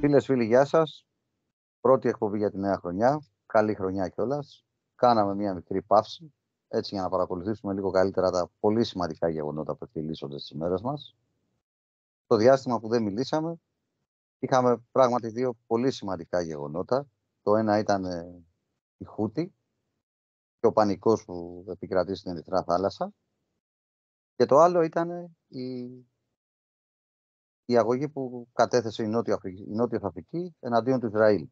Φίλες, φίλοι, γεια σας. Πρώτη εκπομπή για τη νέα χρονιά. Καλή χρονιά κιόλας. Κάναμε μια μικρή παύση έτσι για να παρακολουθήσουμε λίγο καλύτερα τα πολύ σημαντικά γεγονότα που εκτελήσονται στις μέρε μας. Το διάστημα που δεν μιλήσαμε, είχαμε πράγματι δύο πολύ σημαντικά γεγονότα. Το ένα ήταν ε, η Χούτη, και ο πανικός που επικρατεί στην Ερυθρά Θάλασσα. Και το άλλο ήταν η, η αγωγή που κατέθεσε η Νότια, Αφρική, η Νότια Αφρική εναντίον του Ισραήλ.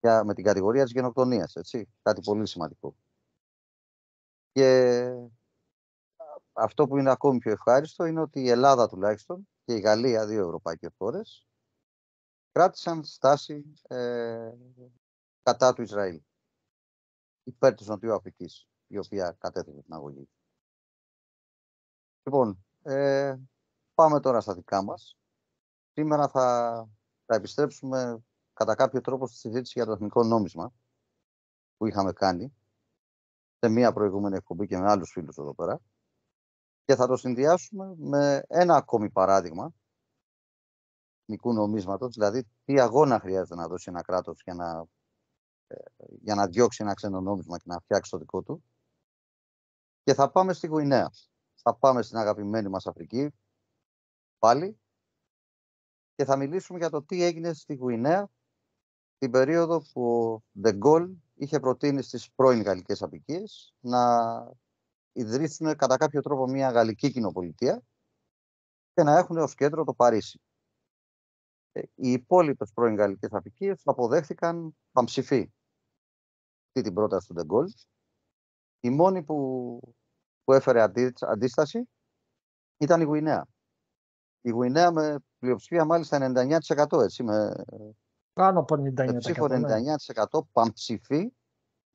Για, με την κατηγορία της γενοκτονίας, έτσι. Κάτι πολύ σημαντικό. Και αυτό που είναι ακόμη πιο ευχάριστο είναι ότι η Ελλάδα τουλάχιστον και η Γαλλία, δύο ευρωπαϊκές χώρες, κράτησαν στάση ε, κατά του Ισραήλ υπέρ της Νοτιοαφρικής, η οποία κατέθεσε την αγωγή. Λοιπόν, ε, πάμε τώρα στα δικά μας. Σήμερα θα, θα επιστρέψουμε κατά κάποιο τρόπο στη συζήτηση για το εθνικό νόμισμα που είχαμε κάνει σε μία προηγούμενη εκπομπή και με άλλους φίλους εδώ πέρα και θα το συνδυάσουμε με ένα ακόμη παράδειγμα εθνικού νομίσματος, δηλαδή τι αγώνα χρειάζεται να δώσει ένα κράτος για να για να διώξει ένα ξένο νόμισμα και να φτιάξει το δικό του. Και θα πάμε στη Γουινέα. Θα πάμε στην αγαπημένη μας Αφρική πάλι και θα μιλήσουμε για το τι έγινε στη Γουινέα την περίοδο που ο Ντεγκόλ είχε προτείνει στις πρώην γαλλικές απικίες να ιδρύσουν κατά κάποιο τρόπο μια γαλλική κοινοπολιτεία και να έχουν ως κέντρο το Παρίσι. Ε, οι υπόλοιπες πρώην γαλλικές απικίες αποδέχθηκαν παμψηφί την πρόταση του Ντεγκόλ. Η μόνη που, που έφερε αντίσταση ήταν η Γουινέα. Η Γουινέα με πλειοψηφία μάλιστα 99% έτσι με... Πάνω από 99%. Με ψήφο 99% ναι. πανψηφί,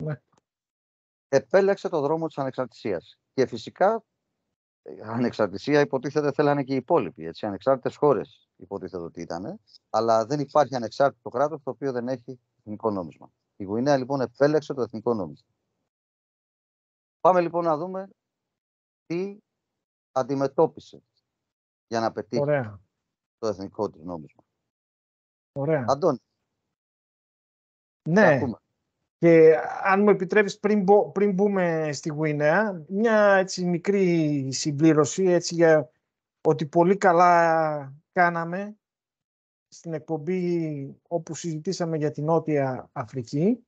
ναι. επέλεξε το δρόμο της ανεξαρτησίας. Και φυσικά ανεξαρτησία υποτίθεται θέλανε και οι υπόλοιποι, έτσι, ανεξάρτητες χώρες υποτίθεται ότι ήταν, αλλά δεν υπάρχει ανεξάρτητο κράτος το οποίο δεν έχει εθνικό νόμισμα. Η Γουινέα λοιπόν επέλεξε το εθνικό νόμισμα. Πάμε λοιπόν να δούμε τι αντιμετώπισε για να πετύχει το εθνικό της νόμισμα. Ωραία. Αντώνη. Ναι. Και αν μου επιτρέπεις πριν, πριν μπούμε στη Γουινέα, μια έτσι μικρή συμπλήρωση έτσι για ότι πολύ καλά κάναμε στην εκπομπή όπου συζητήσαμε για την Νότια Αφρική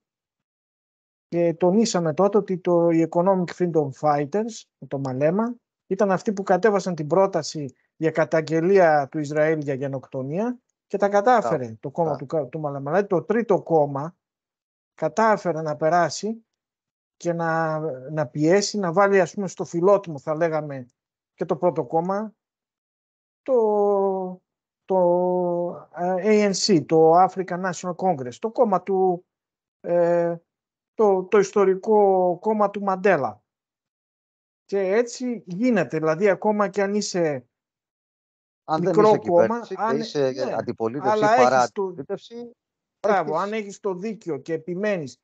και τονίσαμε τότε ότι το, οι Economic Freedom Fighters, το Μαλέμα, ήταν αυτοί που κατέβασαν την πρόταση για καταγγελία του Ισραήλ για γενοκτονία και τα κατάφερε το κόμμα του, του Μαλέμα. Δηλαδή το τρίτο κόμμα κατάφερε να περάσει και να, να πιέσει, να βάλει ας πούμε στο φιλότιμο θα λέγαμε και το πρώτο κόμμα το το ε, ANC, το African National Congress, το κόμμα του, ε, το, το ιστορικό κόμμα του Μαντέλα. Και έτσι γίνεται, δηλαδή ακόμα και αν είσαι αν ε, μικρό δεν είσαι κόμμα, αν είσαι αντιπολίτευση αλλά παρά έχεις το... αν έχεις το δίκιο και επιμένεις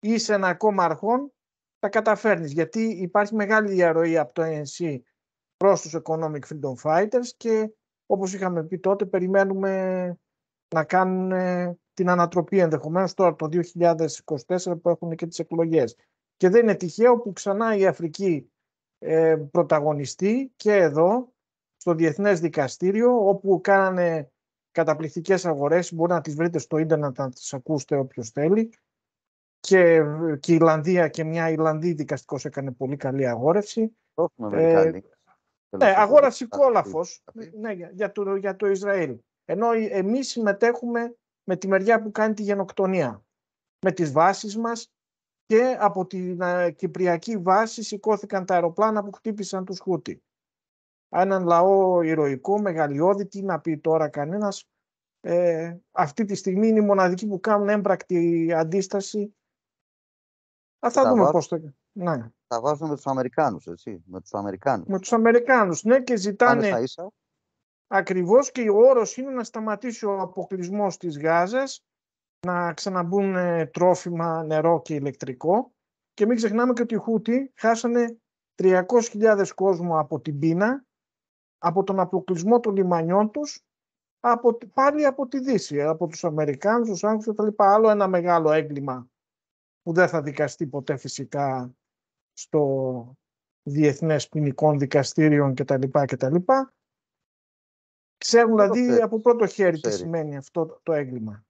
είσαι ένα κόμμα αρχών, τα καταφέρνεις. Γιατί υπάρχει μεγάλη διαρροή από το ANC προς τους Economic Freedom Fighters και όπως είχαμε πει τότε, περιμένουμε να κάνουν την ανατροπή ενδεχομένως τώρα το 2024 που έχουν και τις εκλογές. Και δεν είναι τυχαίο που ξανά η Αφρική ε, πρωταγωνιστεί και εδώ στο Διεθνές Δικαστήριο όπου κάνανε καταπληκτικές αγορές, μπορεί να τις βρείτε στο ίντερνετ να τις ακούσετε όποιος θέλει ε, και, η Ιρλανδία και μια Ιρλανδή δικαστικός έκανε πολύ καλή αγόρευση. Το έχουμε ε, ναι, αγόρασε κόλαφο ναι, ναι, για, το, για το Ισραήλ. Ενώ εμείς συμμετέχουμε με τη μεριά που κάνει τη γενοκτονία. Με τις βάσεις μας και από την ε, Κυπριακή βάση σηκώθηκαν τα αεροπλάνα που χτύπησαν τους Χούτι. Έναν λαό ηρωικό, μεγαλειώδη, τι να πει τώρα κανένας ε, αυτή τη στιγμή είναι η μοναδική που κάνουν έμπρακτη αντίσταση. Αυτά θα δούμε πώς το... Ναι τα βάζουν με τους Αμερικάνους, έτσι. Με τους Αμερικάνους. Με τους Αμερικάνους, ναι, και ζητάνε. ακριβώς Ακριβώς και ο όρος είναι να σταματήσει ο αποκλεισμός της Γάζας, να ξαναμπούν ε, τρόφιμα, νερό και ηλεκτρικό. Και μην ξεχνάμε και ότι οι Χούτι χάσανε 300.000 κόσμο από την πείνα, από τον αποκλεισμό των λιμανιών τους, από, πάλι από τη Δύση, ε, από τους Αμερικάνους, τους Άγγλους λοιπά. Άλλο ένα μεγάλο έγκλημα που δεν θα δικαστεί ποτέ φυσικά στο διεθνές ποινικών δικαστήριων κτλ. κτλ. Ξέρουν δηλαδή από πρώτο χέρι τι σημαίνει αυτό το έγκλημα.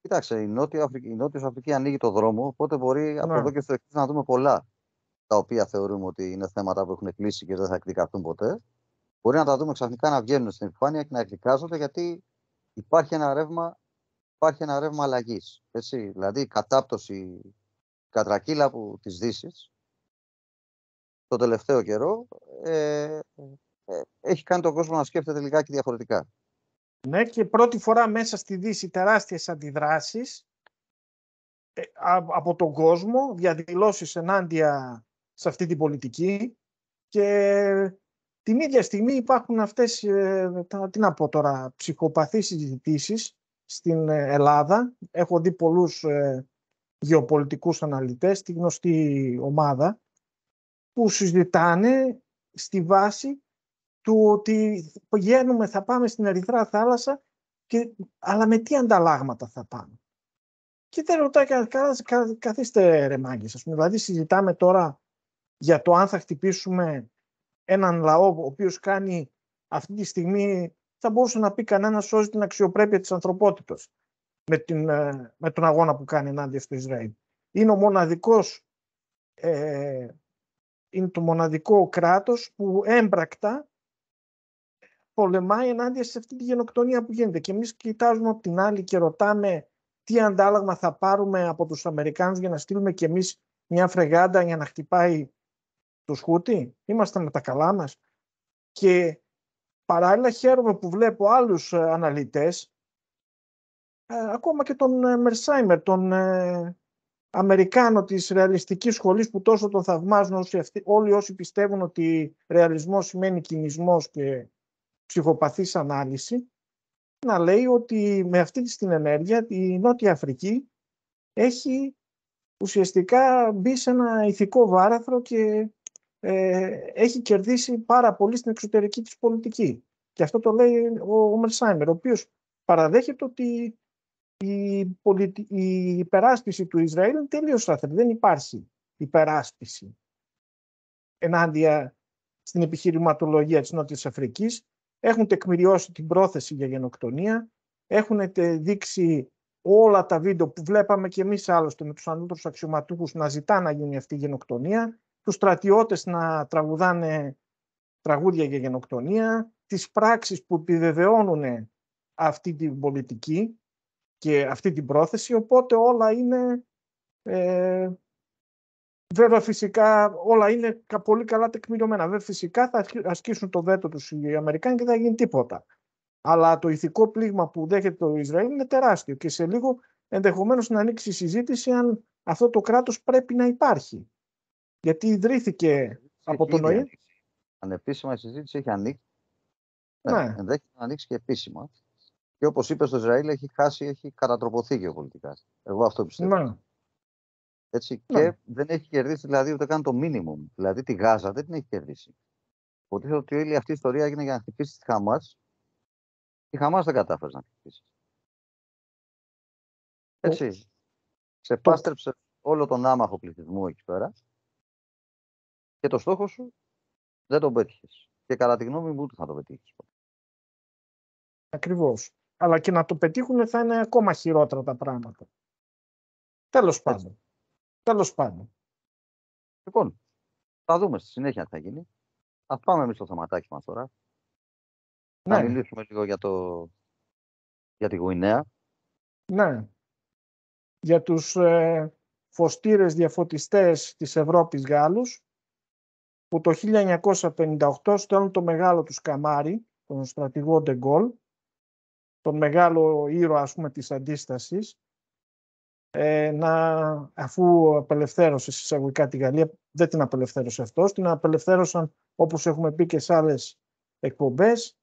Κοιτάξτε, η νότια Αφρική, η νότια Αφρική ανοίγει το δρόμο, οπότε μπορεί από ναι. εδώ και στο εξής να δούμε πολλά τα οποία θεωρούμε ότι είναι θέματα που έχουν κλείσει και δεν θα εκδικαστούν ποτέ. Μπορεί να τα δούμε ξαφνικά να βγαίνουν στην επιφάνεια και να εκδικάζονται γιατί υπάρχει ένα ρεύμα, υπάρχει ένα ρεύμα αλλαγής. Δηλαδή, η κατάπτωση κατρακύλα της Δύσης το τελευταίο καιρό ε, ε, έχει κάνει τον κόσμο να σκέφτεται λιγάκι διαφορετικά. Ναι, και πρώτη φορά μέσα στη Δύση τεράστιες αντιδράσεις ε, από τον κόσμο, διαδηλώσεις ενάντια σε αυτή την πολιτική και την ίδια στιγμή υπάρχουν αυτές, ε, τα, τι να πω τώρα, ψυχοπαθείς στην Ελλάδα. Έχω δει πολλούς γεωπολιτικούς αναλυτές, τη γνωστή ομάδα, που συζητάνε στη βάση του ότι πηγαίνουμε, θα πάμε στην Ερυθρά Θάλασσα, και, αλλά με τι ανταλλάγματα θα πάμε. Και δεν ρωτάει κανένα, καθίστε ρε μάγκες, Δηλαδή συζητάμε τώρα για το αν θα χτυπήσουμε έναν λαό ο οποίος κάνει αυτή τη στιγμή, θα μπορούσε να πει κανένας σώζει την αξιοπρέπεια της ανθρωπότητας με, την, ε, με τον αγώνα που κάνει ενάντια στο Ισραήλ. Είναι ο μοναδικός ε, είναι το μοναδικό κράτος που έμπρακτα πολεμάει ενάντια σε αυτή τη γενοκτονία που γίνεται. Και εμείς κοιτάζουμε από την άλλη και ρωτάμε τι αντάλλαγμα θα πάρουμε από τους Αμερικάνους για να στείλουμε κι εμείς μια φρεγάντα για να χτυπάει το σκούτι. Είμαστε με τα καλά μας. Και παράλληλα χαίρομαι που βλέπω άλλους ε, αναλυτές, ε, ακόμα και τον ε, Μερσάιμερ, τον Αμερικάνο της ρεαλιστικής σχολής που τόσο τον θαυμάζουν όλοι όσοι πιστεύουν ότι ρεαλισμός σημαίνει κινησμός και ψυχοπαθής ανάλυση να λέει ότι με αυτή την ενέργεια η Νότια Αφρική έχει ουσιαστικά μπει σε ένα ηθικό βάραθρο και ε, έχει κερδίσει πάρα πολύ στην εξωτερική της πολιτική. Και αυτό το λέει ο, Μελσάιμερ, ο οποίος παραδέχεται ότι η, πολιτι... η υπεράσπιση του Ισραήλ είναι τελείως σταθερή. Δεν υπάρχει υπεράσπιση ενάντια στην επιχειρηματολογία της Νότιας Αφρικής. Έχουν τεκμηριώσει την πρόθεση για γενοκτονία. Έχουν δείξει όλα τα βίντεο που βλέπαμε και εμείς άλλωστε με τους ανώτερους αξιωματούχους να ζητά να γίνει αυτή η γενοκτονία, τους στρατιώτες να τραγουδάνε τραγούδια για γενοκτονία, τις πράξεις που επιβεβαιώνουν αυτή την πολιτική και αυτή την πρόθεση, οπότε όλα είναι... Ε, βέβαια φυσικά όλα είναι πολύ καλά τεκμηριωμένα. Βέβαια φυσικά θα ασκήσουν το βέτο τους οι Αμερικάνοι και δεν θα γίνει τίποτα. Αλλά το ηθικό πλήγμα που δέχεται το Ισραήλ είναι τεράστιο και σε λίγο ενδεχομένως να ανοίξει η συζήτηση αν αυτό το κράτος πρέπει να υπάρχει. Γιατί ιδρύθηκε από τον ΟΗΕ. Ανεπίσημα η συζήτηση έχει ανοίξει. Ναι. Ενδέχεται να ανοίξει και επίσημα. Και όπως είπε, το Ισραήλ έχει χάσει, έχει κατατροποθεί γεωπολιτικά. Εγώ αυτό πιστεύω. Ναι. Έτσι, ναι. Και δεν έχει κερδίσει δηλαδή ούτε καν το μίνιμουμ. Δηλαδή τη Γάζα δεν την έχει κερδίσει. Υποτίθεται ότι όλη αυτή η ιστορία έγινε για να χτυπήσεις τη Χαμάς. Η Χαμάς δεν κατάφερε να χτυπήσει. Έτσι. Ξεπάστρεψε όλο τον άμαχο πληθυσμό εκεί πέρα. Και το στόχο σου δεν τον πέτυχες. Και κατά τη γνώμη μου, ούτε θα το πετύχει. Ακριβώς αλλά και να το πετύχουν θα είναι ακόμα χειρότερα τα πράγματα. Τέλος πάντων. Τέλος πάντων. Λοιπόν, θα δούμε στη συνέχεια τι θα γίνει. Ας πάμε εμείς στο θεματάκι μας τώρα. Ναι. Να μιλήσουμε λίγο για, το... για τη Γουινέα. Ναι. Για τους ε, φωστήρες διαφωτιστές της Ευρώπης Γάλλους που το 1958 στέλνουν το μεγάλο τους καμάρι, τον στρατηγό Ντεγκόλ, τον μεγάλο ήρωα ας πούμε, της αντίστασης, ε, να, αφού απελευθέρωσε εισαγωγικά τη Γαλλία, δεν την απελευθέρωσε αυτός, την απελευθέρωσαν όπως έχουμε πει και σε άλλες εκπομπές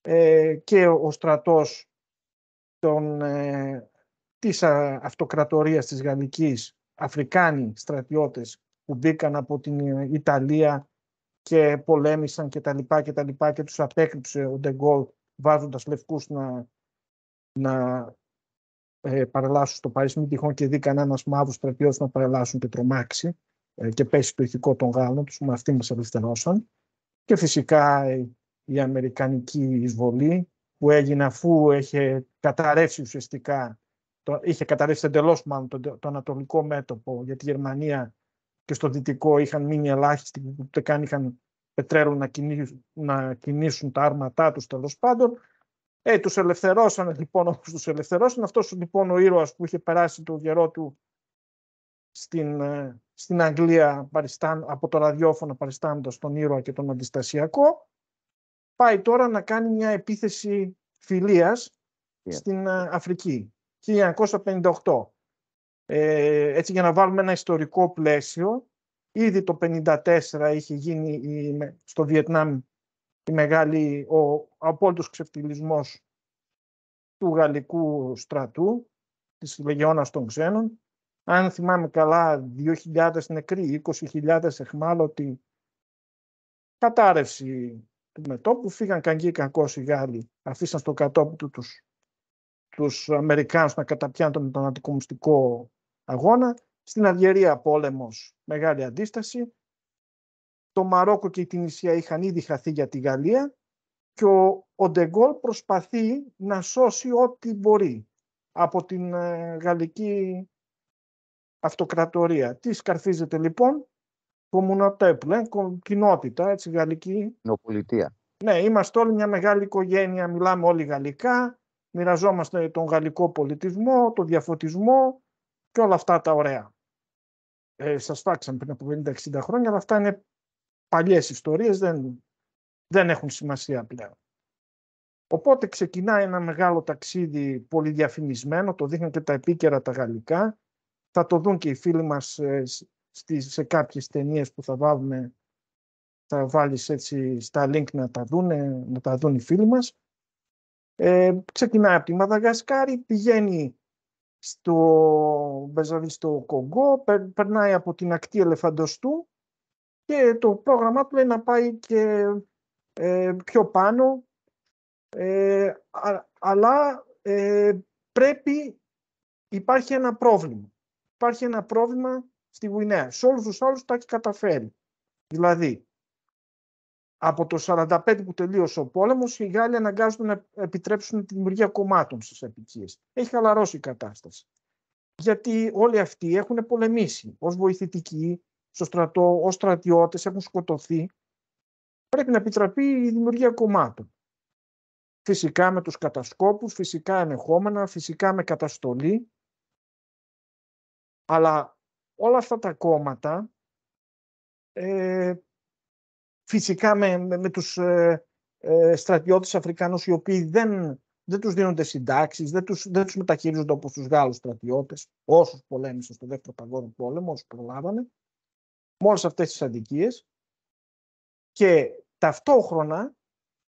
ε, και ο στρατός των, ε, της αυτοκρατορίας της Γαλλικής, Αφρικάνοι στρατιώτες που μπήκαν από την Ιταλία και πολέμησαν και τα λοιπά και τα λοιπά τους απέκρυψε ο Ντεγκόλ βάζοντας λευκούς να, να ε, παρελάσουν στο Παρίσι. Μην τυχόν και δει κανένας μαύρο στρατιώτη να παρελάσουν και τρομάξει ε, και πέσει το ηθικό των Γάλλων τους, με αυτοί μας απελευθερώσαν. Και φυσικά ε, η Αμερικανική εισβολή που έγινε αφού είχε καταρρεύσει ουσιαστικά, το, είχε καταρρεύσει εντελώς μάλλον το, το ανατολικό μέτωπο, γιατί η Γερμανία και στο δυτικό είχαν μείνει ελάχιστοι, ούτε καν είχαν πετρέλαιο να, κινήσουν, να κινήσουν τα άρματά τους τέλος πάντων. Ε, τους ελευθερώσαν λοιπόν όπως τους ελευθερώσαν. Αυτός λοιπόν ο ήρωας που είχε περάσει το γερό του στην, ε, στην Αγγλία από το ραδιόφωνο παριστάνοντας τον ήρωα και τον αντιστασιακό πάει τώρα να κάνει μια επίθεση φιλίας στην ε, Αφρική 1958. Ε, έτσι για να βάλουμε ένα ιστορικό πλαίσιο Ήδη το 1954 είχε γίνει στο Βιετνάμ η μεγάλη, ο απόλυτος ξεφτυλισμός του γαλλικού στρατού, της Λεγεώνας των Ξένων. Αν θυμάμαι καλά, 2.000 νεκροί, 20.000 εχμάλωτοι, κατάρρευση του μετόπου, φύγαν κακοί κακώς οι Γάλλοι, αφήσαν στο κατόπι του τους, τους Αμερικάνους να καταπιάνουν τον Ατλαντικό αγώνα στην Αλγερία πόλεμος, μεγάλη αντίσταση. Το Μαρόκο και η Τινησία είχαν ήδη χαθεί για τη Γαλλία και ο, ο Ντεγκόλ προσπαθεί να σώσει ό,τι μπορεί από την ε, γαλλική αυτοκρατορία. Τι σκαρφίζεται λοιπόν, κομμουνοτέπλε, κοινότητα, έτσι, γαλλική. νοπολιτεία. Ναι, είμαστε όλοι μια μεγάλη οικογένεια, μιλάμε όλοι γαλλικά, μοιραζόμαστε τον γαλλικό πολιτισμό, τον διαφωτισμό και όλα αυτά τα ωραία ε, σας φάξαν πριν από 50-60 χρόνια, αλλά αυτά είναι παλιές ιστορίες, δεν, δεν έχουν σημασία πλέον. Οπότε ξεκινάει ένα μεγάλο ταξίδι πολύ διαφημισμένο, το δείχνουν και τα επίκαιρα τα γαλλικά. Θα το δουν και οι φίλοι μας ε, στις, σε κάποιες ταινίες που θα βάλουμε, θα βάλεις έτσι στα link να τα δουν, να τα δουν οι φίλοι μας. Ε, ξεκινάει από τη Μαδαγασκάρη, πηγαίνει στο, μπεζαρί στο περνάει από την ακτή ελεφαντοστού και το πρόγραμμά του λέει να πάει και ε, πιο πάνω, ε, αλλά ε, πρέπει, υπάρχει ένα πρόβλημα. Υπάρχει ένα πρόβλημα στη Γουινέα. Σε όλους τους άλλους τα έχει καταφέρει. Δηλαδή, από το 1945 που τελείωσε ο πόλεμος, οι Γάλλοι αναγκάζονται να επιτρέψουν τη δημιουργία κομμάτων στις επικίες. Έχει χαλαρώσει η κατάσταση. Γιατί όλοι αυτοί έχουν πολεμήσει ως βοηθητικοί στο στρατό, ως στρατιώτες, έχουν σκοτωθεί. Πρέπει να επιτραπεί η δημιουργία κομμάτων. Φυσικά με τους κατασκόπους, φυσικά ενεχόμενα, φυσικά με καταστολή. Αλλά όλα αυτά τα κόμματα ε, Φυσικά με, με, με τους ε, ε, στρατιώτες Αφρικάνους οι οποίοι δεν, δεν τους δίνονται συντάξεις, δεν τους, δεν τους μεταχειρίζονται όπως τους Γάλλους στρατιώτες, όσους πολέμησαν στο δεύτερο παγκόσμιο πόλεμο, όσους προλάβανε, με όλες αυτές τις αδικίες. Και ταυτόχρονα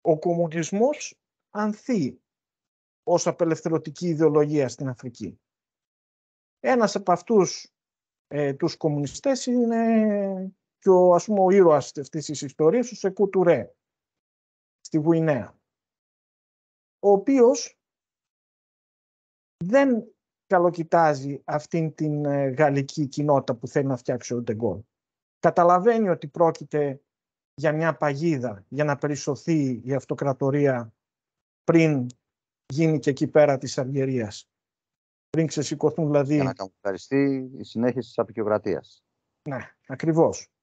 ο κομμουνισμός ανθεί ως απελευθερωτική ιδεολογία στην Αφρική. Ένας από αυτούς ε, τους κομμουνιστές είναι και ο, ας πούμε, ο ήρωας αυτής της ιστορίας, ο Σεκού στη Γουινέα, ο οποίος δεν καλοκοιτάζει αυτήν την ε, γαλλική κοινότητα που θέλει να φτιάξει ο Ντεγκόλ. Καταλαβαίνει ότι πρόκειται για μια παγίδα, για να περισωθεί η αυτοκρατορία πριν γίνει και εκεί πέρα της Αργερίας. Πριν ξεσηκωθούν δηλαδή... Για να καμουφαριστεί η συνέχιση της απεικιοκρατίας. Ναι, ακριβώς.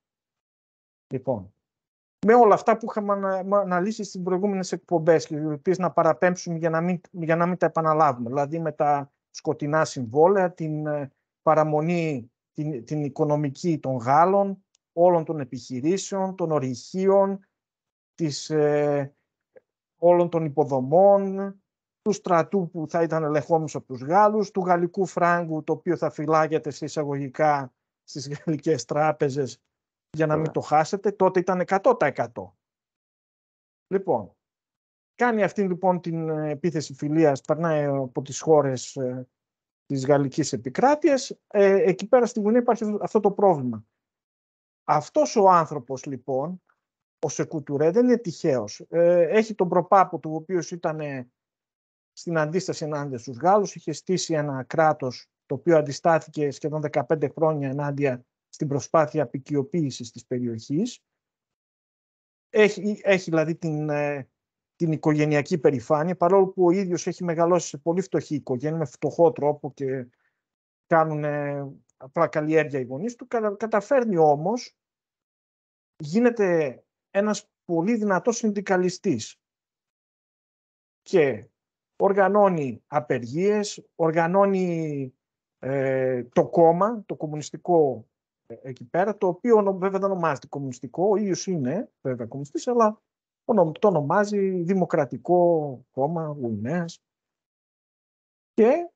Λοιπόν, με όλα αυτά που είχαμε αναλύσει στις προηγούμενες εκπομπές και οι οποίες να παραπέμψουμε για να, μην, για να μην τα επαναλάβουμε, δηλαδή με τα σκοτεινά συμβόλαια, την ε, παραμονή, την, την οικονομική των Γάλλων, όλων των επιχειρήσεων, των ορυχείων, ε, όλων των υποδομών, του στρατού που θα ήταν ελεγχόμενος από τους Γάλλους, του γαλλικού φράγκου το οποίο θα φυλάγεται σε εισαγωγικά στις γαλλικές τράπεζες για να μην το χάσετε. Τότε ήταν 100%. Λοιπόν, κάνει αυτή λοιπόν την ε, επίθεση φιλίας, περνάει από τις χώρες ε, της γαλλικής επικράτειας. Ε, εκεί πέρα στη Γουνία υπάρχει αυτό το πρόβλημα. Αυτός ο άνθρωπος λοιπόν, ο Σεκουτουρέ, δεν είναι τυχαίος. Ε, έχει τον προπάπο του, ο οποίος ήταν στην αντίσταση ενάντια στους Γάλλους, είχε στήσει ένα κράτος το οποίο αντιστάθηκε σχεδόν 15 χρόνια ενάντια στην προσπάθεια απεικιοποίησης της περιοχής. Έχει, έχει δηλαδή την, ε, την οικογενειακή περηφάνεια, παρόλο που ο ίδιος έχει μεγαλώσει σε πολύ φτωχή οικογένεια, με φτωχό τρόπο και κάνουν απλά καλλιέργεια οι γονείς του, καταφέρνει όμως, γίνεται ένας πολύ δυνατός συνδικαλιστής και οργανώνει απεργίες, οργανώνει ε, το κόμμα, το κομμουνιστικό εκεί πέρα, το οποίο βέβαια δεν ονομάζεται κομμουνιστικό, ο ίδιος είναι βέβαια κομμουνιστής, αλλά το ονομάζει Δημοκρατικό Κόμμα Γουινέα. και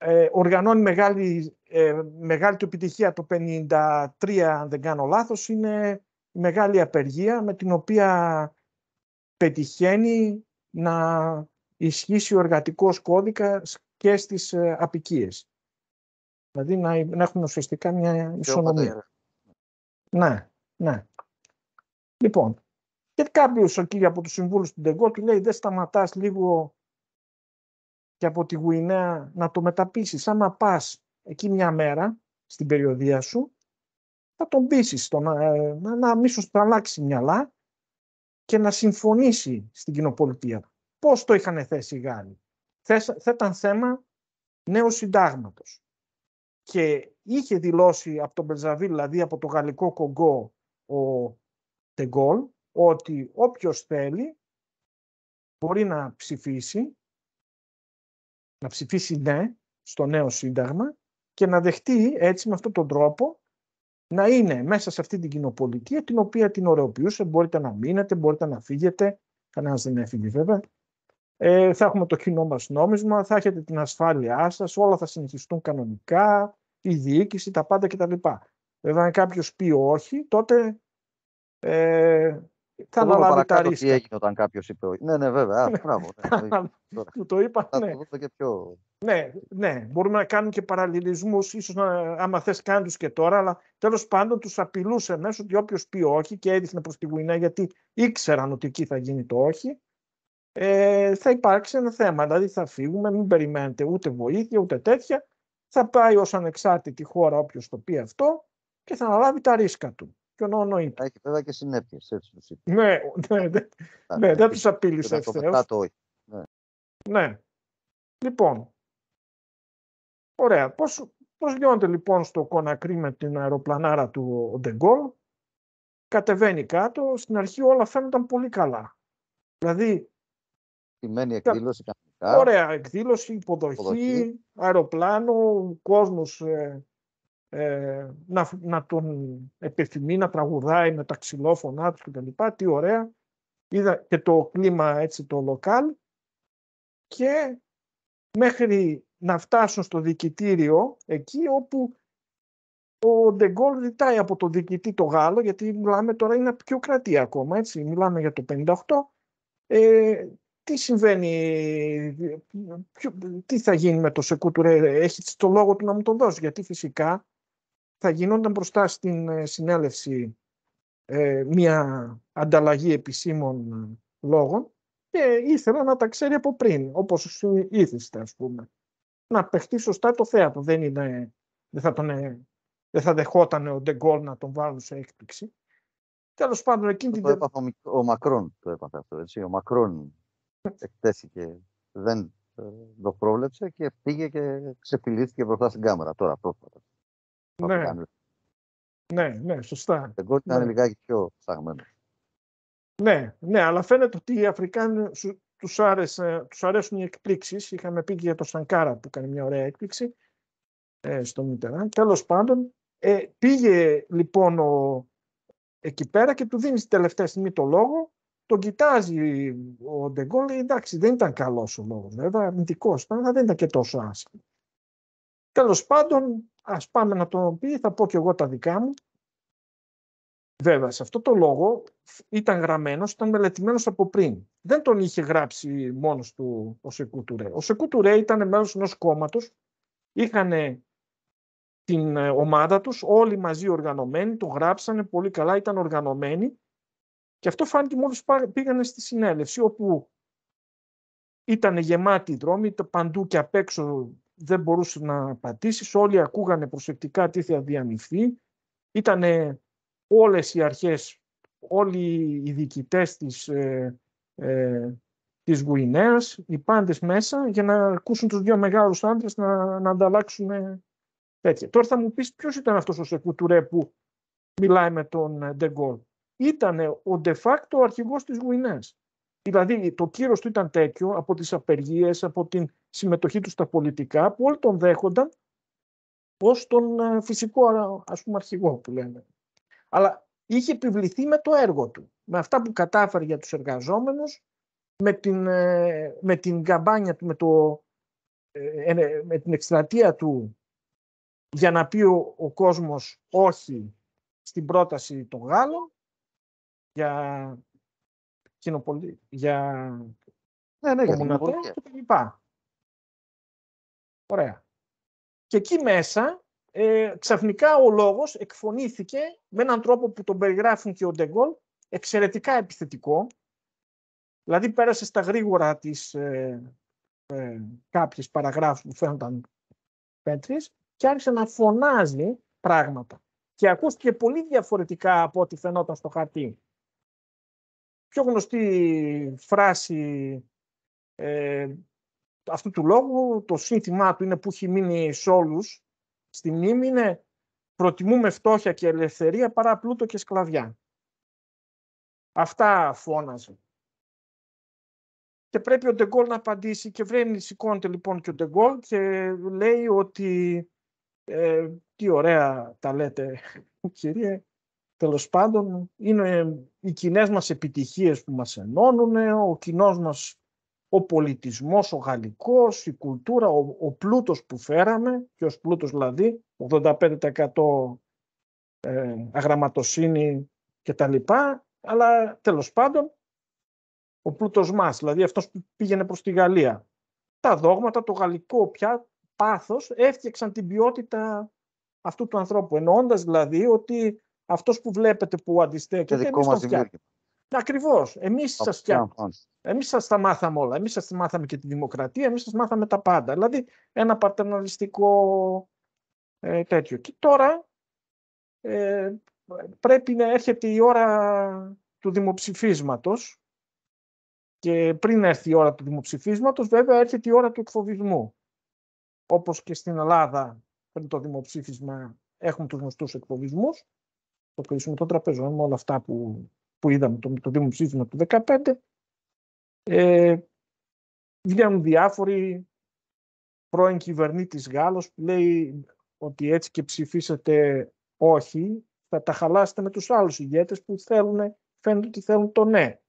ε, οργανώνει μεγάλη, ε, μεγάλη του επιτυχία το 1953, αν δεν κάνω λάθος, είναι η μεγάλη απεργία με την οποία πετυχαίνει να ισχύσει ο εργατικός κώδικας και στις ε, Δηλαδή να, να έχουν ουσιαστικά μια ισονομία. Ναι, ναι. Λοιπόν, και κάποιος εκεί από τους συμβούλους του Ντεγκό του λέει: Δεν σταματάς λίγο και από τη Γουινέα να το μεταπίσεις. Άμα πας εκεί μια μέρα στην περιοδία σου, θα τον πείσεις το ε, να, να, να μίσος αλλάξει μυαλά και να συμφωνήσει στην κοινοπολιτεία. Πώς το είχαν θέσει οι Γάλλοι. θα ήταν θέμα νέου συντάγματος και είχε δηλώσει από τον Μπερζαβίλ, δηλαδή από το γαλλικό κογκό, ο Τεγκόλ, ότι όποιος θέλει μπορεί να ψηφίσει, να ψηφίσει ναι στο νέο σύνταγμα και να δεχτεί έτσι με αυτόν τον τρόπο να είναι μέσα σε αυτή την κοινοπολιτεία την οποία την ωρεοποιούσε. Μπορείτε να μείνετε, μπορείτε να φύγετε. Κανένας δεν έφυγε βέβαια ε, θα έχουμε το κοινό μας νόμισμα, θα έχετε την ασφάλειά σας, όλα θα συνεχιστούν κανονικά, η διοίκηση, τα πάντα κτλ. Βέβαια, αν κάποιος πει όχι, τότε ε, θα αναλάβει τα ρίσκα. Τι έγινε όταν κάποιος είπε όχι. Ναι, ναι, βέβαια. Ναι. Ναι, του το είπα, ναι. Το και πιο... ναι. Ναι, μπορούμε να κάνουμε και παραλληλισμούς, ίσως άμα θες κάνει τους και τώρα, αλλά τέλος πάντων τους απειλούσε μέσω ότι όποιος πει όχι και έδειχνε προς τη Γουινέα γιατί ήξεραν ότι εκεί θα γίνει το όχι ε, θα υπάρξει ένα θέμα. Δηλαδή θα φύγουμε, μην περιμένετε ούτε βοήθεια ούτε τέτοια. Θα πάει ως ανεξάρτητη χώρα όποιος το πει αυτό και θα αναλάβει τα ρίσκα του. Και ο Έχει βέβαια και συνέπειες, έτσι Ναι, ναι, ναι, ναι δεν τους απείλησε ευθέω. Ναι. ναι. Λοιπόν. Ωραία. Πώς, πώς λοιπόν στο Κονακρί με την αεροπλανάρα του Ντεγκόλ. Κατεβαίνει κάτω. Στην αρχή όλα φαίνονταν πολύ καλά. Δηλαδή εκδήλωση κανονικά. Ωραία, εκδήλωση, υποδοχή, υποδοχή. αεροπλάνο, κόσμος ε, ε να, να τον επιθυμεί να τραγουδάει με τα ξυλόφωνά του κτλ. Τι ωραία. Είδα και το κλίμα έτσι το λοκάλ και μέχρι να φτάσουν στο δικητήριο εκεί όπου ο Ντεγκόλ ζητάει από το διοικητή το Γάλλο, γιατί μιλάμε τώρα είναι πιο κρατή ακόμα, έτσι, μιλάμε για το 58, ε, τι συμβαίνει, ποιο, τι θα γίνει με το Σεκούτουρε, έχεις το λόγο του να μου τον δώσεις, γιατί φυσικά θα γινόταν μπροστά στην ε, συνέλευση ε, μια ανταλλαγή επισήμων ε, λόγων και ήθελα να τα ξέρει από πριν, όπως ήθιστε ας πούμε. Να παιχτεί σωστά το θέατρο, δεν, είναι, δεν, θα, τον, ε, δεν θα δεχόταν ο Ντεγκόλ να τον βάλουν σε έκπληξη. Τέλος πάντων, εκείνη το την. ο Μακρόν. Το έπαθε αυτό, έτσι. Ο Μακρόν εκτέθηκε, δεν ε, το πρόβλεψε και πήγε και ξεφυλήθηκε μπροστά στην κάμερα τώρα πρόσφατα. Ναι. ναι, ναι, σωστά. Εγώ ναι. λιγάκι πιο ψαγμένο. Ναι, ναι, αλλά φαίνεται ότι οι Αφρικάνοι τους, άρεσε, τους αρέσουν οι εκπλήξεις. Είχαμε πει και για το Σανκάρα που κάνει μια ωραία έκπληξη ε, στο Μιτεράν. Τέλος πάντων, ε, πήγε λοιπόν ο, εκεί πέρα και του δίνεις την τελευταία στιγμή το λόγο τον κοιτάζει ο Ντεγκόλ, λέει εντάξει δεν ήταν καλός ο λόγος, βέβαια αρνητικός ήταν, αλλά δεν ήταν και τόσο άσχημο. Τέλος πάντων, ας πάμε να τον πει, θα πω και εγώ τα δικά μου. Βέβαια, σε αυτό το λόγο ήταν γραμμένος, ήταν μελετημένος από πριν. Δεν τον είχε γράψει μόνος του ο Σεκού Τουρέ. Ο Σεκού Τουρέ ήταν μέλο ενός κόμματος. Είχαν την ε, ομάδα τους, όλοι μαζί οργανωμένοι, το γράψανε πολύ καλά, ήταν οργανωμένοι και αυτό φάνηκε μόλις πήγανε στη συνέλευση, όπου ήταν γεμάτοι οι δρόμοι, παντού και απ' έξω δεν μπορούσε να πατήσεις, όλοι ακούγανε προσεκτικά τι θα διαμειφθεί. Ήταν όλες οι αρχές, όλοι οι διοικητές της, ε, ε, της Γουινέας, οι πάντες μέσα, για να ακούσουν τους δύο μεγάλους άντρες να, να ανταλλάξουν τέτοια. Τώρα θα μου πεις ποιος ήταν αυτός ο Σεκουτουρέ που μιλάει με τον Ντεγκόλ ήταν ο de facto ο αρχηγός της Δηλαδή το κύρος του ήταν τέτοιο από τις απεργίες, από την συμμετοχή τους στα πολιτικά που όλοι τον δέχονταν ως τον ε, φυσικό ας πούμε, αρχηγό που λέμε. Αλλά είχε επιβληθεί με το έργο του, με αυτά που κατάφερε για τους εργαζόμενους, με την, ε, με την καμπάνια του, με, το, ε, με την εκστρατεία του για να πει ο, ο κόσμος όχι στην πρόταση των Γάλλων για κοινοπολί, για ναι, ναι, για και τα λοιπά. Ωραία. Και εκεί μέσα ε, ξαφνικά ο λόγος εκφωνήθηκε με έναν τρόπο που τον περιγράφουν και ο Ντεγκόλ, εξαιρετικά επιθετικό. Δηλαδή πέρασε στα γρήγορα τις ε, ε, κάποιες παραγράφους που φαίνονταν πέτρες και άρχισε να φωνάζει πράγματα. Και ακούστηκε πολύ διαφορετικά από ό,τι φαινόταν στο χαρτί πιο γνωστή φράση ε, αυτού του λόγου, το σύνθημά του είναι που έχει μείνει σε όλους στη μνήμη, είναι προτιμούμε φτώχεια και ελευθερία παρά πλούτο και σκλαβιά. Αυτά φώναζε. Και πρέπει ο Ντεγκόλ να απαντήσει και βρένει, σηκώνεται λοιπόν και ο Ντεγκόλ και λέει ότι ε, τι ωραία τα λέτε κύριε, τέλος πάντων είναι οι κοινές μας επιτυχίες που μας ενώνουν, ο κοινός μας ο πολιτισμός, ο γαλλικός, η κουλτούρα, ο, ο πλούτος που φέραμε, και ως πλούτος δηλαδή, 85% ε, αγραμματοσύνη και τα λοιπά, αλλά τέλος πάντων ο πλούτος μας, δηλαδή αυτός που πήγαινε προς τη Γαλλία. Τα δόγματα, το γαλλικό πια πάθος έφτιαξαν την ποιότητα αυτού του ανθρώπου, εννοώντας δηλαδή ότι αυτός που βλέπετε που αντιστέκεται. εμείς δικό μα Ακριβώς. Εμείς σα φτιάχνουμε. Εμείς σας τα μάθαμε όλα. Εμείς σας μάθαμε και τη δημοκρατία, εμείς σας μάθαμε τα πάντα. Δηλαδή, ένα πατερναλιστικό ε, τέτοιο. Και τώρα ε, πρέπει να έρχεται η ώρα του δημοψηφίσματος και πριν έρθει η ώρα του δημοψηφίσματος βέβαια έρχεται η ώρα του εκφοβισμού. Όπως και στην Ελλάδα πριν το δημοψήφισμα έχουν τους γνωστούς εκφοβισμούς το κλείσιμο των τραπεζών με όλα αυτά που, που είδαμε το, το δημοψήφισμα του 2015 ε, βγαίνουν διάφοροι πρώην κυβερνήτης Γάλλος που λέει ότι έτσι και ψηφίσετε όχι, θα τα χαλάσετε με τους άλλους ηγέτες που θέλουν, φαίνεται ότι θέλουν το ναι.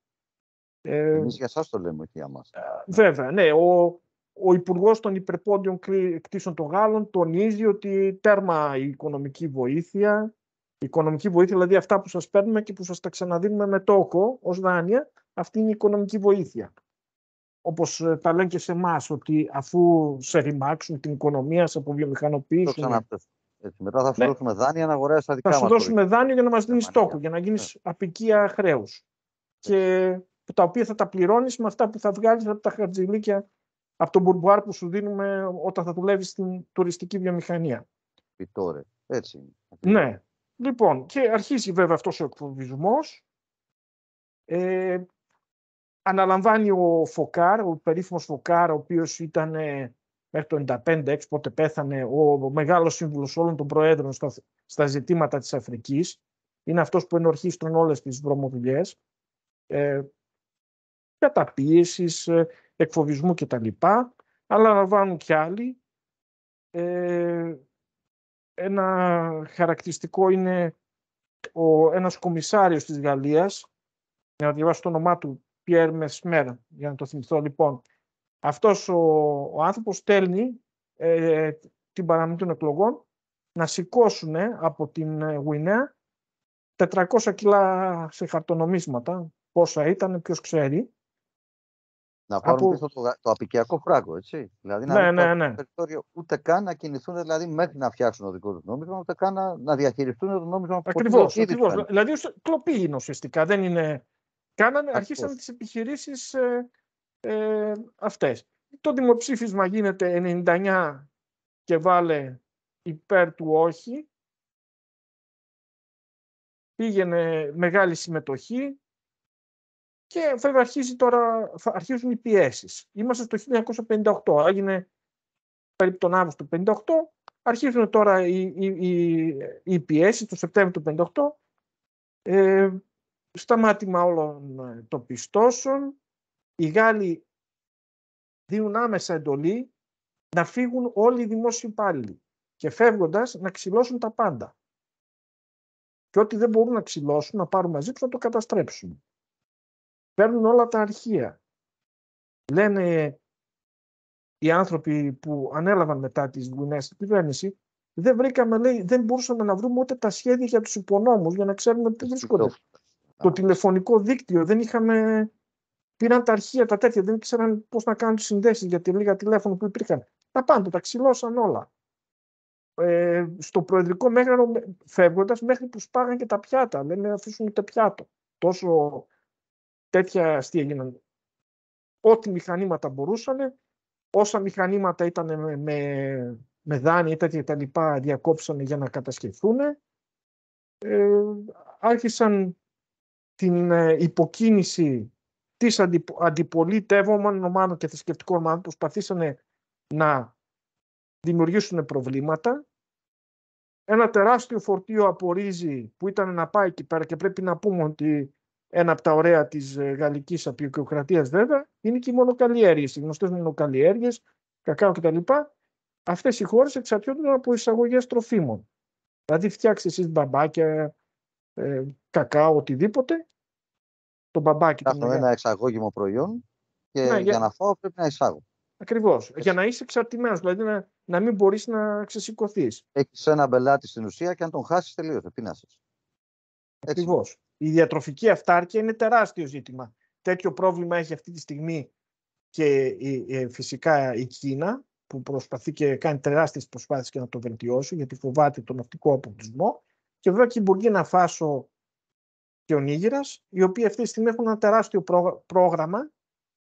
Ε, Εμείς για σας το λέμε, όχι για μας. Ε, βέβαια, ναι. Ο, ο Υπουργός των Υπερπόντιων Κτήσεων των Γάλλων τονίζει ότι τέρμα η οικονομική βοήθεια, οικονομική βοήθεια, δηλαδή αυτά που σας παίρνουμε και που σας τα ξαναδίνουμε με τόκο ως δάνεια, αυτή είναι η οικονομική βοήθεια. Όπως ε, τα λένε και σε εμάς, ότι αφού σε ρημάξουν την οικονομία, σε αποβιομηχανοποιήσουν... Έτσι, μετά θα σου ναι. δώσουμε δάνεια να αγοράσεις τα δικά μα. Θα σου δώσουμε δάνεια δάνειο για να μας δίνεις τόκο, για να γίνεις ναι. απικία χρέους. Και τα οποία θα τα πληρώνεις με αυτά που θα βγάλεις από τα χαρτζηλίκια από τον μπουρμπουάρ που σου δίνουμε όταν θα δουλεύεις στην τουριστική βιομηχανία. Πιτόρε. Έτσι Ναι. Λοιπόν, και αρχίζει βέβαια αυτός ο εκφοβισμός. Ε, αναλαμβάνει ο φοκάρ, ο περίφημος Φωκάρ, ο οποίος ήταν μέχρι το 1995 έξω, πότε πέθανε, ο μεγάλος σύμβουλος όλων των προέδρων στα, στα ζητήματα της Αφρικής. Είναι αυτός που ενορχίστρωνε όλες τις βρωμοδουλειές, ε, καταπίεσης, ε, εκφοβισμού κτλ. Αλλά λαμβάνουν κι άλλοι. Ε, ένα χαρακτηριστικό είναι ο, ένας κομισάριος της Γαλλίας, για να διαβάσω το όνομά του, Pierre Mesmer, για να το θυμηθώ λοιπόν. Αυτός ο, ο άνθρωπος στέλνει ε, την παραμονή των εκλογών να σηκώσουν από την ε, Γουινέα 400 κιλά σε χαρτονομίσματα, πόσα ήταν, ποιος ξέρει, να πάρουν από... πίσω το, το απικιακό φράγκο, έτσι. Δηλαδή να ναι, ναι, ναι. περιθώριο ούτε καν να κινηθούν δηλαδή, μέχρι να φτιάξουν το δικό τους νόμισμα, ούτε καν να, να διαχειριστούν το νόμισμα που Ακριβώς. Δηλαδή, κλοπή είναι ουσιαστικά. Δεν είναι... Κάνανε, αρχίσαν τις επιχειρήσεις ε, ε, αυτές. Το δημοψήφισμα γίνεται 99 και βάλε υπέρ του όχι. Πήγαινε μεγάλη συμμετοχή, και βέβαια τώρα, θα αρχίζουν οι πιέσεις. Είμαστε στο 1958, έγινε περίπου τον Αύγουστο του 1958, αρχίζουν τώρα οι, οι, πιέσεις, το Σεπτέμβριο του 1958, ε, σταμάτημα όλων ε, των πιστώσεων, οι Γάλλοι δίνουν άμεσα εντολή να φύγουν όλοι οι δημόσιοι υπάλληλοι και φεύγοντας να ξυλώσουν τα πάντα. Και ό,τι δεν μπορούν να ξυλώσουν, να πάρουν μαζί τους, να το καταστρέψουν παίρνουν όλα τα αρχεία. Λένε οι άνθρωποι που ανέλαβαν μετά τις δουλειά στην κυβέρνηση, δεν βρήκαμε, δεν μπορούσαμε να βρούμε ούτε τα σχέδια για τους υπονόμους, για να ξέρουμε τι βρίσκονται. Το, τηλεφωνικό δίκτυο, δεν είχαμε... Πήραν τα αρχεία, τα τέτοια, δεν ξέραν πώς να κάνουν τις συνδέσεις για τη λίγα τηλέφωνο που υπήρχαν. Τα πάντα, τα ξυλώσαν όλα. Ε, στο προεδρικό μέγαρο φεύγοντας μέχρι που σπάγαν και τα πιάτα. Δεν αφήσουν ούτε πιάτο. Τόσο τέτοια αστεία έγιναν. Ό,τι μηχανήματα μπορούσαν, όσα μηχανήματα ήταν με, με, δάνεια ή τέτοια τα λοιπά διακόψανε για να κατασκευθούν. Ε, άρχισαν την ε, υποκίνηση της αντιπο, και ομάδων και θρησκευτικών ομάδων προσπαθήσαν να δημιουργήσουν προβλήματα. Ένα τεράστιο φορτίο απορίζει που ήταν να πάει εκεί πέρα και πρέπει να πούμε ότι ένα από τα ωραία της ε, γαλλικής απεικιοκρατίας, βέβαια, είναι και οι μονοκαλλιέργειες, οι γνωστές μονοκαλλιέργειες, κακάο κτλ. Αυτές οι χώρες εξαρτιόνται από εισαγωγές τροφίμων. Δηλαδή, φτιάξει εσεί μπαμπάκια, ε, κακάο, οτιδήποτε. Το μπαμπάκι. Κάνω ένα εξαγώγημο προϊόν και ναι, για... να φάω πρέπει να εισάγω. Ακριβώς. Για να είσαι εξαρτημένος, δηλαδή να, να μην μπορείς να ξεσηκωθείς. Έχεις ένα πελάτη στην ουσία και αν τον χάσεις, τελείωσε. Πεινάσει. Ακριβώς η διατροφική αυτάρκεια είναι τεράστιο ζήτημα. Τέτοιο πρόβλημα έχει αυτή τη στιγμή και η, ε, ε, φυσικά η Κίνα που προσπαθεί και κάνει τεράστιες προσπάθειες και να το βελτιώσει γιατί φοβάται τον ναυτικό αποκλεισμό και βέβαια και η Μπουργίνα Φάσο και ο Νίγηρας οι οποίοι αυτή τη στιγμή έχουν ένα τεράστιο πρόγραμμα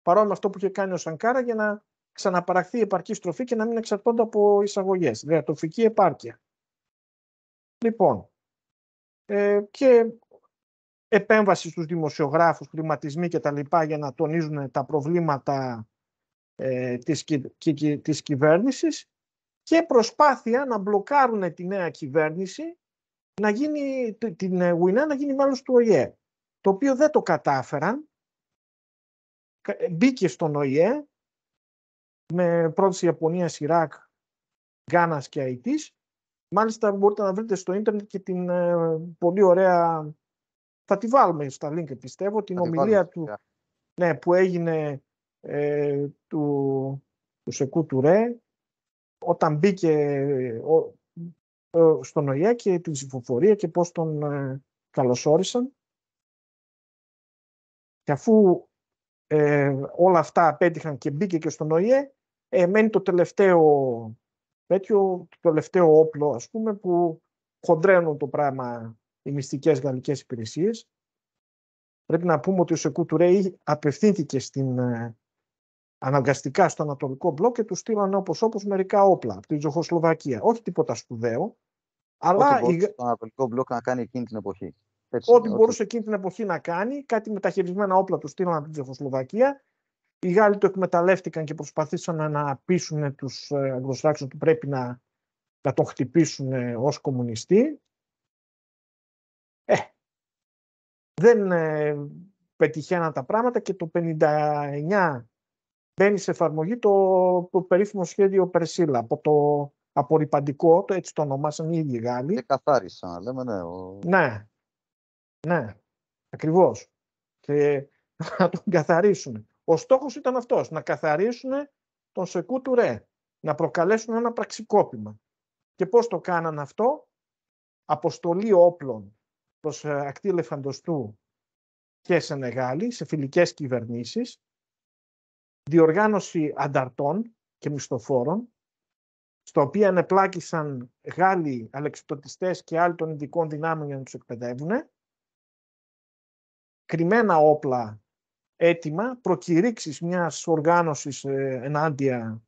παρόλο με αυτό που είχε κάνει ο Σανκάρα για να ξαναπαραχθεί η επαρκή στροφή και να μην εξαρτώνται από εισαγωγές. Διατροφική επάρκεια. Λοιπόν, ε, και επέμβαση στους δημοσιογράφους, χρηματισμοί και τα λοιπά για να τονίζουν τα προβλήματα ε, της, κυβέρνησης και προσπάθεια να μπλοκάρουν τη νέα κυβέρνηση να γίνει, την ε, Γουινά να γίνει μέλος του ΟΗΕ το οποίο δεν το κατάφεραν ε, μπήκε στον ΟΗΕ με πρώτη Ιαπωνίας, Ιράκ, Γκάνας και Αιτής. Μάλιστα μπορείτε να βρείτε στο ίντερνετ και την ε, πολύ ωραία θα τη βάλουμε στα link, πιστεύω, την ομιλία του ναι, που έγινε ε, του, του Σεκού όταν μπήκε ο, στον ΟΗΕ και την ψηφοφορία και πώς τον ε, καλωσόρισαν. Και αφού ε, όλα αυτά απέτυχαν και μπήκε και στον ΟΗΕ, ε, μένει το τελευταίο, τέτοιο, το τελευταίο όπλο, ας πούμε, που χοντρένουν το πράγμα οι μυστικές γαλλικές υπηρεσίες. Πρέπει να πούμε ότι ο Σεκού Ρέι απευθύνθηκε στην, ε, αναγκαστικά στον Ανατολικό Μπλοκ και τους στείλανε όπως όπως μερικά όπλα από την Τζοχοσλοβακία. Όχι τίποτα σπουδαίο, αλλά... Ό,τι η... το Ανατολικό Μπλοκ να κάνει εκείνη την εποχή. Έτσι, ό,τι, μπορούσε εκείνη την εποχή να κάνει, κάτι μεταχειρισμένα όπλα τους στείλανε από την Τζοχοσλοβακία. Οι Γάλλοι το εκμεταλλεύτηκαν και προσπαθήσαν να πείσουν τους ε, Αγγλοσάξου ότι πρέπει να, να τον χτυπήσουν ε, ως κομμουνιστή. Ε, δεν ε, πετυχαίναν τα πράγματα και το 59 μπαίνει σε εφαρμογή το, το περίφημο σχέδιο Περσίλα από το απορριπαντικό, το έτσι το ονομάσαν οι ίδιοι Γάλλοι. Και καθάρισαν, λέμε ναι. Ο... Ναι, ναι, ακριβώς. Και να τον καθαρίσουν. Ο στόχος ήταν αυτός, να καθαρίσουν τον Σεκού του Ρε, να προκαλέσουν ένα πραξικόπημα. Και πώς το κάναν αυτό, αποστολή όπλων προς ε, ακτή Λεφαντοστού και Σενεγάλη, σε φιλικές κυβερνήσεις, διοργάνωση ανταρτών και μισθοφόρων, στο οποίο ανεπλάκησαν Γάλλοι αλεξιπτωτιστές και άλλοι των ειδικών δυνάμεων για να τους εκπαιδεύουν, κρυμμένα όπλα έτοιμα, προκηρύξεις μιας οργάνωσης ε, ενάντια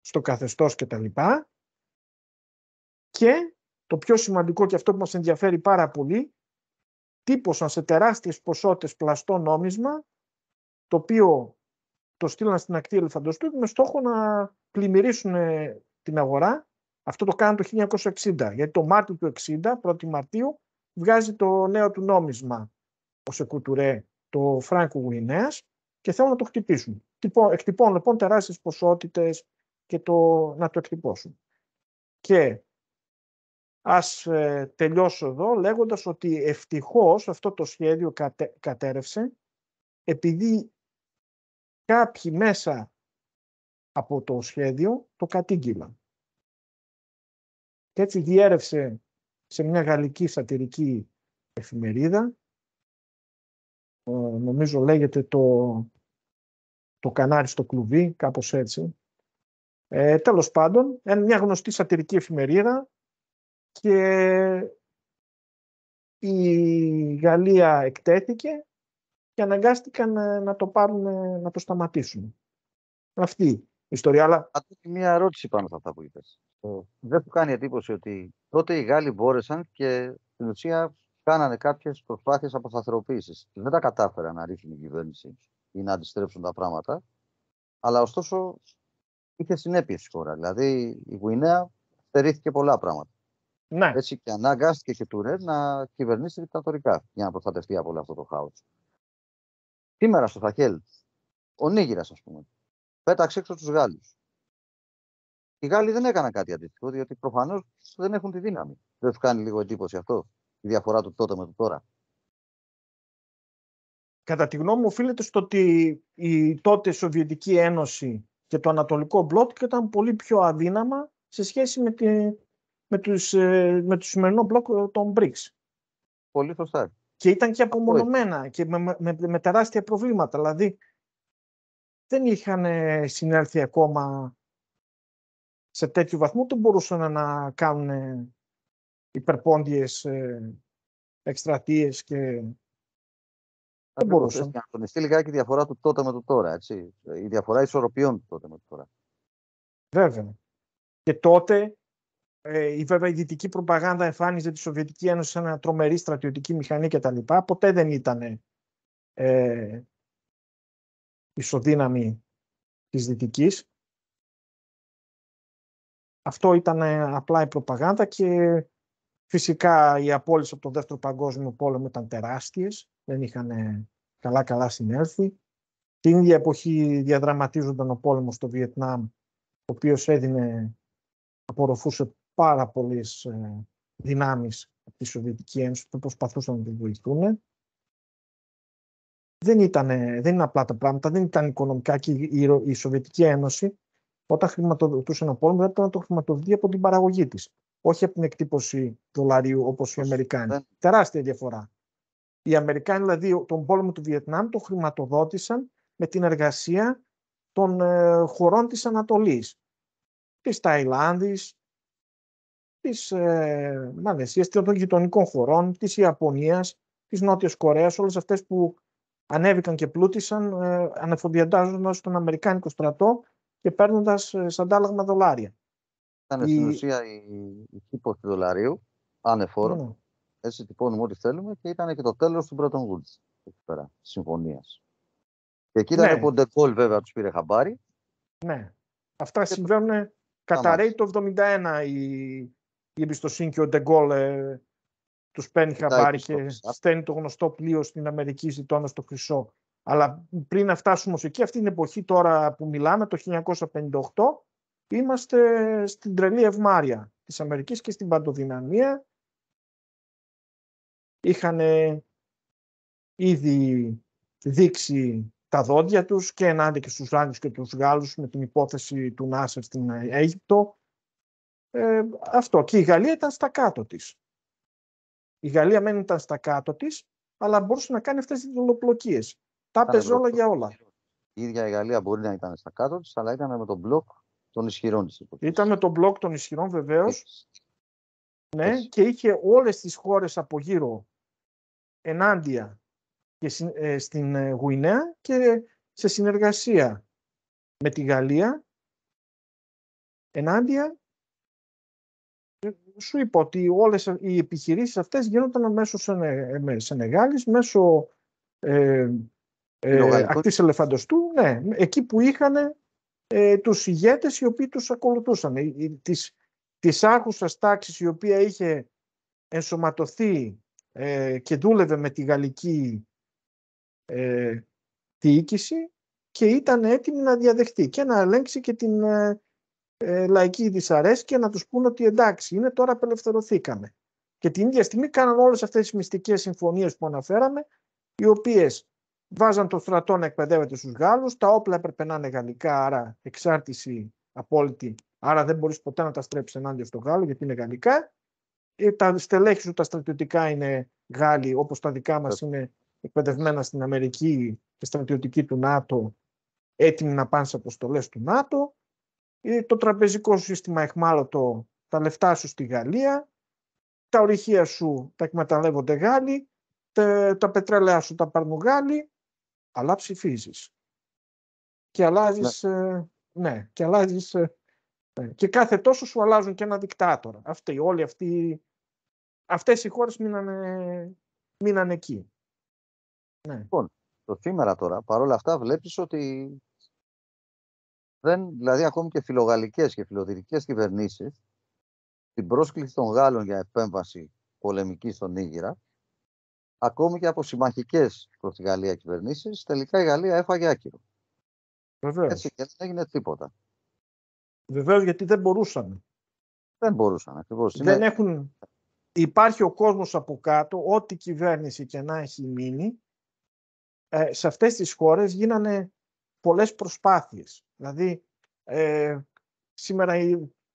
στο καθεστώς κτλ. Και, και το πιο σημαντικό και αυτό που μας ενδιαφέρει πάρα πολύ, τύπωσαν σε τεράστιες ποσότητες πλαστό νόμισμα, το οποίο το στείλαν στην ακτή ελεφαντοστούκ με στόχο να πλημμυρίσουν ε, την αγορά. Αυτό το κάνουν το 1960, γιατί το Μάρτιο του 60, 1η Μαρτίου, βγάζει το νέο του νόμισμα ο Σεκουτουρέ, το Φράγκο Γουινέας, και θέλουν να το χτυπήσουν. Εκτυπώνουν λοιπόν τεράστιες ποσότητες και το, να το εκτυπώσουν. Και Ας ε, τελειώσω εδώ λέγοντας ότι ευτυχώς αυτό το σχέδιο κατε, κατέρευσε επειδή κάποιοι μέσα από το σχέδιο το κατήγγυλαν. Και έτσι διέρευσε σε μια γαλλική σατυρική εφημερίδα, ε, νομίζω λέγεται το, το Κανάρι στο κλουβί, κάπως έτσι. Ε, τέλος πάντων, μια γνωστή σατυρική εφημερίδα και η Γαλλία εκτέθηκε και αναγκάστηκαν ε, να το πάρουν, ε, να το σταματήσουν. Αυτή η ιστορία. Αλλά... μια ερώτηση πάνω σε αυτά που είπες. Ε, δεν σου κάνει εντύπωση ότι τότε οι Γάλλοι μπόρεσαν και στην ουσία κάνανε κάποιες προσπάθειες αποσταθεροποίησης. Δεν τα κατάφεραν να ρίξουν η κυβέρνηση ή να αντιστρέψουν τα πράγματα. Αλλά ωστόσο είχε συνέπειες στη χώρα. Δηλαδή η Γουινέα στερήθηκε πολλά πράγματα. Ναι. Έτσι και αναγκάστηκε και του Ρεν να κυβερνήσει δικτατορικά για να προστατευτεί από όλο αυτό το χάος. Σήμερα στο Θαχέλ, ο Νίγηρας, ας πούμε, πέταξε έξω τους Γάλλους. Οι Γάλλοι δεν έκαναν κάτι αντίστοιχο, διότι προφανώς δεν έχουν τη δύναμη. Δεν τους κάνει λίγο εντύπωση αυτό, η διαφορά του τότε με το τώρα. Κατά τη γνώμη μου, οφείλεται στο ότι η τότε Σοβιετική Ένωση και το Ανατολικό Μπλοκ ήταν πολύ πιο αδύναμα σε σχέση με, τη, με, τους, ε, με το σημερινό μπλοκ ε, των BRICS. Πολύ σωστά. Και ήταν και απομονωμένα και με, με, με τεράστια προβλήματα. Δηλαδή δεν είχαν ε, συνέλθει ακόμα σε τέτοιο βαθμό δεν μπορούσαν να κάνουν υπερπόντιες εκστρατείες και δεν μπορούσαν. Να τονιστεί λιγάκι η διαφορά του τότε με το τώρα, έτσι. Η διαφορά ισορροπιών του τότε με το τώρα. Βέβαια. Και τότε ε, η, βέβαια η δυτική προπαγάνδα εμφάνιζε τη Σοβιετική Ένωση σαν ένα τρομερή στρατιωτική μηχανή κτλ. Ποτέ δεν ήταν ε, ισοδύναμη της Δυτικής. Αυτό ήταν απλά η προπαγάνδα και φυσικά οι απώλειες από τον Δεύτερο Παγκόσμιο Πόλεμο ήταν τεράστιες, δεν είχαν καλά-καλά συνέλθει. Την ίδια εποχή διαδραματίζονταν ο πόλεμος στο Βιετνάμ, ο οποίος έδινε απορροφούσε πάρα πολλές ε, δυνάμεις από τη Σοβιετική Ένωση που προσπαθούσαν να την βοηθούν. Δεν, ήταν, είναι απλά τα πράγματα, δεν ήταν οικονομικά και η, η Σοβιετική Ένωση όταν χρηματοδοτούσε ένα πόλεμο, έπρεπε να το χρηματοδοτεί από την παραγωγή της. Όχι από την εκτύπωση δολαρίου όπως οι Αμερικάνοι. Τεράστια διαφορά. Οι Αμερικάνοι, δηλαδή, τον πόλεμο του Βιετνάμ το χρηματοδότησαν με την εργασία των ε, χωρών της Ανατολής. της Ταϊλάνδης της ε, Μαλαισίας, των γειτονικών χωρών, της Ιαπωνίας, της Νότιας Κορέας, όλες αυτές που ανέβηκαν και πλούτησαν ε, τον Αμερικάνικο στρατό και παίρνοντας ε, σαν τάλαγμα δολάρια. Ήταν η... στην ουσία η, η του δολαρίου, ανεφόρο. Ναι. Έτσι τυπώνουμε ό,τι θέλουμε και ήταν και το τέλος του πρώτων Woods, εκεί πέρα, της συμφωνίας. Και εκεί ήταν ναι. ο Ντεκόλ βέβαια τους πήρε χαμπάρι. Ναι. Αυτά συμβαίνουν, κατά καταραίει το 1971 η, η εμπιστοσύνη και ο Ντεγκόλ ε, τους παίρνει χαμπάρι και στέλνει το γνωστό πλοίο στην Αμερική ζητώντας το χρυσό. Αλλά πριν να φτάσουμε εκεί, αυτή την εποχή τώρα που μιλάμε, το 1958, είμαστε στην τρελή ευμάρεια της Αμερικής και στην παντοδυναμία. Είχαν ήδη δείξει τα δόντια τους και ενάντια και στους Ράνιους και τους Γάλλους με την υπόθεση του Νάσερ στην Αίγυπτο ε, αυτό. Και η Γαλλία ήταν στα κάτω της. Η Γαλλία μεν ήταν στα κάτω της, αλλά μπορούσε να κάνει αυτές τις δολοπλοκίες. Τα παίζει όλα για όλα. Η ίδια η Γαλλία μπορεί να ήταν στα κάτω της, αλλά ήταν με τον μπλοκ των ισχυρών της. Ήταν με τον μπλοκ των ισχυρών βεβαίως, Ναι, και είχε όλες τις χώρες από γύρω ενάντια και ε, στην ε, Γουινέα και σε συνεργασία με τη Γαλλία ενάντια σου είπα ότι όλες οι επιχειρήσεις αυτές γίνονταν μέσω Σενεγάλης, μέσω ε, ε ελεφαντοστού, ναι, εκεί που είχαν ε, τους ηγέτες οι οποίοι τους ακολουθούσαν. Της, της τάξη, η οποία είχε ενσωματωθεί ε, και δούλευε με τη γαλλική ε, διοίκηση και ήταν έτοιμη να διαδεχτεί και να ελέγξει και την, ε, ε, λαϊκή δυσαρέσκεια να τους πούν ότι εντάξει είναι τώρα απελευθερωθήκαμε. Και την ίδια στιγμή κάναν όλες αυτές τις μυστικές συμφωνίες που αναφέραμε οι οποίες βάζαν το στρατό να εκπαιδεύεται στους Γάλλους, τα όπλα έπρεπε να είναι γαλλικά άρα εξάρτηση απόλυτη άρα δεν μπορείς ποτέ να τα στρέψεις ενάντια στο Γάλλο γιατί είναι γαλλικά. Ε, τα στελέχη σου τα στρατιωτικά είναι Γάλλοι όπως τα δικά μας είναι εκπαιδευμένα στην Αμερική και στρατιωτική του ΝΑΤΟ έτοιμοι να πάνε σε αποστολές του ΝΑΤΟ. Ε, το τραπεζικό σου σύστημα εχμάλωτο τα λεφτά σου στη Γαλλία, τα ορυχεία σου τα εκμεταλλεύονται Γάλλοι, τα, τα πετρέλαια σου τα πάρουν Γάλλοι, αλλά ψηφίζεις. Και αλλάζεις, ναι. Ε, ναι και αλλάζεις, ε, και κάθε τόσο σου αλλάζουν και ένα δικτάτορα. Αυτοί, όλοι αυτοί, αυτές οι χώρες μείνανε, μείνανε εκεί. Ναι. Λοιπόν, το σήμερα τώρα, παρόλα αυτά βλέπεις ότι δεν, δηλαδή ακόμη και φιλογαλλικές και φιλοδυτικές κυβερνήσεις, την πρόσκληση των Γάλλων για επέμβαση πολεμικής στον Ήγηρα ακόμη και από συμμαχικές προς τη Γαλλία κυβερνήσεις, τελικά η Γαλλία έφαγε άκυρο. Βεβαίως. Έτσι και δεν έγινε τίποτα. Βεβαίως γιατί δεν μπορούσαν. Δεν μπορούσαν ακριβώς. Δεν έχουν... Υπάρχει ο κόσμος από κάτω, ό,τι κυβέρνηση και να έχει μείνει. Ε, σε αυτές τις χώρες γίνανε πολλές προσπάθειες. Δηλαδή, ε, σήμερα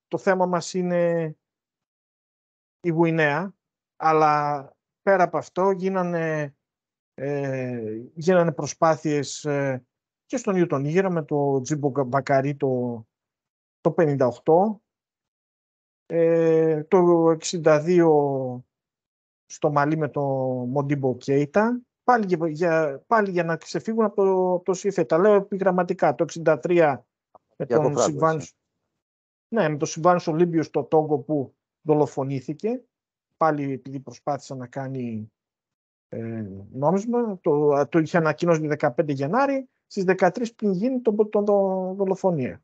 το θέμα μας είναι η Γουινέα, αλλά πέρα από αυτό γίνανε, ε, γίνανε προσπάθειες ε, και στον Ιούτον γύρω με το Τζίμπο Μπακαρί το, το 58, ε, το 62 στο Μαλί με το Μοντίμπο Κέιτα πάλι για, πάλι για να ξεφύγουν από το, το Τα λέω επιγραμματικά. Το 63 με τον το Συμβάν, ναι, με τον Συμβάν Ολύμπιος στο Τόγκο που δολοφονήθηκε. Πάλι επειδή προσπάθησε να κάνει ε, νόμισμα. Το, το είχε ανακοινώσει το 15 Γενάρη. Στις 13 πριν γίνει το, το δολοφονία.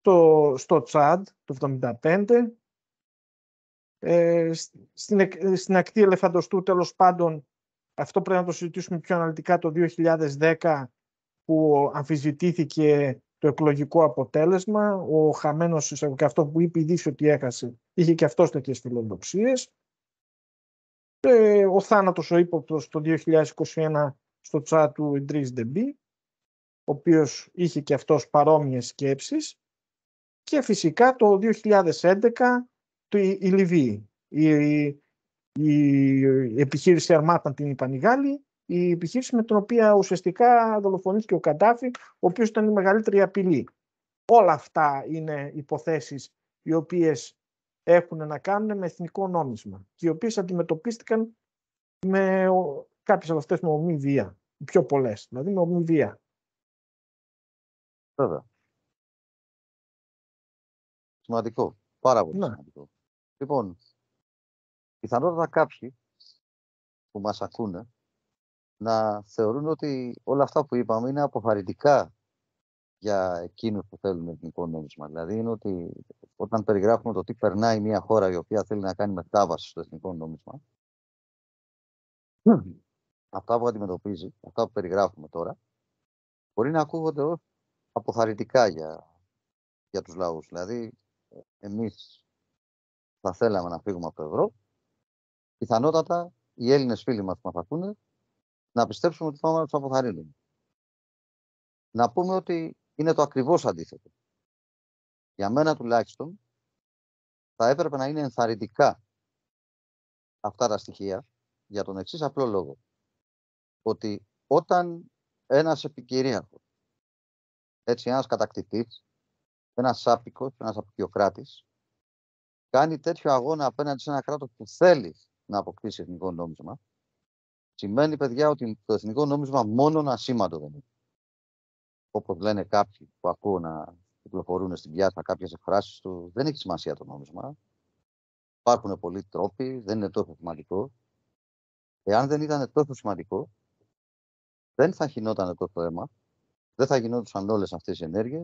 Το, στο Τσάντ το 1975 ε, στην, στην ακτή Ελεφαντοστού τέλος πάντων αυτό πρέπει να το συζητήσουμε πιο αναλυτικά το 2010 που αμφισβητήθηκε το εκλογικό αποτέλεσμα. Ο χαμένος και αυτό που είπε η ότι έχασε είχε και αυτός τέτοιες φιλοδοξίες. Ε, ο θάνατος ο ύποπτος το 2021 στο τσάτου του Ιντρίς Ντεμπή ο οποίος είχε και αυτός παρόμοιες σκέψεις και φυσικά το 2011 η, Λιβύη η επιχείρηση Αρμάταν την είπαν οι Γάλλοι, η επιχείρηση με την οποία ουσιαστικά δολοφονήθηκε ο Καντάφη, ο οποίος ήταν η μεγαλύτερη απειλή. Όλα αυτά είναι υποθέσεις οι οποίες έχουν να κάνουν με εθνικό νόμισμα και οι οποίες αντιμετωπίστηκαν με κάποιες από αυτές με ομιβία πιο πολλές, δηλαδή με ομιβία Βέβαια. Σημαντικό. Πάρα πολύ ναι. σημαντικό. Λοιπόν, πιθανότατα κάποιοι που μας ακούνε να θεωρούν ότι όλα αυτά που είπαμε είναι αποφαρητικά για εκείνους που θέλουν εθνικό νόμισμα. Δηλαδή είναι ότι όταν περιγράφουμε το τι περνάει μια χώρα η οποία θέλει να κάνει μετάβαση στο εθνικό νόμισμα, αυτά που αντιμετωπίζει, αυτά που περιγράφουμε τώρα, μπορεί να ακούγονται ως αποθαρρυντικά για, για τους λαούς. Δηλαδή, εμείς θα θέλαμε να φύγουμε από το ευρώ, πιθανότατα οι Έλληνες φίλοι μας που μας ακούνε να πιστέψουν ότι θα του αποθαρρύνουν. Να πούμε ότι είναι το ακριβώς αντίθετο. Για μένα τουλάχιστον θα έπρεπε να είναι ενθαρρυντικά αυτά τα στοιχεία για τον εξής απλό λόγο. Ότι όταν ένας επικυρίαρχος, έτσι ένας κατακτητής, ένας άπικος, ένας αποκειοκράτης κάνει τέτοιο αγώνα απέναντι σε ένα κράτος που θέλει να αποκτήσει εθνικό νόμισμα, σημαίνει, παιδιά, ότι το εθνικό νόμισμα μόνο να σήματο δεν είναι. Όπως λένε κάποιοι που ακούω να κυκλοφορούν στην πιάτα κάποιες εκφράσεις του, δεν έχει σημασία το νόμισμα. Υπάρχουν πολλοί τρόποι, δεν είναι τόσο σημαντικό. Εάν δεν ήταν τόσο σημαντικό, δεν θα γινόταν το αίμα, δεν θα γινόντουσαν όλες αυτές οι ενέργειες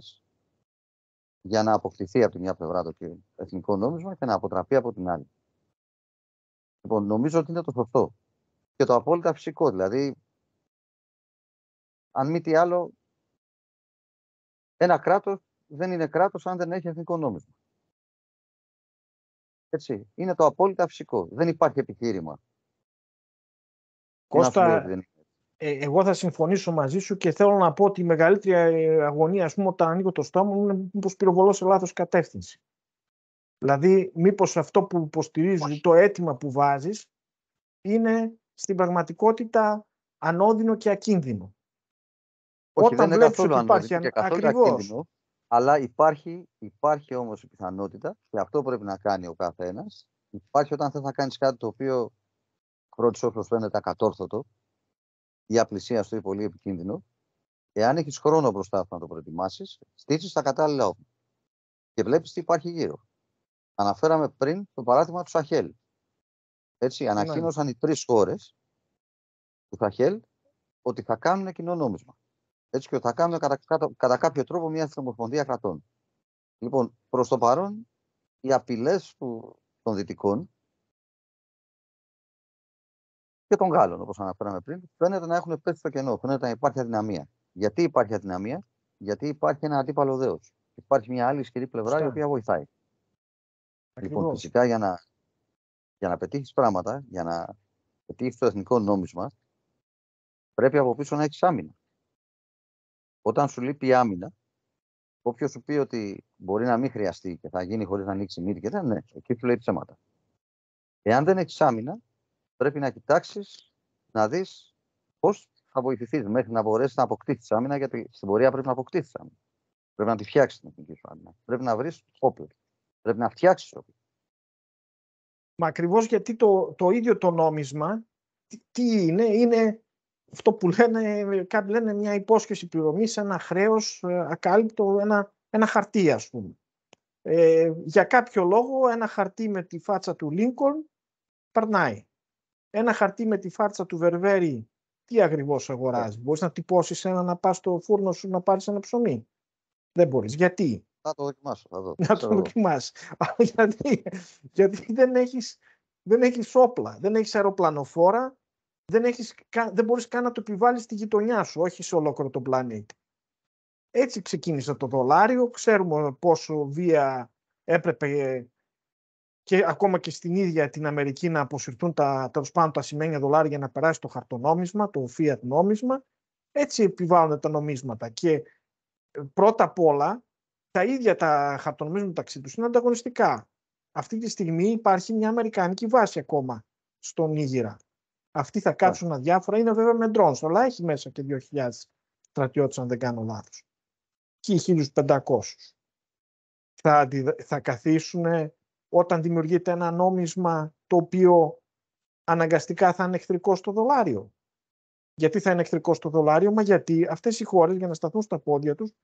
για να αποκτηθεί από τη μια πλευρά το εθνικό νόμισμα και να αποτραπεί από την άλλη. Λοιπόν, νομίζω ότι είναι το σωστό. Και το απόλυτα φυσικό. Δηλαδή, αν μη τι άλλο, ένα κράτος δεν είναι κράτος αν δεν έχει εθνικό νόμισμα. Έτσι. Είναι το απόλυτα φυσικό. Δεν υπάρχει επιχείρημα. Κώστα, ε, εγώ θα συμφωνήσω μαζί σου και θέλω να πω ότι η μεγαλύτερη αγωνία, ας πούμε, όταν ανοίγω το στόμα μου είναι πώ πυροβολώ σε λάθος κατεύθυνση. Δηλαδή, μήπως αυτό που υποστηρίζεις δηλαδή το αίτημα που βάζεις, είναι στην πραγματικότητα ανώδυνο και ακίνδυνο. Όχι, Όταν δεν είναι καθόλου ότι υπάρχει και καθόλου ακριβώς. ακίνδυνο, αλλά υπάρχει, υπάρχει όμως η πιθανότητα, και αυτό πρέπει να κάνει ο καθένας. υπάρχει όταν θες να κάνεις κάτι το οποίο πρώτης όφελος φαίνεται ακατόρθωτο ή απλησία στο ή πολύ επικίνδυνο, εάν έχεις χρόνο μπροστά σου να το προετοιμάσεις, στήσεις τα κατάλληλα όπλα και βλέπεις τι υπάρχει γύρω. Αναφέραμε πριν το παράδειγμα του Σαχέλ. Έτσι, ναι. ανακοίνωσαν οι τρεις χώρες του Σαχέλ ότι θα κάνουν κοινό νόμισμα. Έτσι και ότι θα κάνουν κατά, κατά, κατά κάποιο τρόπο μια θερμοσπονδία κρατών. Λοιπόν, προς το παρόν, οι απειλές των Δυτικών και των Γάλλων, όπως αναφέραμε πριν, φαίνεται να έχουν πέσει στο κενό. Φαίνεται να υπάρχει αδυναμία. Γιατί υπάρχει αδυναμία, Γιατί υπάρχει ένα αντίπαλο δέος. Υπάρχει μια άλλη ισχυρή πλευρά η οποία βοηθάει. Λοιπόν, φυσικά για να, για να πετύχεις πράγματα, για να πετύχεις το εθνικό νόμισμα, πρέπει από πίσω να έχεις άμυνα. Όταν σου λείπει η άμυνα, όποιος σου πει ότι μπορεί να μην χρειαστεί και θα γίνει χωρίς να ανοίξει μύτη και δεν, ναι, εκεί σου λέει ψέματα. Εάν δεν έχεις άμυνα, πρέπει να κοιτάξεις να δεις πώς θα βοηθηθείς μέχρι να μπορέσεις να αποκτήσεις άμυνα, γιατί στην πορεία πρέπει να αποκτήσεις άμυνα. Πρέπει να τη φτιάξεις την εθνική σου άμυνα. Πρέπει να βρεις όπλο. Πρέπει να φτιάξεις το Μα ακριβώς γιατί το, το ίδιο το νόμισμα, τι, είναι, είναι αυτό που λένε, κάποιοι λένε μια υπόσχεση πληρωμής, ένα χρέος ε, ακάλυπτο, ένα, ένα χαρτί ας πούμε. Ε, για κάποιο λόγο ένα χαρτί με τη φάτσα του Λίνκον περνάει. Ένα χαρτί με τη φάρτσα του Βερβέρη τι ακριβώς αγοράζει. Yeah. Ε. Μπορείς να τυπώσεις ένα να πας στο φούρνο σου να πάρεις ένα ψωμί. Δεν μπορείς. Γιατί. Θα το δοκιμάσω. Θα να το δοκιμάσει. γιατί, γιατί δεν έχεις δεν έχεις όπλα, δεν έχεις αεροπλανοφόρα, δεν, έχεις, δεν μπορείς καν να το επιβάλλεις στη γειτονιά σου, όχι σε ολόκληρο τον πλανήτη. Έτσι ξεκίνησε το δολάριο, ξέρουμε πόσο βία έπρεπε και ακόμα και στην ίδια την Αμερική να αποσυρθούν τα, τέλος τα σημαίνια δολάρια για να περάσει το χαρτονόμισμα, το fiat νόμισμα. Έτσι επιβάλλονται τα νομίσματα και πρώτα απ' όλα τα ίδια τα χαρτονομίσματα μεταξύ τους είναι ανταγωνιστικά. Αυτή τη στιγμή υπάρχει μια Αμερικανική βάση ακόμα στον Ήγηρα. Αυτοί θα κάτσουν αδιάφορα. Είναι βέβαια με ντρόν, αλλά έχει μέσα και 2.000 στρατιώτες, αν δεν κάνω λάθος. Και 1.500. Θα, θα καθίσουν ε, όταν δημιουργείται ένα νόμισμα το οποίο αναγκαστικά θα είναι εχθρικό στο δολάριο. Γιατί θα είναι εχθρικό στο δολάριο, μα γιατί αυτές οι χώρες για να σταθούν στα πόδια τους,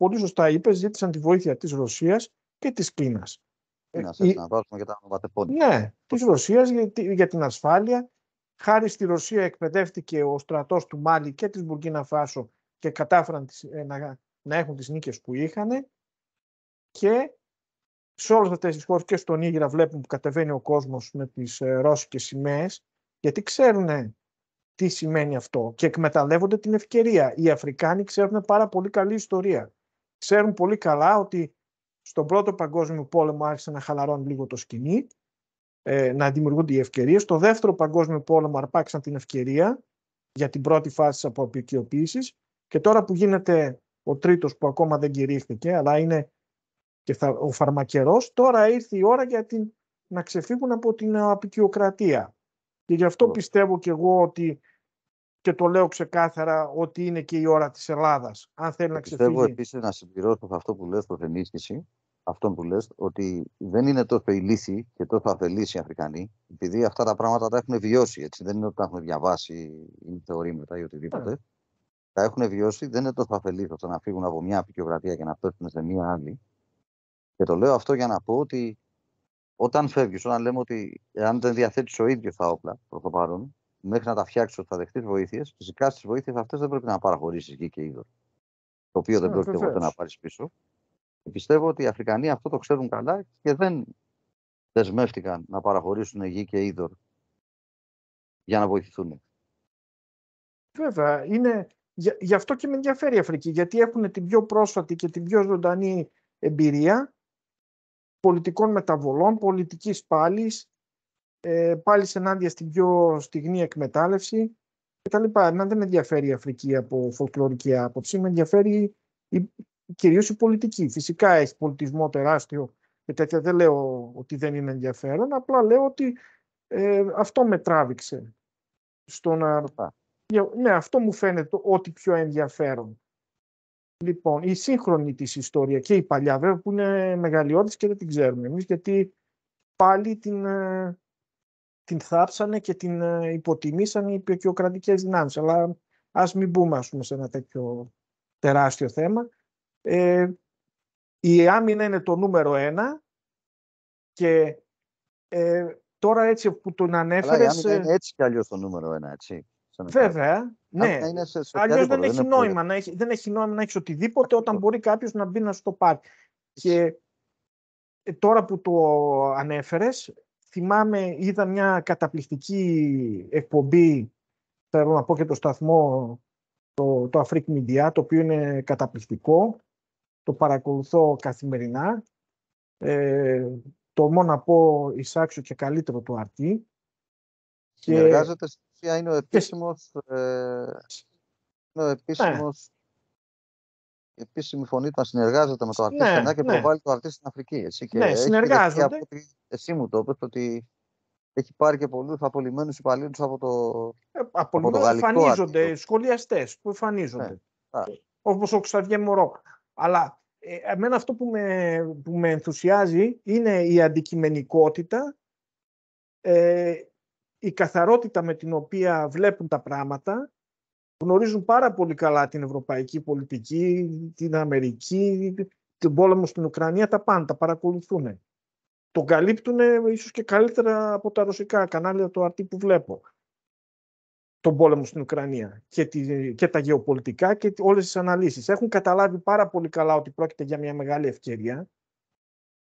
πολύ σωστά είπες, ζήτησαν τη βοήθεια της Ρωσίας και της Κίνας. Να ε, να βάλουμε και τα βατεφόνια. Ναι, της Ρωσίας για, για την ασφάλεια. Χάρη στη Ρωσία εκπαιδεύτηκε ο στρατός του Μάλι και της Μπουργκίνα Φάσο και κατάφεραν ε, να, να έχουν τις νίκες που είχαν. Και σε όλες αυτές τις χώρες και στον Ήγηρα βλέπουν που κατεβαίνει ο κόσμος με τις ε, ρώσικες σημαίες, γιατί ξέρουν τι σημαίνει αυτό και εκμεταλλεύονται την ευκαιρία. Οι Αφρικάνοι ξέρουν πάρα πολύ καλή ιστορία ξέρουν πολύ καλά ότι στον πρώτο παγκόσμιο πόλεμο άρχισαν να χαλαρώνει λίγο το σκηνή, ε, να δημιουργούνται οι ευκαιρίες. Στο δεύτερο παγκόσμιο πόλεμο αρπάξαν την ευκαιρία για την πρώτη φάση της αποπικιοποίησης και τώρα που γίνεται ο τρίτος που ακόμα δεν κηρύχθηκε, αλλά είναι και θα, ο φαρμακερός, τώρα ήρθε η ώρα για την, να ξεφύγουν από την αποικιοκρατία. Και γι' αυτό πιστεύω και εγώ ότι και το λέω ξεκάθαρα ότι είναι και η ώρα της Ελλάδας. Αν θέλει να ξεφύγει... Πιστεύω επίσης να συμπληρώσω αυτό που λες προς ενίσχυση, αυτό που λες, ότι δεν είναι τόσο ηλίθιοι και τόσο αφελείς οι Αφρικανοί, επειδή αυτά τα πράγματα τα έχουν βιώσει, έτσι. δεν είναι ότι τα έχουν διαβάσει ή θεωρήματα ή οτιδήποτε. Ναι. Τα έχουν βιώσει, δεν είναι τόσο αφελείς ώστε να φύγουν από μια απεικιοκρατία και να πέφτουν σε μια άλλη. Και το λέω αυτό για να πω ότι όταν φεύγεις, όταν λέμε ότι αν δεν διαθέτεις ο ίδιος τα όπλα προς το παρόν, μέχρι να τα φτιάξει ότι θα δεχτείς βοήθειες, φυσικά στις βοήθειες αυτές δεν πρέπει να παραχωρήσεις γη και είδο. Το οποίο δεν ναι, πρόκειται ποτέ να πάρεις πίσω. Και πιστεύω ότι οι Αφρικανοί αυτό το ξέρουν καλά και δεν δεσμεύτηκαν να παραχωρήσουν γη και είδωρ για να βοηθηθούν. Βέβαια. Γι' αυτό και με ενδιαφέρει η Αφρική, γιατί έχουν την πιο πρόσφατη και την πιο ζωντανή εμπειρία πολιτικών μεταβολών, πολιτικής πάλης, ε, πάλι ενάντια στην πιο στιγμή εκμετάλλευση κτλ. Να δεν με ενδιαφέρει η Αφρική από φολκλωρική άποψη, με ενδιαφέρει η, κυρίως η πολιτική. Φυσικά έχει πολιτισμό τεράστιο και τέτοια δεν λέω ότι δεν είναι ενδιαφέρον, απλά λέω ότι ε, αυτό με τράβηξε στο να Ναι, αυτό μου φαίνεται ό,τι πιο ενδιαφέρον. Λοιπόν, η σύγχρονη της ιστορία και η παλιά βέβαια που είναι μεγαλειώδης και δεν την ξέρουμε εμείς γιατί πάλι την, ε, την θάψανε και την ε, υποτιμήσανε οι οικοκρατικές δυνάμεις. Αλλά ας μην μπούμε σε ένα τέτοιο τεράστιο θέμα. Ε, η άμυνα είναι το νούμερο ένα και ε, τώρα έτσι που τον ανέφερες... Αλλά η είναι ε, έτσι κι αλλιώς το νούμερο ένα, έτσι. Βέβαια, ναι. Αλλιώς δεν, έχει νόημα να έχει, δεν έχει νόημα να έχει οτιδήποτε όταν μπορεί κάποιος να μπει να στο πάρει. Και ε, τώρα που το ανέφερες, θυμάμαι, είδα μια καταπληκτική εκπομπή, θέλω να πω και το σταθμό, το, το Afrik Media, το οποίο είναι καταπληκτικό, το παρακολουθώ καθημερινά. Ε, το μόνο να πω εισάξω και καλύτερο το αρτή. Και... Συνεργάζεται στην είναι ο επίσημος, ε, είναι ο ναι. επίσημος επίσημη φωνή να συνεργάζεται με το Αρτή ναι, ναι. και προβάλλει το Αρτή στην Αφρική. Και ναι, συνεργάζονται. Από ότι εσύ μου το είπες ότι έχει πάρει και πολλούς απολυμμένους υπαλλήλους από το. Ε, απολυμμένου εμφανίζονται, σχολιαστές που εμφανίζονται. Ναι, Όπως ο Ξαβιέ Μωρό. Αλλά ε, εμένα αυτό που με, που με ενθουσιάζει είναι η αντικειμενικότητα, ε, η καθαρότητα με την οποία βλέπουν τα πράγματα γνωρίζουν πάρα πολύ καλά την ευρωπαϊκή πολιτική, την Αμερική, τον πόλεμο στην Ουκρανία, τα πάντα, τα παρακολουθούν. Τον καλύπτουν ε, ίσως και καλύτερα από τα ρωσικά κανάλια το αρτί που βλέπω. Τον πόλεμο στην Ουκρανία και, τα γεωπολιτικά και όλες τις αναλύσεις. Έχουν καταλάβει πάρα πολύ καλά ότι πρόκειται για μια μεγάλη ευκαιρία.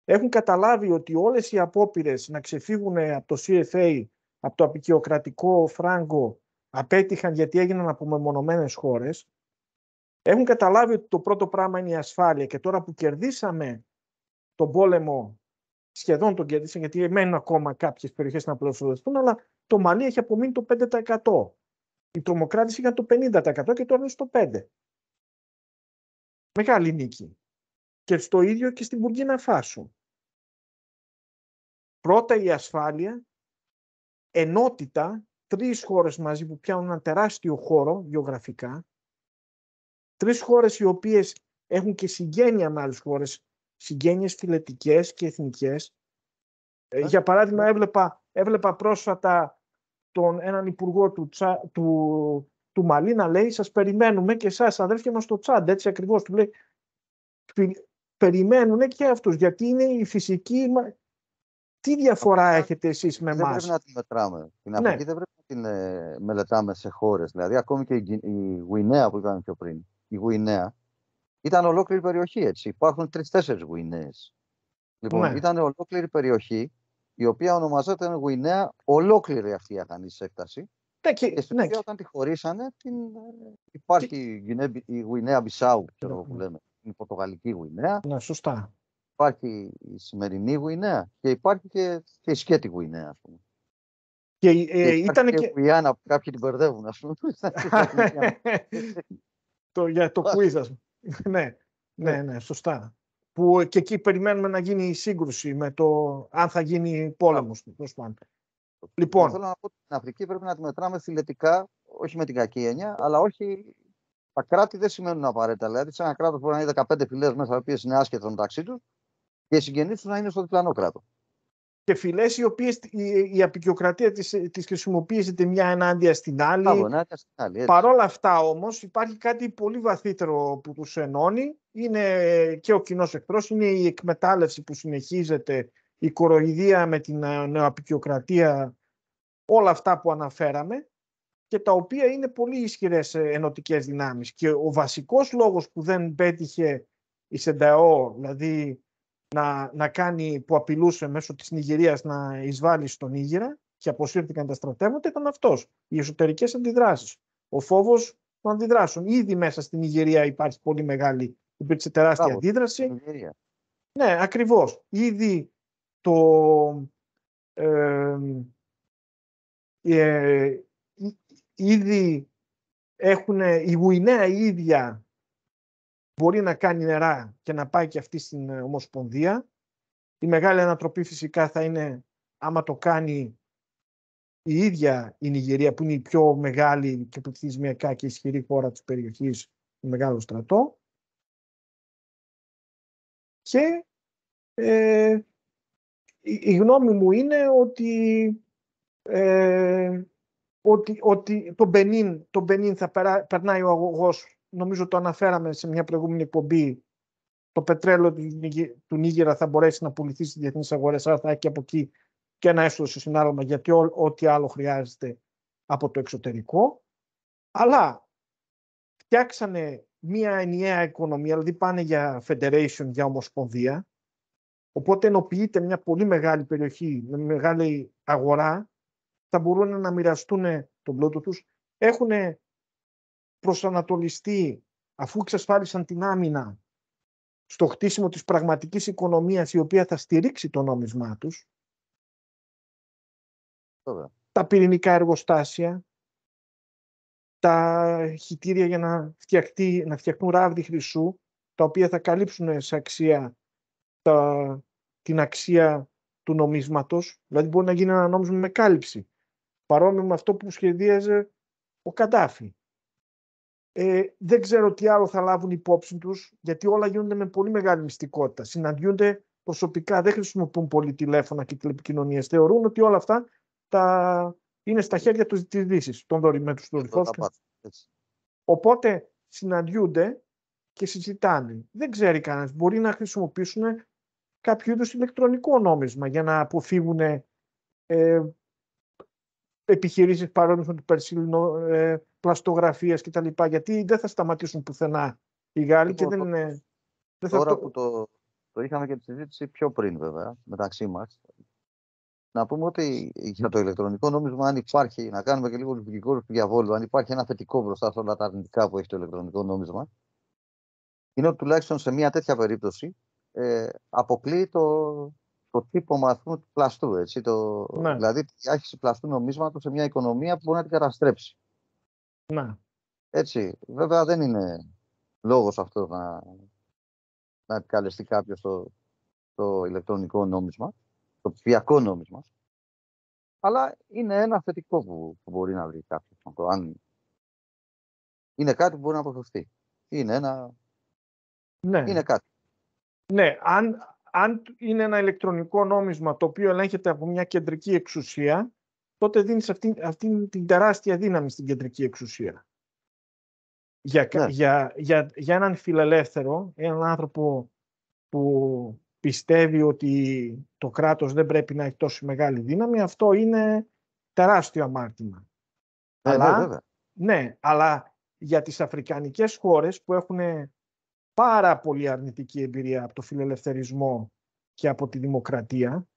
Έχουν καταλάβει ότι όλες οι απόπειρες να ξεφύγουν ε, από το CFA, από το απεικιοκρατικό φράγκο απέτυχαν γιατί έγιναν από χώρες, έχουν καταλάβει ότι το πρώτο πράγμα είναι η ασφάλεια και τώρα που κερδίσαμε τον πόλεμο, σχεδόν τον κερδίσαμε γιατί μένουν ακόμα κάποιες περιοχές να προσοδευτούν, αλλά το Μαλί έχει απομείνει το 5%. Η τρομοκράτηση ήταν το 50% και τώρα είναι στο 5%. Μεγάλη νίκη. Και στο ίδιο και στην Μπουργκίνα Φάσου. Πρώτα η ασφάλεια, ενότητα τρεις χώρες μαζί που πιάνουν ένα τεράστιο χώρο γεωγραφικά, τρεις χώρες οι οποίες έχουν και συγγένεια με άλλες χώρες, συγγένειες φιλετικές και εθνικές. Ε, για παράδειγμα, ναι. έβλεπα, έβλεπα πρόσφατα τον έναν υπουργό του, τσα, του, του Μαλή να λέει «Σας περιμένουμε και εσάς αδέρφια μας στο τσάντ». Έτσι ακριβώς του λέει «Περιμένουν και αυτούς, γιατί είναι η φυσική τι διαφορά έχετε εσείς με εμά. Δεν πρέπει να τη μετράμε. Την ναι. δεν πρέπει να την ε, μελετάμε σε χώρες. Δηλαδή, ακόμη και η, Γουινέα που είπαμε πιο πριν. Η Γουινέα ήταν ολόκληρη περιοχή έτσι. Υπάρχουν τρει-τέσσερι Γουινέες. Λοιπόν, ναι. ήταν ολόκληρη περιοχή η οποία ονομαζόταν Γουινέα, ολόκληρη αυτή η αγανή έκταση. Ναι, και, και στην ναι, όταν τη χωρίσανε, την... Ε, υπάρχει η Γουινέα Μπισάου, ξέρω ναι. που λέμε. Η Πορτογαλική Γουινέα. Ναι, σωστά. Υπάρχει η σημερινή Γουινέα και υπάρχει και, και η σκέτη Γουινέα, ας πούμε. Και, ε, και ήταν και... Η Άννα που κάποιοι την μπερδεύουν, ας πούμε. το, για το quiz, ας πούμε. ναι, ναι, ναι, ναι σωστά. Που ε, και εκεί περιμένουμε να γίνει η σύγκρουση με το αν θα γίνει πόλεμος. Λοιπόν. Θέλω να πω ότι την Αφρική πρέπει να τη μετράμε θηλετικά, όχι με την κακή έννοια, αλλά όχι τα κράτη δεν σημαίνουν απαραίτητα. Δηλαδή, σε ένα κράτος μπορεί να είναι 15 φιλέ μέσα, οι οποίες είναι άσχετο μεταξύ τους, και οι συγγενείς τους να είναι στο διπλανό κράτος. Και φυλές οι οποίες η απεικιοκρατία της τις μια ενάντια στην άλλη. Παρ' όλα άλλη αυτά όμως υπάρχει κάτι πολύ βαθύτερο που τους ενώνει. Είναι και ο κοινός εχθρός, είναι η εκμετάλλευση που συνεχίζεται, η κοροϊδία με την ε, νεοαπικιοκρατία, όλα αυτά που αναφέραμε και τα οποία είναι πολύ ισχυρές ε, ενωτικές δυνάμεις. Και ο βασικός λόγος που δεν πέτυχε η ΣΕΝΤΑΟ, δηλαδή να, να κάνει, που απειλούσε μέσω της Νιγηρίας να εισβάλλει στον Ήγηρα και αποσύρθηκαν τα στρατεύματα ήταν αυτός, οι εσωτερικές αντιδράσεις. Ο φόβος των αντιδράσεων. Ήδη μέσα στην Νιγηρία υπάρχει πολύ μεγάλη, υπήρξε τεράστια αντίδραση. Ναι, ακριβώς. Ήδη το, ε, ήδη έχουν η Γουινέα ίδια μπορεί να κάνει νερά και να πάει και αυτή στην ε, Ομοσπονδία. Η μεγάλη ανατροπή φυσικά θα είναι άμα το κάνει η ίδια η Νιγηρία που είναι η πιο μεγάλη και πληθυσμιακά και ισχυρή χώρα της περιοχής του μεγάλο στρατό. Και ε, η γνώμη μου είναι ότι, ε, ότι, ότι το Μπενίν, το Μπενίν θα περνάει ο αγωγός νομίζω το αναφέραμε σε μια προηγούμενη εκπομπή, το πετρέλαιο του Νίγηρα θα μπορέσει να πουληθεί στις διεθνείς αγορές άρα θα έχει από εκεί και ένα έσοδο συνάλλαγμα γιατί ό,τι άλλο χρειάζεται από το εξωτερικό. Αλλά φτιάξανε μια ενιαία οικονομία, δηλαδή πάνε για federation, για ομοσπονδία, οπότε ενοποιείται μια πολύ μεγάλη περιοχή, με μεγάλη αγορά, θα μπορούν να μοιραστούν τον πλούτο τους. Έχουν προσανατολιστεί αφού εξασφάλισαν την άμυνα στο χτίσιμο της πραγματικής οικονομίας η οποία θα στηρίξει το νόμισμά τους. Τα πυρηνικά εργοστάσια, τα χιτήρια για να, φτιαχτεί, να φτιαχτούν ράβδι χρυσού, τα οποία θα καλύψουν σε αξία τα, την αξία του νομίσματος. Δηλαδή μπορεί να γίνει ένα νόμισμα με κάλυψη. Παρόμοιο με αυτό που σχεδίαζε ο Καντάφη. Ε, δεν ξέρω τι άλλο θα λάβουν υπόψη τους, γιατί όλα γίνονται με πολύ μεγάλη μυστικότητα. Συναντιούνται προσωπικά, δεν χρησιμοποιούν πολύ τηλέφωνα και τηλεπικοινωνίες. Θεωρούν ότι όλα αυτά τα... είναι στα χέρια τους της Δύσης, με του Οπότε συναντιούνται και συζητάνε. Δεν ξέρει κανένας. Μπορεί να χρησιμοποιήσουν κάποιο είδους ηλεκτρονικό νόμισμα για να αποφύγουν ε, επιχειρήσεις παρόμοιες με το περσίλινο ε, πλαστογραφίας λοιπά Γιατί δεν θα σταματήσουν πουθενά οι Γάλλοι και λοιπόν, δεν, είναι, δεν θα Τώρα που το, το είχαμε και τη συζήτηση πιο πριν βέβαια, μεταξύ μας, να πούμε ότι για το ηλεκτρονικό νόμισμα, αν υπάρχει, να κάνουμε και λίγο λειτουργικό του διαβόλου, αν υπάρχει ένα θετικό μπροστά σε όλα τα αρνητικά που έχει το ηλεκτρονικό νόμισμα, είναι ότι τουλάχιστον σε μια τέτοια περίπτωση ε, αποκλείει το, το τύπο του πλαστού. Έτσι, το, ναι. Δηλαδή, η άρχιση πλαστού νομίσματος σε μια οικονομία που μπορεί να την καταστρέψει. Ναι. Έτσι. Βέβαια δεν είναι λόγος αυτό να, να επικαλεστεί κάποιος το, το ηλεκτρονικό νόμισμα, το ψηφιακό νόμισμα. Αλλά είναι ένα θετικό που, μπορεί να βρει κάποιος. Αν είναι κάτι που μπορεί να αποφευθεί. Είναι ένα. Ναι. Είναι κάτι. Ναι, αν, αν είναι ένα ηλεκτρονικό νόμισμα το οποίο ελέγχεται από μια κεντρική εξουσία, τότε δίνεις αυτή, αυτή την τεράστια δύναμη στην κεντρική εξουσία. Για, ναι. για, για, για έναν φιλελεύθερο, έναν άνθρωπο που πιστεύει ότι το κράτος δεν πρέπει να έχει τόσο μεγάλη δύναμη, αυτό είναι τεράστιο αμάρτημα. Ναι, αλλά, ναι, ναι, αλλά για τις αφρικανικές χώρες που έχουν πάρα πολύ αρνητική εμπειρία από το φιλελευθερισμό και από τη δημοκρατία,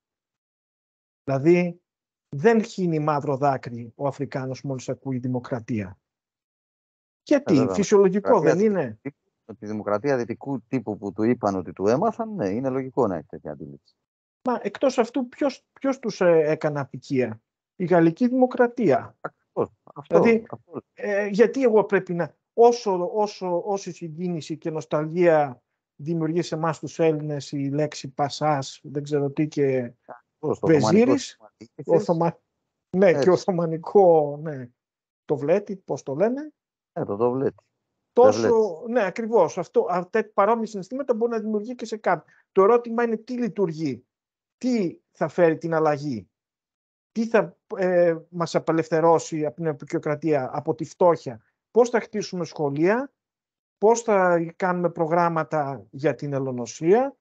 δηλαδή δεν χύνει μαύρο δάκρυ ο Αφρικανό μόλις ακούει δημοκρατία. Γιατί, ε, φυσιολογικό δεν είναι. Τη δημοκρατία δυτικού τύπου που του είπαν ότι του έμαθαν, ναι, είναι λογικό να έχει τέτοια αντίληψη. Μα εκτός αυτού ποιος του τους ε, έκανε απικία. Η γαλλική δημοκρατία. Ακριβώς. αυτό, δηλαδή, ε, γιατί εγώ πρέπει να... Όσο, όσο, όση συγκίνηση και νοσταλγία δημιουργεί σε εμάς τους Έλληνες η λέξη πασάς, δεν ξέρω τι και Βεζίρης, Οθωμα... ναι, Έτσι. και Οθωμανικό, ναι, το βλέπει, πώς το λένε. Ε, το το Τόσο, ναι, ακριβώς, αυτό, αυτά παρόμοια συναισθήματα μπορεί να δημιουργεί και σε κάποιον. Το ερώτημα είναι τι λειτουργεί, τι θα φέρει την αλλαγή, τι θα ε, μας απελευθερώσει από την επικοκρατία, από τη φτώχεια, πώς θα χτίσουμε σχολεία, πώς θα κάνουμε προγράμματα για την ελονοσία,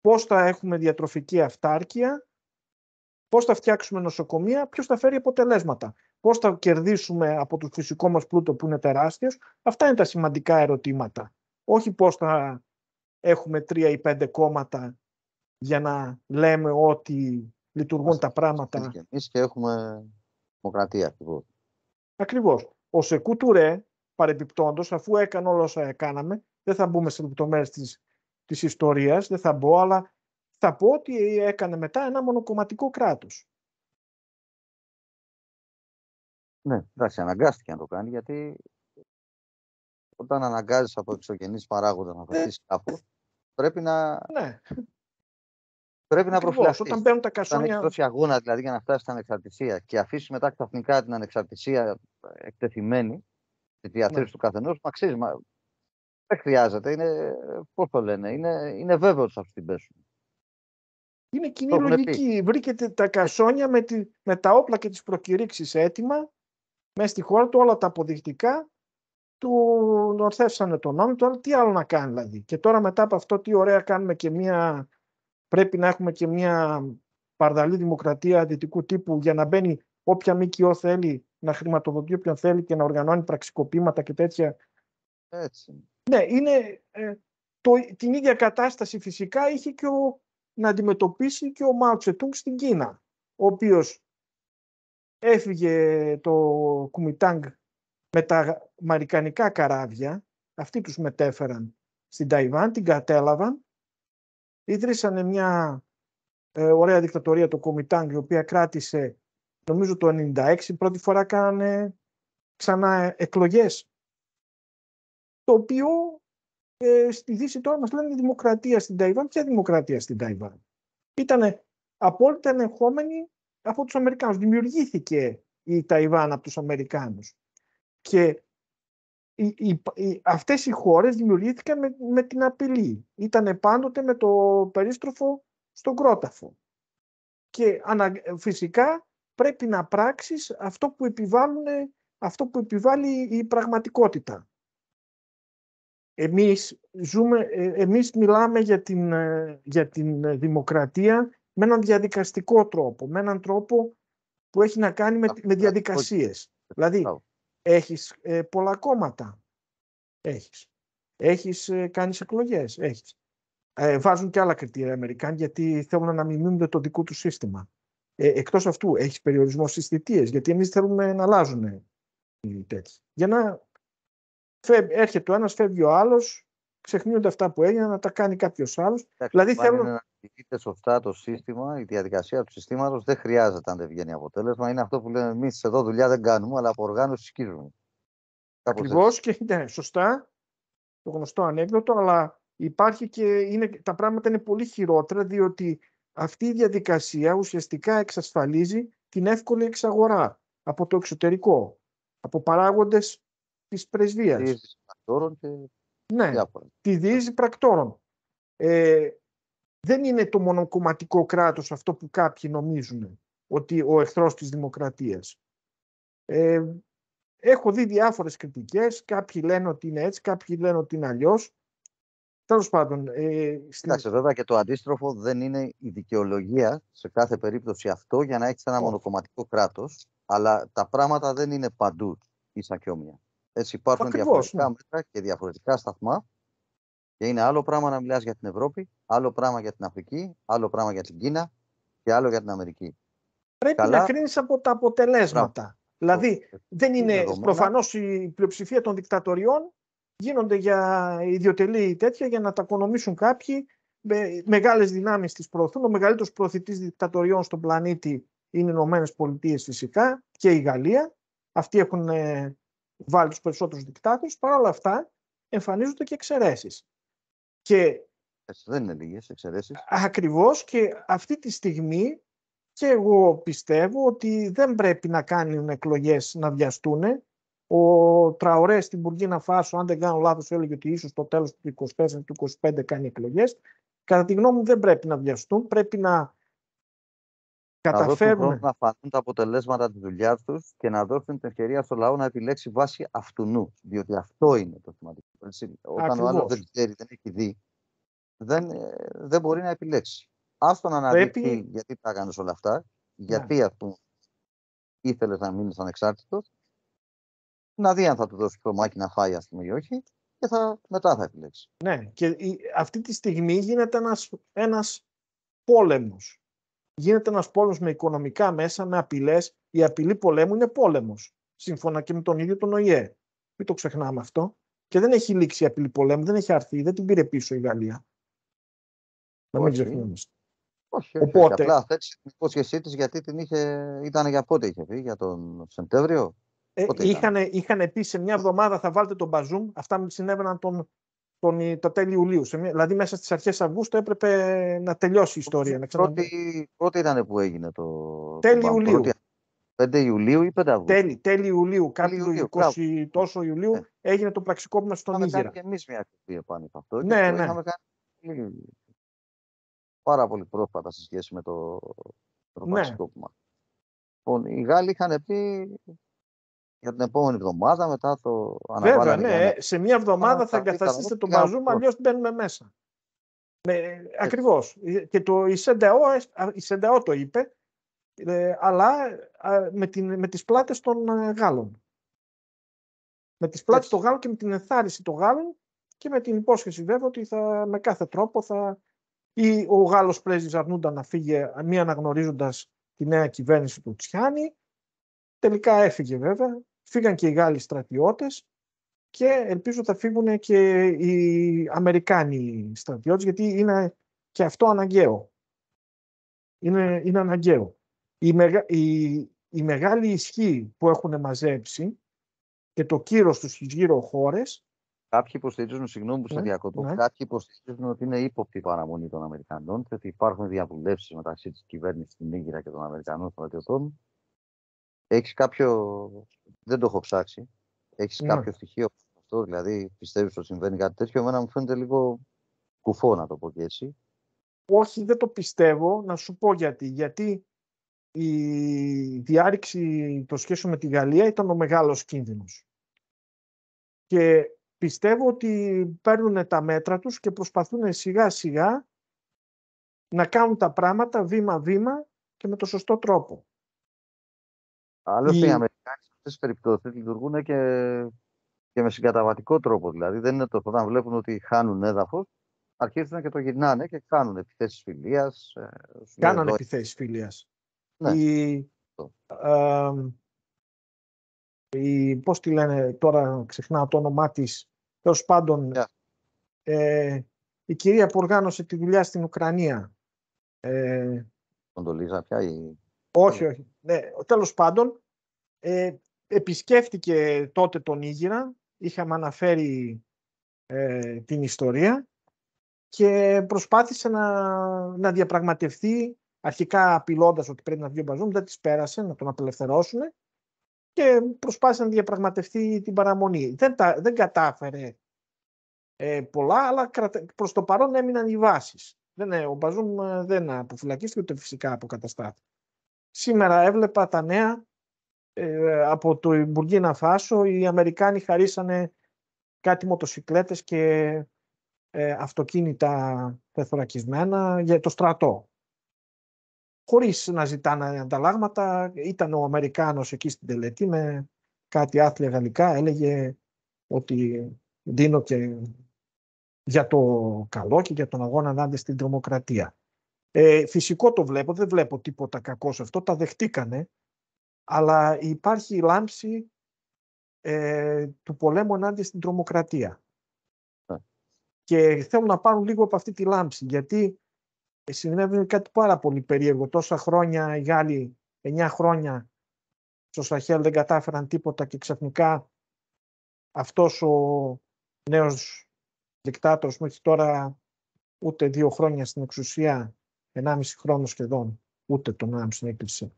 πώς θα έχουμε διατροφική αυτάρκεια, Πώς θα φτιάξουμε νοσοκομεία, ποιος θα φέρει αποτελέσματα. Πώς θα κερδίσουμε από το φυσικό μας πλούτο που είναι τεράστιος. Αυτά είναι τα σημαντικά ερωτήματα. Όχι πώς θα έχουμε τρία ή πέντε κόμματα για να λέμε ότι λειτουργούν τα πράγματα. Εμείς και έχουμε δημοκρατία ακριβώς. Ακριβώς. Ο Σεκού Τουρέ, παρεμπιπτόντος, αφού έκανε όλα όσα έκαναμε δεν θα μπούμε σε λεπτομέρειες της, της ιστορίας, δεν θα μπω, αλλά θα πω ότι έκανε μετά ένα μονοκομματικό κράτος. Ναι, εντάξει, αναγκάστηκε να το κάνει γιατί όταν αναγκάζεις από εξωγενείς παράγοντα να κρατήσει ναι. κάπου, πρέπει να. Ναι. Πρέπει να προφυλαχθεί. Όταν παίρνουν τα κασόνια. Αν έχει τόση αγώνα δηλαδή για να φτάσεις στην ανεξαρτησία και αφήσεις μετά ξαφνικά την ανεξαρτησία ε, εκτεθειμένη, τη διαθέσει ναι. του καθενός, μα δεν χρειάζεται. Είναι, πώς το λένε, είναι, είναι βέβαιος ότι θα την πέσουν. Είναι κοινή λογική. Βρήκε τα κασόνια με, τη, με τα όπλα και τις προκηρύξεις έτοιμα μέσα στη χώρα του, όλα τα αποδεικτικά του νορθεύσανε τον νόμο του, τι άλλο να κάνει δηλαδή. Και τώρα μετά από αυτό τι ωραία κάνουμε και μια, πρέπει να έχουμε και μια παρδαλή δημοκρατία δυτικού τύπου για να μπαίνει όποια ΜΚΟ θέλει, να χρηματοδοτεί όποιον θέλει και να οργανώνει πραξικοπήματα και τέτοια. Έτσι. Ναι, είναι ε, το, την ίδια κατάσταση φυσικά είχε και ο να αντιμετωπίσει και ο Τσετούγκ στην Κίνα, ο οποίος έφυγε το Κουμιτάγκ με τα μαρικανικά καράβια, αυτοί τους μετέφεραν στην Ταϊβάν, την κατέλαβαν, ίδρυσανε μια ε, ωραία δικτατορία το Κουμιτάγκ, η οποία κράτησε νομίζω το 1996. πρώτη φορά κάνανε ξανά εκλογές, το οποίο ε, στη Δύση τώρα μας λένε δημοκρατία στην Ταϊβάν. Ποια δημοκρατία στην Ταϊβάν. Ήταν απόλυτα ενεχόμενη από τους Αμερικάνους. Δημιουργήθηκε η Ταϊβάν από τους Αμερικάνους. Και οι, οι, αυτές οι χώρες δημιουργήθηκαν με, την απειλή. Ήταν πάντοτε με το περίστροφο στον κρόταφο. Και ανα, φυσικά πρέπει να πράξεις αυτό που, αυτό που επιβάλλει η πραγματικότητα. Εμείς, ζούμε, εμείς μιλάμε για την, για την δημοκρατία με έναν διαδικαστικό τρόπο, με έναν τρόπο που έχει να κάνει με, με διαδικασίες. Δηλαδή, έχεις ε, πολλά κόμματα, έχεις. Έχεις, ε, κάνεις εκλογές, έχεις. βάζουν και άλλα κριτήρια αμερικάνοι γιατί θέλουν να μιμούνται το δικό του σύστημα. Ε, εκτός αυτού έχεις περιορισμό στις θητείες, γιατί εμείς θέλουμε να αλλάζουν οι Για να έρχεται ο ένας φεύγει ο άλλος, ξεχνιούνται αυτά που έγιναν, να τα κάνει κάποιος άλλος. δηλαδή θέλουν... Να κοιτάξετε σωστά το σύστημα, η διαδικασία του συστήματος. δεν χρειάζεται αν δεν βγαίνει αποτέλεσμα. Είναι αυτό που λέμε εμείς εδώ δουλειά δεν κάνουμε, αλλά από οργάνωση σκίζουμε. Ακριβώ και ναι, σωστά, το γνωστό ανέκδοτο, αλλά υπάρχει και είναι, τα πράγματα είναι πολύ χειρότερα, διότι αυτή η διαδικασία ουσιαστικά εξασφαλίζει την εύκολη εξαγορά από το εξωτερικό, από παράγοντες της πρεσβείας. Τη δίζει πρακτόρων και ναι, διάφορα. τη πρακτόρων. Ε, δεν είναι το μονοκομματικό κράτος αυτό που κάποιοι νομίζουν ότι ο εχθρός της δημοκρατίας. Ε, έχω δει διάφορες κριτικές, κάποιοι λένε ότι είναι έτσι, κάποιοι λένε ότι είναι αλλιώς. Τέλος πάντων. Ε, Κοιτάξτε, βέβαια και το αντίστροφο δεν είναι η δικαιολογία σε κάθε περίπτωση αυτό για να έχεις ένα μονοκομματικό κράτος. Αλλά τα πράγματα δεν είναι παντού ίσα και όμοια. Έτσι υπάρχουν Ακριβώς, διαφορετικά ναι. μέτρα και διαφορετικά σταθμά. Και είναι άλλο πράγμα να μιλάς για την Ευρώπη, άλλο πράγμα για την Αφρική, άλλο πράγμα για την Κίνα και άλλο για την Αμερική. Πρέπει Καλά. να κρίνεις από τα αποτελέσματα. Δηλαδή, δεν είναι προφανώς η πλειοψηφία των δικτατοριών γίνονται για ιδιωτελή τέτοια για να τα οικονομήσουν κάποιοι. Με, μεγάλες δυνάμεις τι προωθούν. Ο μεγαλύτερος προωθητής δικτατοριών στον πλανήτη είναι οι Ηνωμένες Πολιτείες φυσικά και η Γαλλία. Αυτοί έχουν ε, βάλει τους περισσότερους δικτάτους, Παρ' όλα αυτά, εμφανίζονται και εξαιρέσεις. Και δεν είναι λίγες εξαιρέσεις. Ακριβώς και αυτή τη στιγμή και εγώ πιστεύω ότι δεν πρέπει να κάνουν εκλογές να βιαστούν. Ο Τραωρέ στην Μπουργκίνα Φάσο, αν δεν κάνω λάθος, έλεγε ότι ίσως το τέλος του 24 του 25 κάνει εκλογές. Κατά τη γνώμη μου, δεν πρέπει να βιαστούν. Πρέπει να καταφέρουν να φανούν τα αποτελέσματα της δουλειάς τους και να δώσουν την ευκαιρία στο λαό να επιλέξει βάση αυτού Διότι αυτό είναι το σημαντικό. Όταν ο άλλος δεν ξέρει, δεν έχει δει, δεν, ε, δεν μπορεί να επιλέξει. Ας τον αναδείξει γιατί τα έκανες όλα αυτά, γιατί yeah. Ναι. ήθελες να μείνεις ανεξάρτητος, να δει αν θα του δώσει το μάκι να φάει, ας ή όχι, και θα, μετά θα επιλέξει. Ναι, και αυτή τη στιγμή γίνεται ένας, ένας πόλεμος γίνεται ένας πόλεμος με οικονομικά μέσα, με απειλές. Η απειλή πολέμου είναι πόλεμος. Σύμφωνα και με τον ίδιο τον ΟΗΕ. Μην το ξεχνάμε αυτό. Και δεν έχει λήξει η απειλή πολέμου, δεν έχει αρθεί, δεν την πήρε πίσω η Γαλλία. Να μην ξεχνούμε. Όχι, Οπότε... απλά θέτει την υπόσχεσή της γιατί την είχε, ήταν για πότε είχε πει, για τον Σεπτέμβριο. Ε, είχαν, είχαν πει σε μια εβδομάδα θα βάλετε τον Μπαζούμ. Αυτά συνέβαιναν τον τον, τα τέλη Ιουλίου. Σε μια, δηλαδή μέσα στις αρχές Αυγούστου έπρεπε να τελειώσει η ιστορία. Να πρώτη, πρώτη ήταν που έγινε το... Τέλη το Ιουλίου. 5 Ιουλίου ή 5 Αυγούστου. Τέλη, τέλη Ιουλίου, κάτι του 20 τόσο Ιουλίου, ναι. έγινε το πραξικόπημα στον Ήγερα. Είχαμε κάνει και εμείς μια εκπομπή επάνω από αυτό. Ναι, ναι. Είχαμε κάνει πάρα πολύ πρόσφατα σε σχέση με το, το ναι. πραξικόπημα. Λοιπόν, οι Γάλλοι είχαν πει για την επόμενη εβδομάδα, μετά το Βέβαια, ναι, σε μια εβδομάδα θα εγκαταστήσετε το μαζούμα αλλιώ μπαίνουμε μέσα. Ναι, Ακριβώς. Και το, Ισενταό ε, το είπε, ε, αλλά με, την, με τις πλάτες των ε, Γάλλων. Με τις πλάτες των Γάλλων και με την ενθάρρυνση των Γάλλων και με την υπόσχεση βέβαια ότι θα, με κάθε τρόπο θα... Ή ο Γάλλος πρέσβης αρνούνταν να φύγει μη αναγνωρίζοντας τη νέα κυβέρνηση του Τσιάνη. Τελικά έφυγε βέβαια φύγαν και οι Γάλλοι στρατιώτες και ελπίζω θα φύγουν και οι Αμερικάνοι στρατιώτες γιατί είναι και αυτό αναγκαίο. Είναι, είναι αναγκαίο. Η, η μεγάλη ισχύ που έχουν μαζέψει και το κύρος τους γύρω χώρες Κάποιοι υποστηρίζουν, συγγνώμη που σα ναι, διακόπτω, ναι. κάποιοι υποστηρίζουν ότι είναι ύποπτη παραμονή των Αμερικανών και ότι υπάρχουν διαβουλεύσεις μεταξύ της κυβέρνησης στην Νίγηρα και των Αμερικανών στρατιωτών έχεις κάποιο... Δεν το έχω ψάξει. Έχεις ναι. κάποιο στοιχείο αυτό, δηλαδή πιστεύεις ότι συμβαίνει κάτι τέτοιο. Εμένα μου φαίνεται λίγο κουφό να το πω και έτσι. Όχι, δεν το πιστεύω. Να σου πω γιατί. Γιατί η διάρρηξη των σχέσεων με τη Γαλλία ήταν ο μεγάλος κίνδυνος. Και πιστεύω ότι παίρνουν τα μέτρα τους και προσπαθούν σιγά σιγά να κάνουν τα πράγματα βήμα-βήμα και με το σωστό τρόπο. Άλλωστε, οι, Αμερικάνοι σε αυτές τις περιπτώσεις λειτουργούν και, και με συγκαταβατικό τρόπο. Δηλαδή, δεν είναι το όταν βλέπουν ότι χάνουν έδαφος, αρχίζουν και το γυρνάνε και κάνουν επιθέσεις φιλίας. Ε, κάνουν επιθέσεις φιλίας. Ναι. πώς τη λένε τώρα, ξεχνάω το όνομά της, τέλος πάντων, ναι. ε, η κυρία που οργάνωσε τη δουλειά στην Ουκρανία. Ε, Κοντολίζα πια η... Όχι, ναι. όχι. Ναι. Τέλος πάντων, ε, επισκέφτηκε τότε τον Ήγηρα, είχαμε αναφέρει ε, την ιστορία και προσπάθησε να, να διαπραγματευτεί αρχικά απειλώντας ότι πρέπει να βγει ο Μπαζούμ, δεν της πέρασε να τον απελευθερώσουν και προσπάθησε να διαπραγματευτεί την παραμονή. Δεν, τα, δεν κατάφερε ε, πολλά, αλλά προς το παρόν έμειναν οι βάσεις. Δεν, ε, ο Μπαζούμ δεν αποφυλακίστηκε, ούτε φυσικά αποκαταστάθηκε. Σήμερα έβλεπα τα νέα ε, από το Μπουργκίνα Φάσο. Οι Αμερικάνοι χαρίσανε κάτι μοτοσυκλέτες και ε, αυτοκίνητα πεθωρακισμένα για το στρατό. Χωρίς να ζητάνε ανταλλάγματα, ήταν ο Αμερικάνος εκεί στην τελετή με κάτι άθλια γαλλικά, έλεγε ότι δίνω και για το καλό και για τον αγώνα ενάντια στην τρομοκρατία. Ε, φυσικό το βλέπω, δεν βλέπω τίποτα κακό σε αυτό, τα δεχτήκανε, αλλά υπάρχει η λάμψη ε, του πολέμου ενάντια στην τρομοκρατία. Ναι. Και θέλω να πάρουν λίγο από αυτή τη λάμψη, γιατί ε, συνέβη κάτι πάρα πολύ περίεργο. Τόσα χρόνια οι Γάλλοι, 9 χρόνια στο Σαχέλ δεν κατάφεραν τίποτα και ξαφνικά αυτός ο νέος δικτάτορος μέχρι τώρα ούτε δύο χρόνια στην εξουσία 1,5 χρόνος σχεδόν, ούτε τον 1,5 στην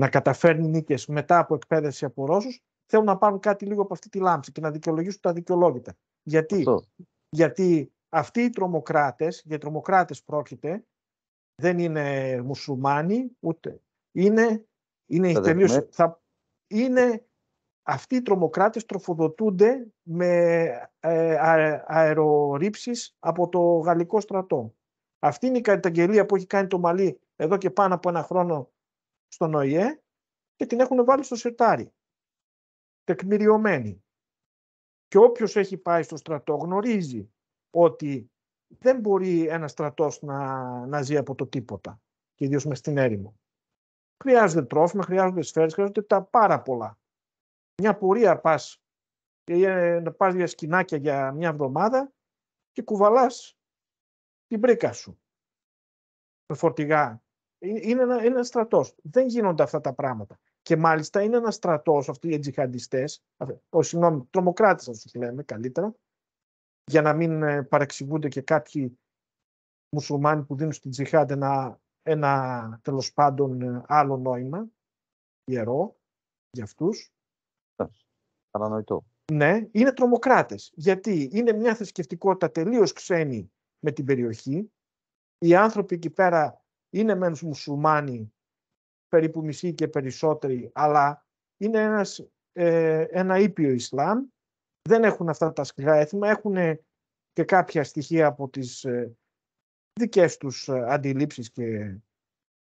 να καταφέρνει νίκες μετά από εκπαίδευση από Ρώσους, θέλουν να πάρουν κάτι λίγο από αυτή τη λάμψη και να δικαιολογήσουν τα δικαιολόγητα. Γιατί, γιατί αυτοί οι τρομοκράτες, για τρομοκράτες πρόκειται, δεν είναι μουσουλμάνοι, ούτε. Είναι, είναι, θα θα, είναι αυτοί οι τρομοκράτες τροφοδοτούνται με ε, αερορύψεις από το γαλλικό στρατό. Αυτή είναι η καταγγελία που έχει κάνει το Μαλί εδώ και πάνω από ένα χρόνο στον ΟΗΕ και την έχουν βάλει στο σερτάρι. Τεκμηριωμένη. Και όποιος έχει πάει στο στρατό γνωρίζει ότι δεν μπορεί ένας στρατός να, να ζει από το τίποτα. Και ιδίως μες στην έρημο. Χρειάζονται τρόφιμα, χρειάζονται σφαίρες, χρειάζονται τα πάρα πολλά. Μια πορεία πας, ε, ε, να πας για σκηνάκια για μια εβδομάδα και κουβαλάς την πρίκα σου. Φορτηγά. Ε, είναι ένα, στρατό. στρατός. Δεν γίνονται αυτά τα πράγματα. Και μάλιστα είναι ένα στρατός αυτοί οι τζιχαντιστές, ο, συγγνώμη, τρομοκράτες να τους λέμε καλύτερα, για να μην ε, παρεξηγούνται και κάποιοι μουσουλμάνοι που δίνουν στην τζιχάντ ένα, ένα τέλος πάντων ε, άλλο νόημα, ιερό, για αυτούς. Κατανοητό. Ναι, είναι τρομοκράτες. Γιατί είναι μια θρησκευτικότητα τελείως ξένη με την περιοχή. Οι άνθρωποι εκεί πέρα είναι μεν μουσουλμάνοι, περίπου μισή και περισσότεροι, αλλά είναι ένας, ε, ένα ήπιο Ισλάμ. Δεν έχουν αυτά τα σκληρά έθιμα, έχουν και κάποια στοιχεία από τις ε, δικές τους ε, αντιλήψεις και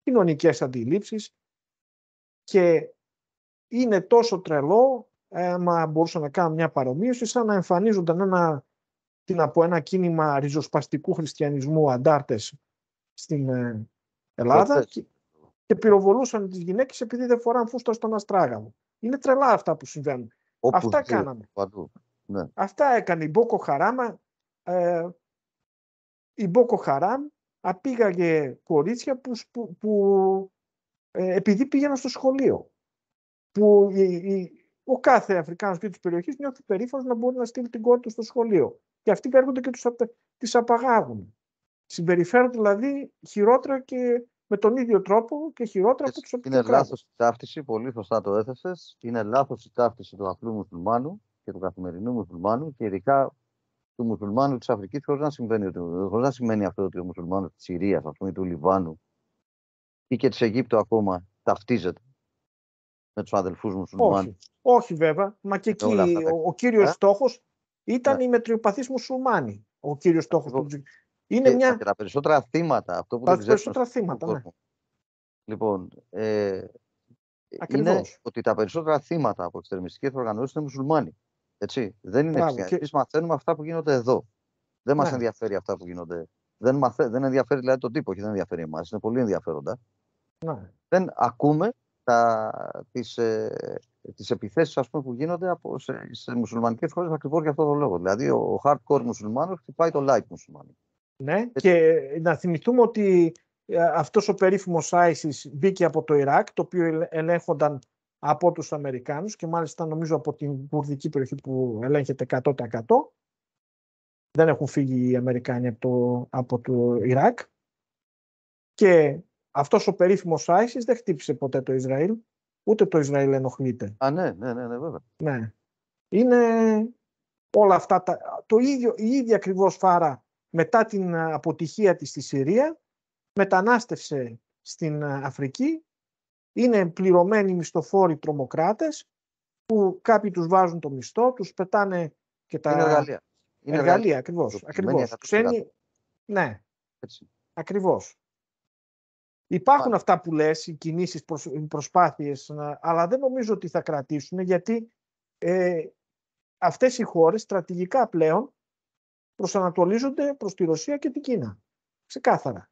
κοινωνικές αντιλήψεις και είναι τόσο τρελό, ε, μα μπορούσα να κάνω μια παρομοίωση, σαν να εμφανίζονταν ένα από ένα κίνημα ριζοσπαστικού χριστιανισμού αντάρτες στην ε, Ελλάδα και, και πυροβολούσαν τις γυναίκες επειδή δεν φοράν φούστα στον αστράγαμο. Είναι τρελά αυτά που συμβαίνουν. αυτά κάναμε. Ναι. Αυτά έκανε η Μπόκο Χαράμα. Ε, η Μπόκο Χαράμ απήγαγε κορίτσια που, που, ε, επειδή πήγαιναν στο σχολείο. Που ο κάθε Αφρικάνος και της περιοχής νιώθει περήφανος να μπορεί να στείλει την κόρη του στο σχολείο και αυτοί έρχονται και τους, απαγάγουν. Συμπεριφέρονται δηλαδή χειρότερα και με τον ίδιο τρόπο και χειρότερα από τους Είναι λάθος η ταύτιση, πολύ σωστά το έθεσες. Είναι λάθος η ταύτιση του απλού μουσουλμάνου και του καθημερινού μουσουλμάνου και ειδικά του μουσουλμάνου της Αφρικής, χωρίς να, να σημαίνει αυτό ότι ο μουσουλμάνος της Συρίας, ας πούμε, του Λιβάνου ή και της Αιγύπτου ακόμα ταυτίζεται με τους αδελφούς μουσουλμάνους. Όχι, όχι βέβαια. Μα και εκεί ο, ο κύριος ε? στόχος ήταν ναι. η οι μετριοπαθή μουσουλμάνοι ο κύριος στόχος λοιπόν, του Είναι μια... τα περισσότερα θύματα. Αυτό που τα περισσότερα θύματα, ναι. Λοιπόν, ε, είναι ότι τα περισσότερα θύματα από εξτρεμιστικές οργανώσεις είναι μουσουλμάνοι. Έτσι. Δεν είναι χριστιανοί. μαθαίνουμε αυτά που γίνονται εδώ. Δεν μας ναι. ενδιαφέρει αυτά που γίνονται. Δεν, μαθα... δεν ενδιαφέρει δηλαδή τον τύπο όχι δεν ενδιαφέρει εμάς. Είναι πολύ ενδιαφέροντα. Ναι. Δεν ακούμε τα, τις, ε, τις επιθέσεις που γίνονται από, σε, σε μουσουλμανικές χώρες ακριβώς για αυτόν τον λόγο. Δηλαδή, ο, ο hardcore μουσουλμάνος χτυπάει το light μουσουλμάνο. Ναι, Έτσι. και να θυμηθούμε ότι ε, αυτός ο περίφημος ISIS μπήκε από το Ιράκ, το οποίο ελέγχονταν από τους Αμερικάνους και μάλιστα νομίζω από την κουρδική περιοχή που ελέγχεται 100%. Δεν έχουν φύγει οι Αμερικάνοι από το, από το Ιράκ. Και αυτός ο περίφημος ISIS δεν χτύπησε ποτέ το Ισραήλ. Ούτε το Ισραήλ ενοχλείται. Α, ναι, ναι, ναι, ναι βέβαια. Ναι. Είναι όλα αυτά τα, το ίδιο, η ίδια ακριβώς φάρα μετά την αποτυχία της στη Συρία μετανάστευσε στην Αφρική είναι πληρωμένοι μισθοφόροι τρομοκράτες που κάποιοι τους βάζουν το μισθό, τους πετάνε και τα είναι εργαλεία. Είναι εργαλεία, ακριβώς. ακριβώς. Ξένοι, ναι, Έτσι. ακριβώς. Υπάρχουν αυτά που λες, οι κινήσεις, οι προσπάθειες, αλλά δεν νομίζω ότι θα κρατήσουν γιατί ε, αυτές οι χώρες στρατηγικά πλέον προσανατολίζονται προς τη Ρωσία και την Κίνα. Σε κάθαρα.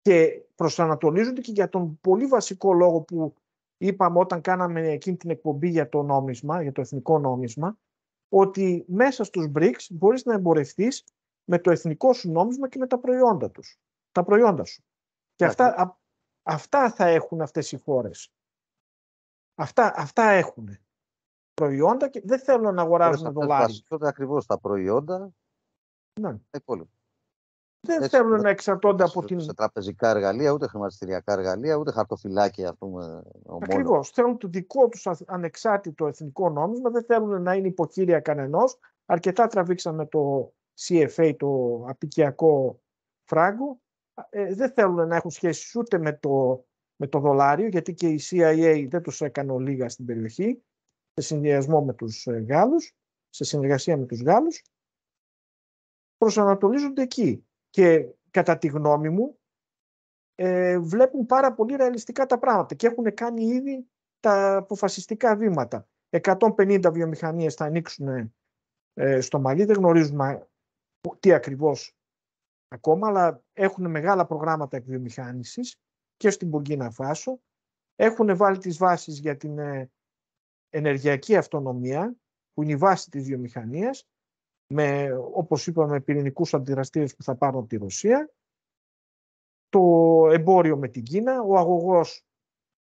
Και προσανατολίζονται και για τον πολύ βασικό λόγο που είπαμε όταν κάναμε εκείνη την εκπομπή για το νόμισμα, για το εθνικό νόμισμα, ότι μέσα στους BRICS μπορείς να εμπορευτείς με το εθνικό σου νόμισμα και με τα προϊόντα Τα προϊόντα σου. Και αυτά, αυτά θα έχουν αυτές οι χώρες. Αυτά, αυτά έχουν. Προϊόντα και δεν θέλουν να αγοράζουν δολάρια. Τότε ακριβώς τα προϊόντα. Ναι. Εκόλου. Δεν θέλουν να εξαρτώνται από την. Σε τραπεζικά εργαλεία, ούτε χρηματιστηριακά εργαλεία, ούτε χαρτοφυλάκια, ας πούμε. Ακριβώς. Θέλουν το δικό τους ανεξάρτητο εθνικό νόμισμα, δεν θέλουν να είναι υποκύρια κανενός. Αρκετά τραβήξαμε το CFA, το απικιακό φράγκο. Ε, δεν θέλουν να έχουν σχέση ούτε με το, με το δολάριο, γιατί και η CIA δεν τους έκανε λίγα στην περιοχή, σε συνδυασμό με τους ε, Γάλλους, σε συνεργασία με τους Γάλλους, προσανατολίζονται εκεί. Και κατά τη γνώμη μου, ε, βλέπουν πάρα πολύ ρεαλιστικά τα πράγματα και έχουν κάνει ήδη τα αποφασιστικά βήματα. 150 βιομηχανίες θα ανοίξουν στο Μαλί, δεν γνωρίζουμε τι ακριβώς ακόμα, αλλά έχουν μεγάλα προγράμματα εκβιομηχάνησης και στην Μπουργκίνα Φάσο. Έχουν βάλει τις βάσεις για την ε, ενεργειακή αυτονομία, που είναι η βάση της βιομηχανίας, με, όπως είπαμε, πυρηνικούς αντιδραστήρες που θα πάρουν από τη Ρωσία, το εμπόριο με την Κίνα, ο αγωγός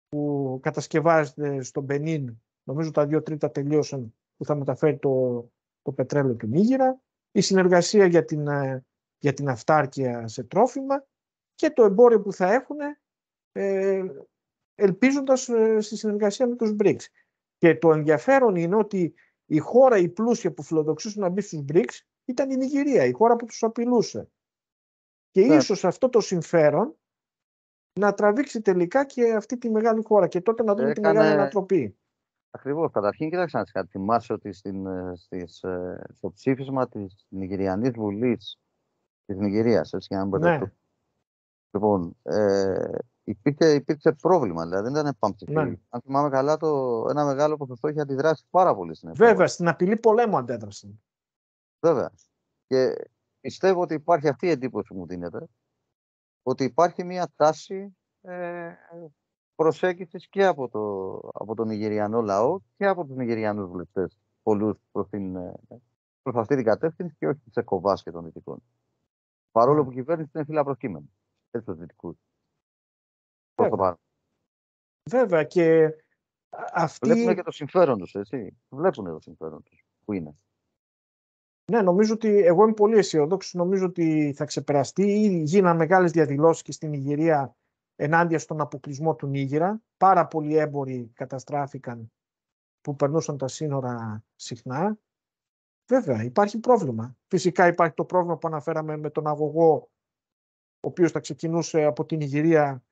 που κατασκευάζεται στον Πενίν, νομίζω τα δύο τρίτα τελείωσαν, που θα μεταφέρει το, το πετρέλαιο του Νίγηρα, η συνεργασία για την ε, για την αυτάρκεια σε τρόφιμα και το εμπόριο που θα έχουν ε, ελπίζοντας ε, στη συνεργασία με τους BRICS. Και το ενδιαφέρον είναι ότι η χώρα η πλούσια που φιλοδοξούσε να μπει στους BRICS ήταν η Νιγηρία, η χώρα που τους απειλούσε. Και ναι. ίσως αυτό το συμφέρον να τραβήξει τελικά και αυτή τη μεγάλη χώρα και τότε να δούμε Έκανε... τη μεγάλη ανατροπή. Ακριβώς. Καταρχήν, κοιτάξτε να θυμάσαι ότι στην, ε, στις, ε, στο ψήφισμα της Νιγηριανής Βουλής της Νιγηρίας, έτσι, για να μην ναι. Λοιπόν, ε, υπήρχε, υπήρξε πρόβλημα, δηλαδή δεν ήταν παμψηφή. Ναι. Αν θυμάμαι καλά, το, ένα μεγάλο ποσοστό είχε αντιδράσει πάρα πολύ στην Ευρώπη. Βέβαια, στην απειλή πολέμου αντέδρασε. Βέβαια. Και πιστεύω ότι υπάρχει αυτή η εντύπωση που μου δίνεται, ότι υπάρχει μια τάση ε, προσέγγισης και από, το, από τον Ιγυριανό λαό και από τους Νιγηριανούς βουλευτές, πολλούς ε, προς, αυτή την κατεύθυνση και όχι τη Εκοβά και των Δυτικών. Παρόλο που η κυβέρνηση είναι φύλλα προσκύμενη. Έτσι του δυτικού. Βέβαια και αυτοί... Βλέπουν και το συμφέρον τους, έτσι. Βλέπουν το συμφέρον τους. Πού είναι. Ναι, νομίζω ότι εγώ είμαι πολύ αισιοδόξη. Νομίζω ότι θα ξεπεραστεί. Ήδη γίνανε μεγάλες διαδηλώσεις και στην Ιγυρία ενάντια στον αποκλεισμό του Νίγηρα. Πάρα πολλοί έμποροι καταστράφηκαν που περνούσαν τα σύνορα συχνά. Βέβαια, υπάρχει πρόβλημα. Φυσικά υπάρχει το πρόβλημα που αναφέραμε με τον αγωγό, ο οποίος θα ξεκινούσε από την Ιγυρία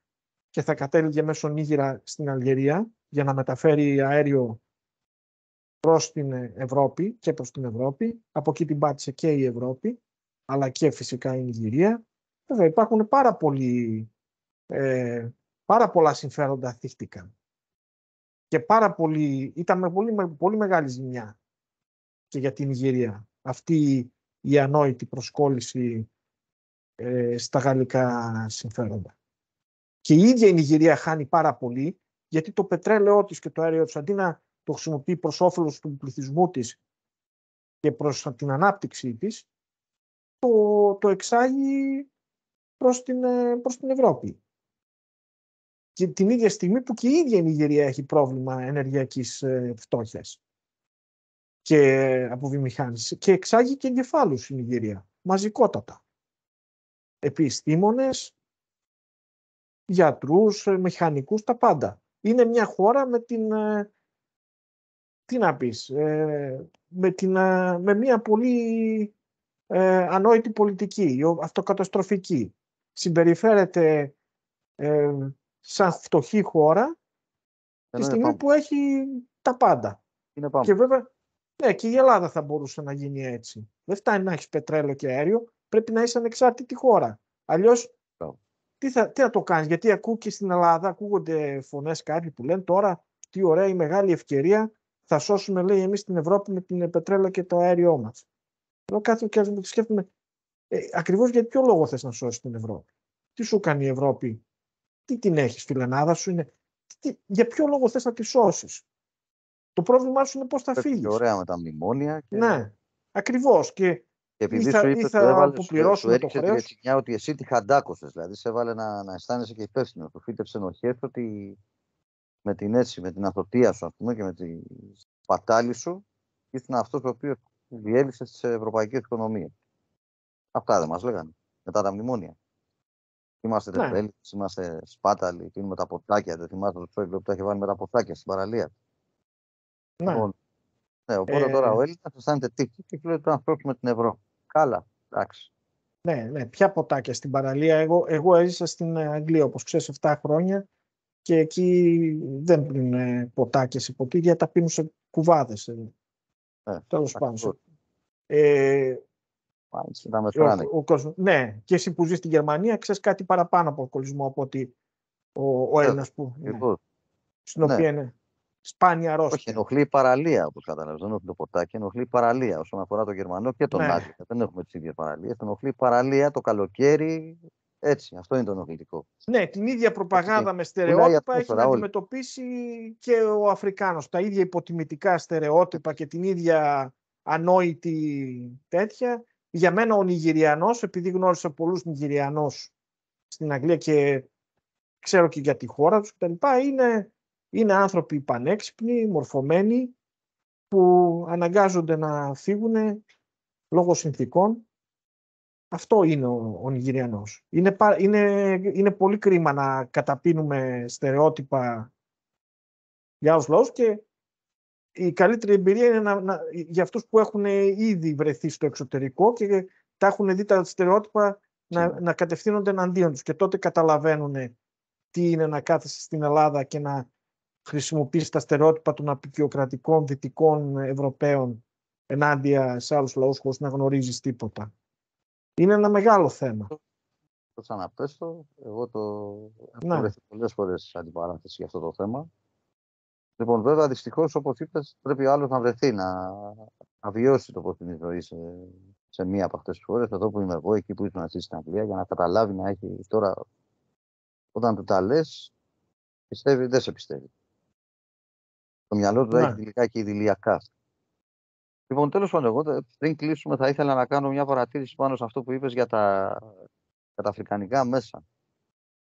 και θα κατέληγε μέσω Νίγηρα στην Αλγερία για να μεταφέρει αέριο προς την Ευρώπη και προς την Ευρώπη. Από εκεί την πάτησε και η Ευρώπη, αλλά και φυσικά η Ιγυρία. Βέβαια, υπάρχουν πάρα, ε, πολλά συμφέροντα θύχτηκαν. Και ήταν με πολύ, πολύ μεγάλη ζημιά και για την Ιγυρία. Αυτή η ανόητη προσκόλληση ε, στα γαλλικά συμφέροντα. Και η ίδια η Νιγηρία χάνει πάρα πολύ, γιατί το πετρέλαιό της και το αέριο της, αντί να το χρησιμοποιεί προς όφελος του πληθυσμού της και προς την ανάπτυξή της, το, το εξάγει προς την, ε, προς την Ευρώπη. Και την ίδια στιγμή που και η ίδια η Νιγηρία έχει πρόβλημα ενεργειακής ε, φτώχειας και από βιομηχάνηση και εξάγει και εγκεφάλους στην Ιγυρία, μαζικότατα. Επιστήμονες, γιατρούς, ε, μηχανικούς, τα πάντα. Είναι μια χώρα με την, ε, τι να πεις, ε, με, την, με μια πολύ ανόητη πολιτική, αυτοκαταστροφική. Συμπεριφέρεται σαν φτωχή χώρα τη στιγμή που έχει τα πάντα. Και βέβαια ναι, και η Ελλάδα θα μπορούσε να γίνει έτσι. Δεν φτάνει να έχεις πετρέλαιο και αέριο, πρέπει να είσαι ανεξάρτητη χώρα. Αλλιώς, τι, θα, τι θα το κάνεις, Γιατί ακούω και στην Ελλάδα, ακούγονται φωνές κάποιοι που λένε τώρα τι ωραία η μεγάλη ευκαιρία, θα σώσουμε λέει εμείς την Ευρώπη με την πετρέλαιο και το αέριό μας. Εδώ κάθε και μου σκέφτομαι, ε, ακριβώς για ποιο λόγο θες να σώσεις την Ευρώπη. Τι σου κάνει η Ευρώπη, τι την έχεις, φιλενάδα σου είναι. Τι, για ποιο λόγο θες να τη σώσεις. Το πρόβλημά σου είναι πώς θα ε, φύγεις. Ωραία με τα μνημόνια. Και... Ναι, ακριβώς. Και επειδή σου είπε έβαλε, το ότι εσύ τη χαντάκωσες. Δηλαδή σε έβαλε να, να αισθάνεσαι και υπεύθυνο. Του φύτεψε ενοχέ ότι με την έτσι, με την αθωτία σου και με την πατάλη σου ήσουν αυτός ο οποίος διέλυσε τις ευρωπαϊκές οικονομίες. Αυτά δεν μας λέγανε. Μετά τα μνημόνια. Είμαστε ναι. είμαστε σπάταλοι, πίνουμε τα ποτάκια. Δεν θυμάστε το Τσόικλο που τα είχε βάλει με τα ποτάκια στην παραλία. Ναι. Λοιπόν, ναι οπότε ε... τώρα ο Έλληνας αισθάνεται τύχη και λέει τώρα θα με την ευρώ. Καλά, εντάξει. Ναι, ναι, ποια ποτάκια στην παραλία. Εγώ, εγώ έζησα στην Αγγλία, όπως ξέρεις, 7 χρόνια και εκεί δεν πίνουν ποτάκια σε δηλαδή. ναι, ποτήρια, ε, τα πίνουν σε κουβάδες. Ε, Τέλος πάντων. Ε, ο, ο, ο, ναι, και εσύ που ζεις στην Γερμανία ξέρεις κάτι παραπάνω από τον κολλισμό από ότι ο, ο ναι, Έλληνας που. Ναι, στην οποία ναι. είναι σπάνια Ρώσια. Όχι, ενοχλεί η παραλία, όπως καταλαβαίνετε. Δεν ενοχλεί το ποτάκι, ενοχλεί η παραλία όσον αφορά το Γερμανό και τον ναι. Δεν έχουμε τις ίδιες παραλίες. Ενοχλεί η παραλία το καλοκαίρι. Έτσι, αυτό είναι το ενοχλητικό. Ναι, την ίδια προπαγάνδα με στερεότυπα έχει να αντιμετωπίσει και ο Αφρικάνος. Τα ίδια υποτιμητικά στερεότυπα και την ίδια ανόητη τέτοια. Για μένα ο Νιγηριανός, επειδή γνώρισα πολλούς Νιγηριανούς στην Αγγλία και ξέρω και για τη χώρα τους κτλ. Είναι είναι άνθρωποι πανέξυπνοι, μορφωμένοι, που αναγκάζονται να φύγουν λόγω συνθήκων. Αυτό είναι ο, ο Νιγηριανός. Είναι, είναι, πολύ κρίμα να καταπίνουμε στερεότυπα για άλλους λαούς και η καλύτερη εμπειρία είναι για αυτούς που έχουν ήδη βρεθεί στο εξωτερικό και τα έχουν δει τα στερεότυπα να, να κατευθύνονται εναντίον τους και τότε καταλαβαίνουν τι είναι να κάθεσαι στην Ελλάδα και να χρησιμοποιήσει τα στερεότυπα των απεικιοκρατικών δυτικών Ευρωπαίων ενάντια σε άλλους λαούς χωρίς να γνωρίζεις τίποτα. Είναι ένα μεγάλο θέμα. Το ξαναπέστω. Εγώ το έχω ναι. βρεθεί πολλές φορές αντιπαράθεση για αυτό το θέμα. Λοιπόν, βέβαια, δυστυχώς, όπως είπες, πρέπει άλλο να βρεθεί να, να βιώσει το πώς είναι η ζωή σε, μία από αυτές τις χώρες, εδώ που είμαι εγώ, εκεί που ήσουν εσύ στην Αγγλία, για να καταλάβει να έχει τώρα. Όταν του τα λες, δεν σε πιστεύει. Το μυαλό του ναι. έχει τελικά και ιδηλιακά. Λοιπόν, τέλος πάντων, εγώ πριν κλείσουμε, θα ήθελα να κάνω μια παρατήρηση πάνω σε αυτό που είπες για τα, αφρικανικά μέσα.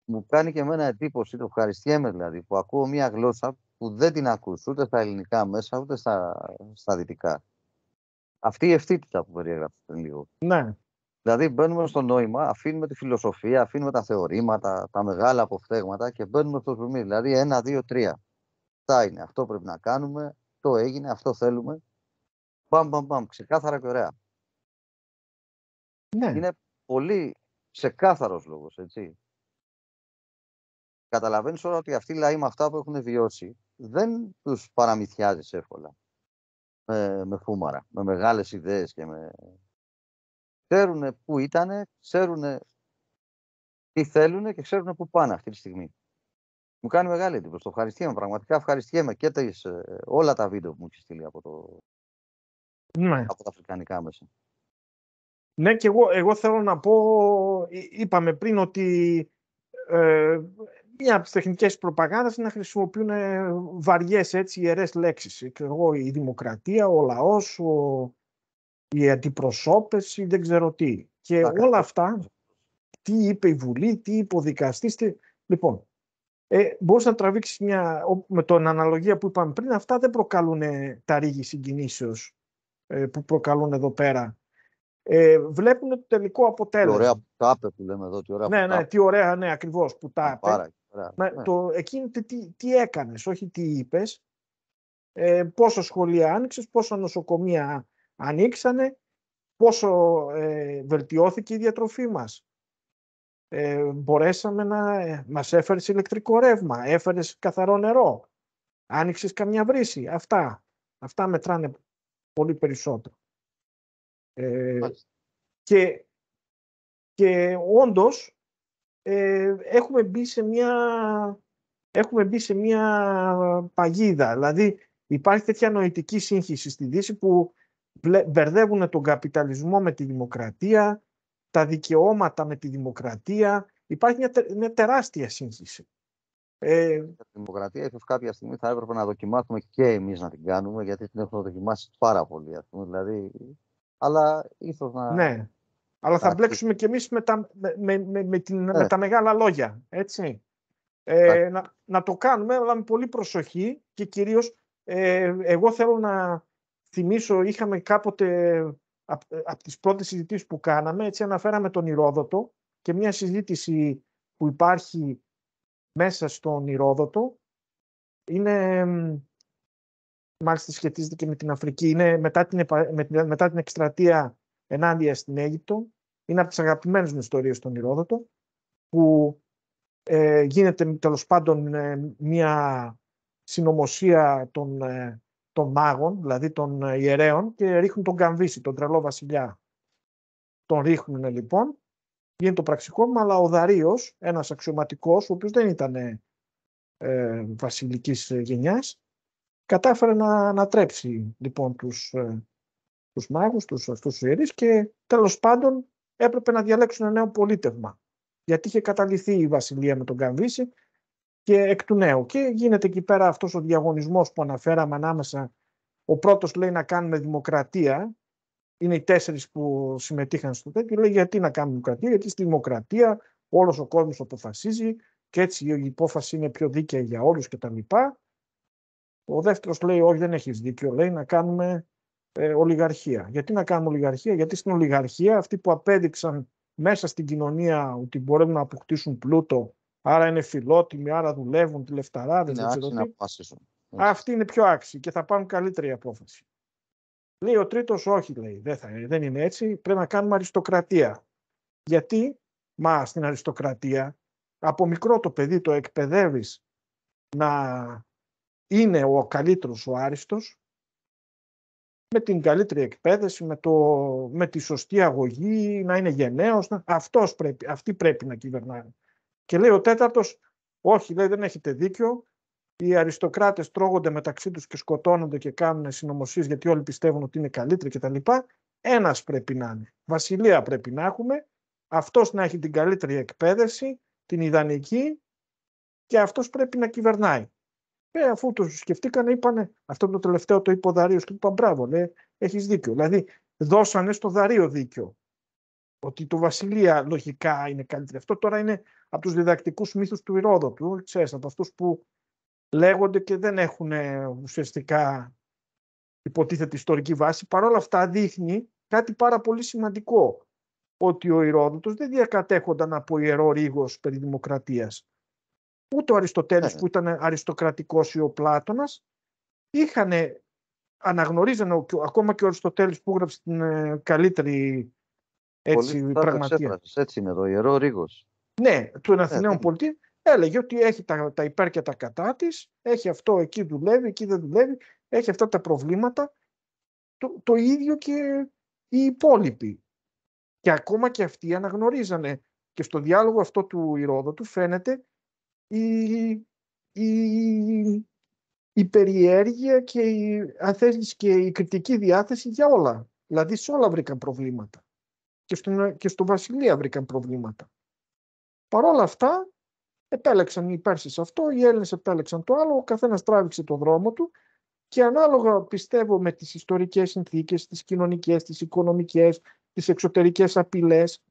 Μου κάνει και εμένα εντύπωση, το ευχαριστιέμαι δηλαδή, που ακούω μια γλώσσα που δεν την ακούς ούτε στα ελληνικά μέσα, ούτε στα, στα δυτικά. Αυτή η ευθύτητα που περιέγραψες πριν λίγο. Ναι. Δηλαδή μπαίνουμε στο νόημα, αφήνουμε τη φιλοσοφία, αφήνουμε τα θεωρήματα, τα μεγάλα αποφθέγματα και μπαίνουμε στο ζουμί. Δηλαδή ένα, δύο, τρία. Αυτά είναι. Αυτό πρέπει να κάνουμε. Το έγινε. Αυτό θέλουμε. Μπαμ, μπαμ, μπαμ. Ξεκάθαρα και ωραία. Ναι. Είναι πολύ ξεκάθαρος λόγος, έτσι. Καταλαβαίνεις όλα ότι αυτοί οι λαοί με αυτά που έχουν βιώσει δεν τους παραμυθιάζεις εύκολα. Με, με φούμαρα, με μεγάλες ιδέες και με... Ξέρουν πού ήτανε, ξέρουν τι θέλουν και ξέρουν πού πάνε αυτή τη στιγμή. Μου κάνει μεγάλη εντύπωση. Το ευχαριστιέμαι. Πραγματικά ευχαριστημαι και ε, όλα τα βίντεο που μου έχεις στείλει από, το... Ναι. από τα αφρικανικά μέσα. Ναι, και εγώ, εγώ θέλω να πω, ε, είπαμε πριν ότι ε, μία από τις προπαγάνδας είναι να χρησιμοποιούν ε, βαριές έτσι ιερές λέξεις. εγώ, η δημοκρατία, ο λαός, ο, οι αντιπροσώπευση, δεν ξέρω τι. Και όλα αυτά, τι είπε η Βουλή, τι είπε ο δικαστής. Τι... Λοιπόν, ε, μπορείς να τραβήξεις. μια, με τον αναλογία που είπαμε πριν, αυτά δεν προκαλούν τα ρίγη συγκινήσεως ε, που προκαλούν εδώ πέρα. Ε, βλέπουν το τελικό αποτέλεσμα. Τι ωραία που που λέμε εδώ. Τι ωραία ναι, ναι, τι ωραία, ναι, ακριβώς που τα ναι. Το, εκείνη τι, τι έκανες, όχι τι είπες, ε, πόσα σχολεία άνοιξες, πόσα νοσοκομεία ανοίξανε, πόσο ε, βελτιώθηκε η διατροφή μας, ε, μπορέσαμε να ε, μας έφερες ηλεκτρικό ρεύμα, έφερες καθαρό νερό, άνοιξες καμιά βρύση. Αυτά, αυτά μετράνε πολύ περισσότερο. Ε, και, και όντως ε, έχουμε, μπει σε μια, έχουμε μπει σε μια παγίδα. Δηλαδή υπάρχει τέτοια νοητική σύγχυση στη Δύση που μπερδεύουν τον καπιταλισμό με τη δημοκρατία, τα δικαιώματα με τη δημοκρατία. Υπάρχει μια, τεράστια σύγχυση. Ε, η δημοκρατία ίσως κάποια στιγμή θα έπρεπε να δοκιμάσουμε και εμείς να την κάνουμε γιατί την έχουμε δοκιμάσει πάρα πολύ δηλαδή. αλλά ίσως να... Ναι, αλλά θα, μπλέξουμε και εμείς με τα, με, με, με ναι. τα μεγάλα λόγια, έτσι. Ε, να, να το κάνουμε, αλλά με πολύ προσοχή και κυρίως ε, εγώ θέλω να θυμίσω, είχαμε κάποτε από, ε, τις πρώτες συζητήσεις που κάναμε, έτσι αναφέραμε τον Ηρόδοτο και μια συζήτηση που υπάρχει μέσα στον Ηρόδοτο είναι μάλιστα σχετίζεται και με την Αφρική, είναι μετά την, μετά την εκστρατεία ενάντια στην Αίγυπτο, είναι από τις αγαπημένες μου ιστορίες στον Ηρόδοτο, που ε, γίνεται τέλος πάντων ε, μια συνωμοσία των ε, των μάγων, δηλαδή των ε, ιερέων και ρίχνουν τον Καμβίση, τον τρελό βασιλιά. Τον ρίχνουν λοιπόν, γίνεται το πραξικόπημα, αλλά ο Δαρίος, ένας αξιωματικός, ο οποίος δεν ήταν ε, βασιλικής γενιάς, κατάφερε να, ανατρέψει λοιπόν τους, ε, τους μάγους, τους, ιερείς και τέλος πάντων έπρεπε να διαλέξουν ένα νέο πολίτευμα. Γιατί είχε καταληθεί η βασιλεία με τον Καμβίση και εκ του νέου. Και γίνεται εκεί πέρα αυτός ο διαγωνισμός που αναφέραμε ανάμεσα. Ο πρώτος λέει να κάνουμε δημοκρατία. Είναι οι τέσσερις που συμμετείχαν στο τέτοιο. Λέει γιατί να κάνουμε δημοκρατία. Γιατί στη δημοκρατία όλος ο κόσμος αποφασίζει και έτσι η υπόφαση είναι πιο δίκαια για όλους κτλ. Ο δεύτερος λέει όχι δεν έχεις δίκιο. Λέει να κάνουμε ε, ολιγαρχία. Γιατί να κάνουμε ολιγαρχία. Γιατί στην ολιγαρχία αυτοί που απέδειξαν μέσα στην κοινωνία ότι μπορούν να αποκτήσουν πλούτο άρα είναι φιλότιμοι, άρα δουλεύουν, τη λεφταράδε. δεν ξέρω τι. Αυτή είναι πιο άξιοι και θα πάρουν καλύτερη απόφαση. Λέει ο τρίτος, όχι, λέει, δεν, θα, δεν είναι έτσι. Πρέπει να κάνουμε αριστοκρατία. Γιατί, μα στην αριστοκρατία, από μικρό το παιδί το εκπαιδεύεις να είναι ο καλύτερος ο άριστος με την καλύτερη εκπαίδευση, με, το, με τη σωστή αγωγή, να είναι γενναίος. αυτός πρέπει, αυτοί πρέπει να κυβερνάνε. Και λέει ο τέταρτος, όχι, λέει, δεν έχετε δίκιο. Οι αριστοκράτες τρώγονται μεταξύ τους και σκοτώνονται και κάνουν συνωμοσίες γιατί όλοι πιστεύουν ότι είναι καλύτεροι κτλ. Ένας πρέπει να είναι. Βασιλεία πρέπει να έχουμε. Αυτός να έχει την καλύτερη εκπαίδευση, την ιδανική και αυτός πρέπει να κυβερνάει. Ε, αφού το σκεφτήκανε, είπανε, αυτό το τελευταίο το είπε ο Δαρίος, του είπαν μπράβο, λέει, έχεις δίκιο. Δηλαδή, δώσανε στο Δαρίο δίκιο. Ότι το Βασιλεία λογικά είναι καλύτερο. Αυτό τώρα είναι από τους διδακτικούς μύθους του Ηρόδοτου, ξέρεις, από αυτούς που λέγονται και δεν έχουν ε, ουσιαστικά υποτίθεται ιστορική βάση. Παρ' όλα αυτά δείχνει κάτι πάρα πολύ σημαντικό, ότι ο Ηρόδοτος δεν διακατέχονταν από ιερό ρήγος περί δημοκρατίας. Ούτε ο Αριστοτέλης ναι. που ήταν αριστοκρατικός ή ο Πλάτωνας είχαν αναγνωρίζανε ακόμα και ο Αριστοτέλης που έγραψε την ε, καλύτερη έτσι, Έτσι είναι εδώ, Ιερό Ρήγος. Ναι, του ε, Αθηναίων ε, ε. πολιτή. Έλεγε ότι έχει τα, τα υπέρ και τα κατά της, έχει αυτό εκεί δουλεύει, εκεί δεν δουλεύει, έχει αυτά τα προβλήματα. Το, το ίδιο και οι υπόλοιποι. Και ακόμα και αυτοί αναγνωρίζανε και στο διάλογο αυτό του του φαίνεται η, η, η περιέργεια και θέλεις, και η κριτική διάθεση για όλα. Δηλαδή σε όλα βρήκαν προβλήματα και, στην, και στο βασιλεία βρήκαν προβλήματα. Παρ' όλα αυτά, επέλεξαν οι Πέρσες αυτό, οι Έλληνες επέλεξαν το άλλο, ο καθένας τράβηξε το δρόμο του και ανάλογα πιστεύω με τις ιστορικές συνθήκες, τις κοινωνικές, τις οικονομικές, τις εξωτερικές απειλές,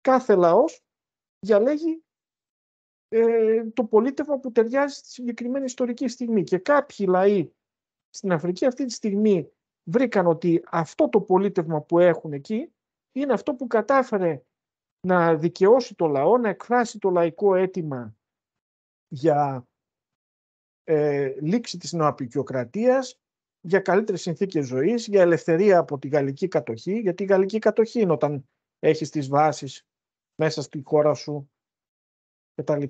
κάθε λαός διαλέγει ε, το πολίτευμα που ταιριάζει στη συγκεκριμένη ιστορική στιγμή. Και κάποιοι λαοί στην Αφρική αυτή τη στιγμή βρήκαν ότι αυτό το πολίτευμα που έχουν εκεί είναι αυτό που κατάφερε να δικαιώσει το λαό, να εκφράσει το λαϊκό αίτημα για ε, λήξη της νοαπικιοκρατίας, για καλύτερες συνθήκες ζωής, για ελευθερία από τη γαλλική κατοχή, γιατί η γαλλική κατοχή είναι όταν έχεις τις βάσεις μέσα στη χώρα σου κτλ.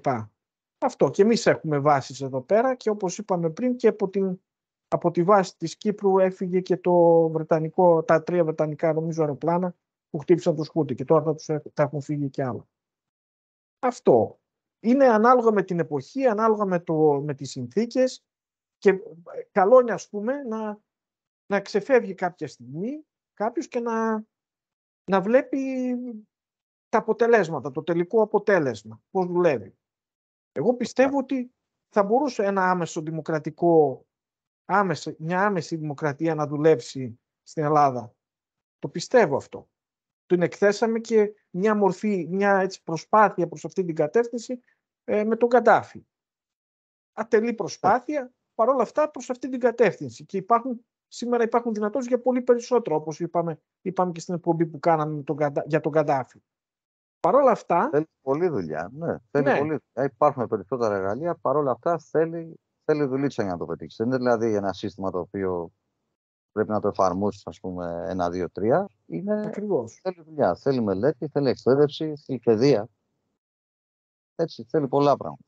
Αυτό και εμείς έχουμε βάσεις εδώ πέρα και όπως είπαμε πριν και από, τη βάση της Κύπρου έφυγε και το βρετανικό, τα τρία βρετανικά νομίζω αεροπλάνα που χτύπησαν το σκούτι και τώρα θα, έχουν φύγει και άλλα. Αυτό είναι ανάλογα με την εποχή, ανάλογα με, το, με τις συνθήκες και ε, καλό είναι πούμε να, να ξεφεύγει κάποια στιγμή κάποιος και να, να βλέπει τα αποτελέσματα, το τελικό αποτέλεσμα, πώς δουλεύει. Εγώ πιστεύω ότι θα μπορούσε ένα άμεσο δημοκρατικό, άμεση, μια άμεση δημοκρατία να δουλέψει στην Ελλάδα. Το πιστεύω αυτό. Την εκθέσαμε και μια μορφή, μια έτσι προσπάθεια προς αυτή την κατεύθυνση ε, με τον Καντάφη. Ατελή προσπάθεια, παρόλα αυτά προς αυτή την κατεύθυνση. Και υπάρχουν, σήμερα υπάρχουν δυνατότητες για πολύ περισσότερο, όπως είπαμε, είπαμε και στην εκπομπή που κάναμε τον, για τον Καντάφη. Παρόλα αυτά... Θέλει πολλή δουλειά, ναι. Θέλει ναι. Ε, υπάρχουν περισσότερα εργαλεία, παρόλα αυτά θέλει, θέλει για να το πετύχει. Δεν είναι δηλαδή ένα σύστημα το οποίο πρέπει να το εφαρμόσεις, ας πούμε, ένα, δύο, τρία. Είναι... Ακριβώς. Θέλει δουλειά. Θέλει μελέτη, θέλει εκπαίδευση, θέλει παιδεία. Έτσι, θέλει πολλά πράγματα.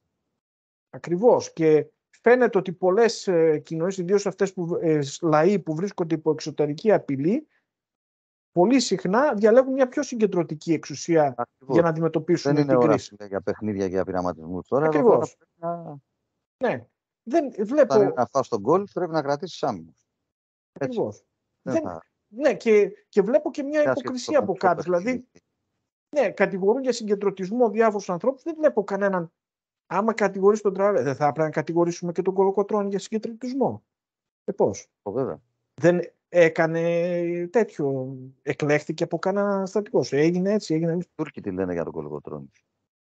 Ακριβώ. Και φαίνεται ότι πολλές ε, κοινωνίες, ιδίως αυτές που ε, που βρίσκονται υπό εξωτερική απειλή, πολύ συχνά διαλέγουν μια πιο συγκεντρωτική εξουσία για να αντιμετωπίσουν Δεν την είναι κρίση. για παιχνίδια και για πειραματισμούς τώρα. Ακριβώ. Να... Ναι. Δεν βλέπω. Αν να φά τον κόλ, πρέπει να κρατήσεις άμυνα. Ακριβώς. Δεν... Ναι, και, και βλέπω και μια υποκρισία από κάποιου. Δηλαδή, ναι, κατηγορούν για συγκεντρωτισμό διάφορους ανθρώπους. Δεν βλέπω κανέναν. Άμα κατηγορείς τον Τραβέ, δεν θα έπρεπε να κατηγορήσουμε και τον Κολοκοτρόνη για συγκεντρωτισμό. Ε, πώς. Δεν έκανε τέτοιο. Εκλέχθηκε από κανένα στατικό. Έγινε έτσι, έγινε. Οι Τούρκοι τι λένε για τον Κολοκοτρόνη.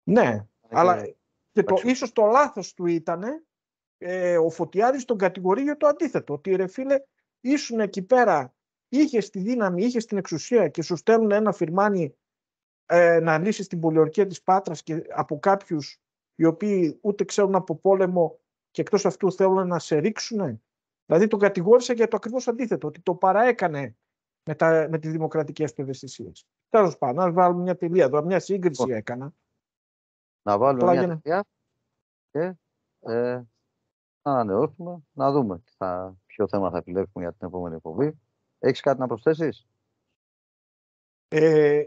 Ναι, αλλά και το, ίσως το λάθος του ήταν ε, ο Φωτιάδης τον κατηγορεί για το αντίθετο. Ότι ρε φίλε, ήσουν εκεί πέρα, είχες τη δύναμη, είχες την εξουσία και σου στέλνουν ένα φυρμάνι ε, να λύσεις την πολιορκία της Πάτρας και από κάποιους οι οποίοι ούτε ξέρουν από πόλεμο και εκτός αυτού θέλουν να σε ρίξουν. Δηλαδή τον κατηγόρησε για το ακριβώς αντίθετο, ότι το παραέκανε με, τα, με τις δημοκρατικές του Τέλος πάντων, να βάλουμε μια τελεία εδώ, μια σύγκριση λοιπόν. έκανα. Να βάλουμε μια τελεία και ε, να ανανεώσουμε, να δούμε θα, ποιο θέμα θα επιλέξουμε για την επόμενη εκπομπή. Έχεις κάτι να προσθέσεις? Ε,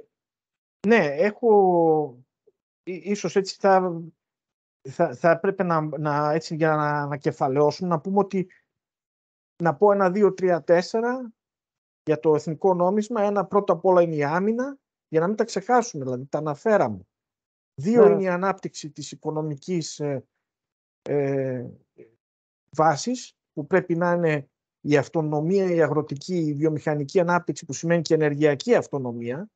ναι, έχω... Ίσως έτσι θα, θα, θα πρέπει να, να, έτσι για να, να κεφαλαιώσουμε, να πούμε ότι να πω ένα, δύο, τρία, τέσσερα για το εθνικό νόμισμα. Ένα πρώτα απ' όλα είναι η άμυνα, για να μην τα ξεχάσουμε, δηλαδή τα αναφέραμε. Δύο ναι. είναι η ανάπτυξη της οικονομικής ε, ε βάσεις που πρέπει να είναι η αυτονομία, η αγροτική, η βιομηχανική ανάπτυξη που σημαίνει και ενεργειακή αυτονομία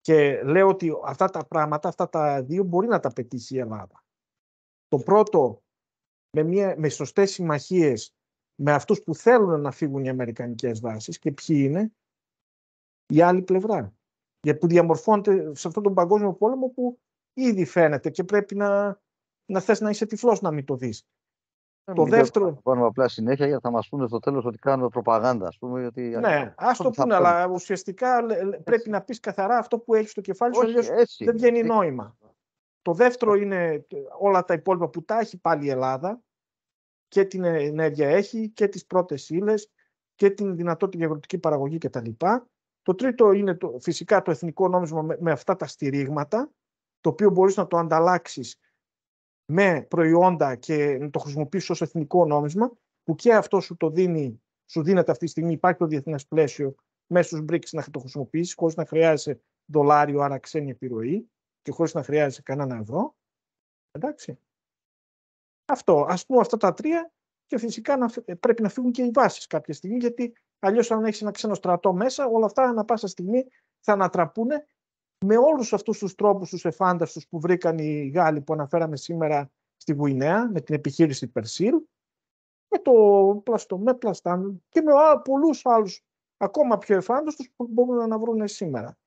και λέω ότι αυτά τα πράγματα, αυτά τα δύο μπορεί να τα πετύχει η Ελλάδα. Το πρώτο, με, μια, με σωστές συμμαχίες με αυτούς που θέλουν να φύγουν οι αμερικανικές βάσεις και ποιοι είναι, η άλλη πλευρά. Για που διαμορφώνεται σε αυτόν τον παγκόσμιο πόλεμο που ήδη φαίνεται και πρέπει να, να θες να είσαι τυφλός να μην το δεις. Το δεύτερο. Πάμε απλά συνέχεια για θα μας πούνε στο τέλος ότι κάνουμε προπαγάνδα. πούμε, γιατί... Ναι, ας το πούνε, αλλά ουσιαστικά πρέπει να πεις καθαρά αυτό που έχει στο κεφάλι σου, δεν βγαίνει νόημα. Το δεύτερο είναι όλα τα υπόλοιπα που τα έχει πάλι η Ελλάδα και την ε, ενέργεια έχει και τις πρώτες ύλες και την δυνατότητα για αγροτική παραγωγή κτλ. Το τρίτο είναι το, φυσικά το εθνικό νόμισμα με, με αυτά τα στηρίγματα, το οποίο μπορείς να το ανταλλάξεις με προϊόντα και να το χρησιμοποιήσεις ως εθνικό νόμισμα, που και αυτό σου το δίνει, σου δίνεται αυτή τη στιγμή, υπάρχει το διεθνές πλαίσιο μέσα στους BRICS να το χρησιμοποιήσεις, χωρίς να χρειάζεσαι δολάριο, άρα ξένη επιρροή και χωρίς να χρειάζεσαι κανένα ευρώ. Εντάξει. Αυτό. Ας πούμε αυτά τα τρία και φυσικά να, ε, πρέπει να φύγουν και οι βάσεις κάποια στιγμή, γιατί αλλιώς αν έχεις ένα ξένο στρατό μέσα, όλα αυτά ανά πάσα στιγμή θα ανατραπούν με όλους αυτούς τους τρόπους τους εφάνταστους που βρήκαν οι Γάλλοι που αναφέραμε σήμερα στη Γουινέα με την επιχείρηση Περσίλ με το πλαστό με πλαστά και με πολλούς άλλους ακόμα πιο εφάνταστους που μπορούν να βρουν σήμερα.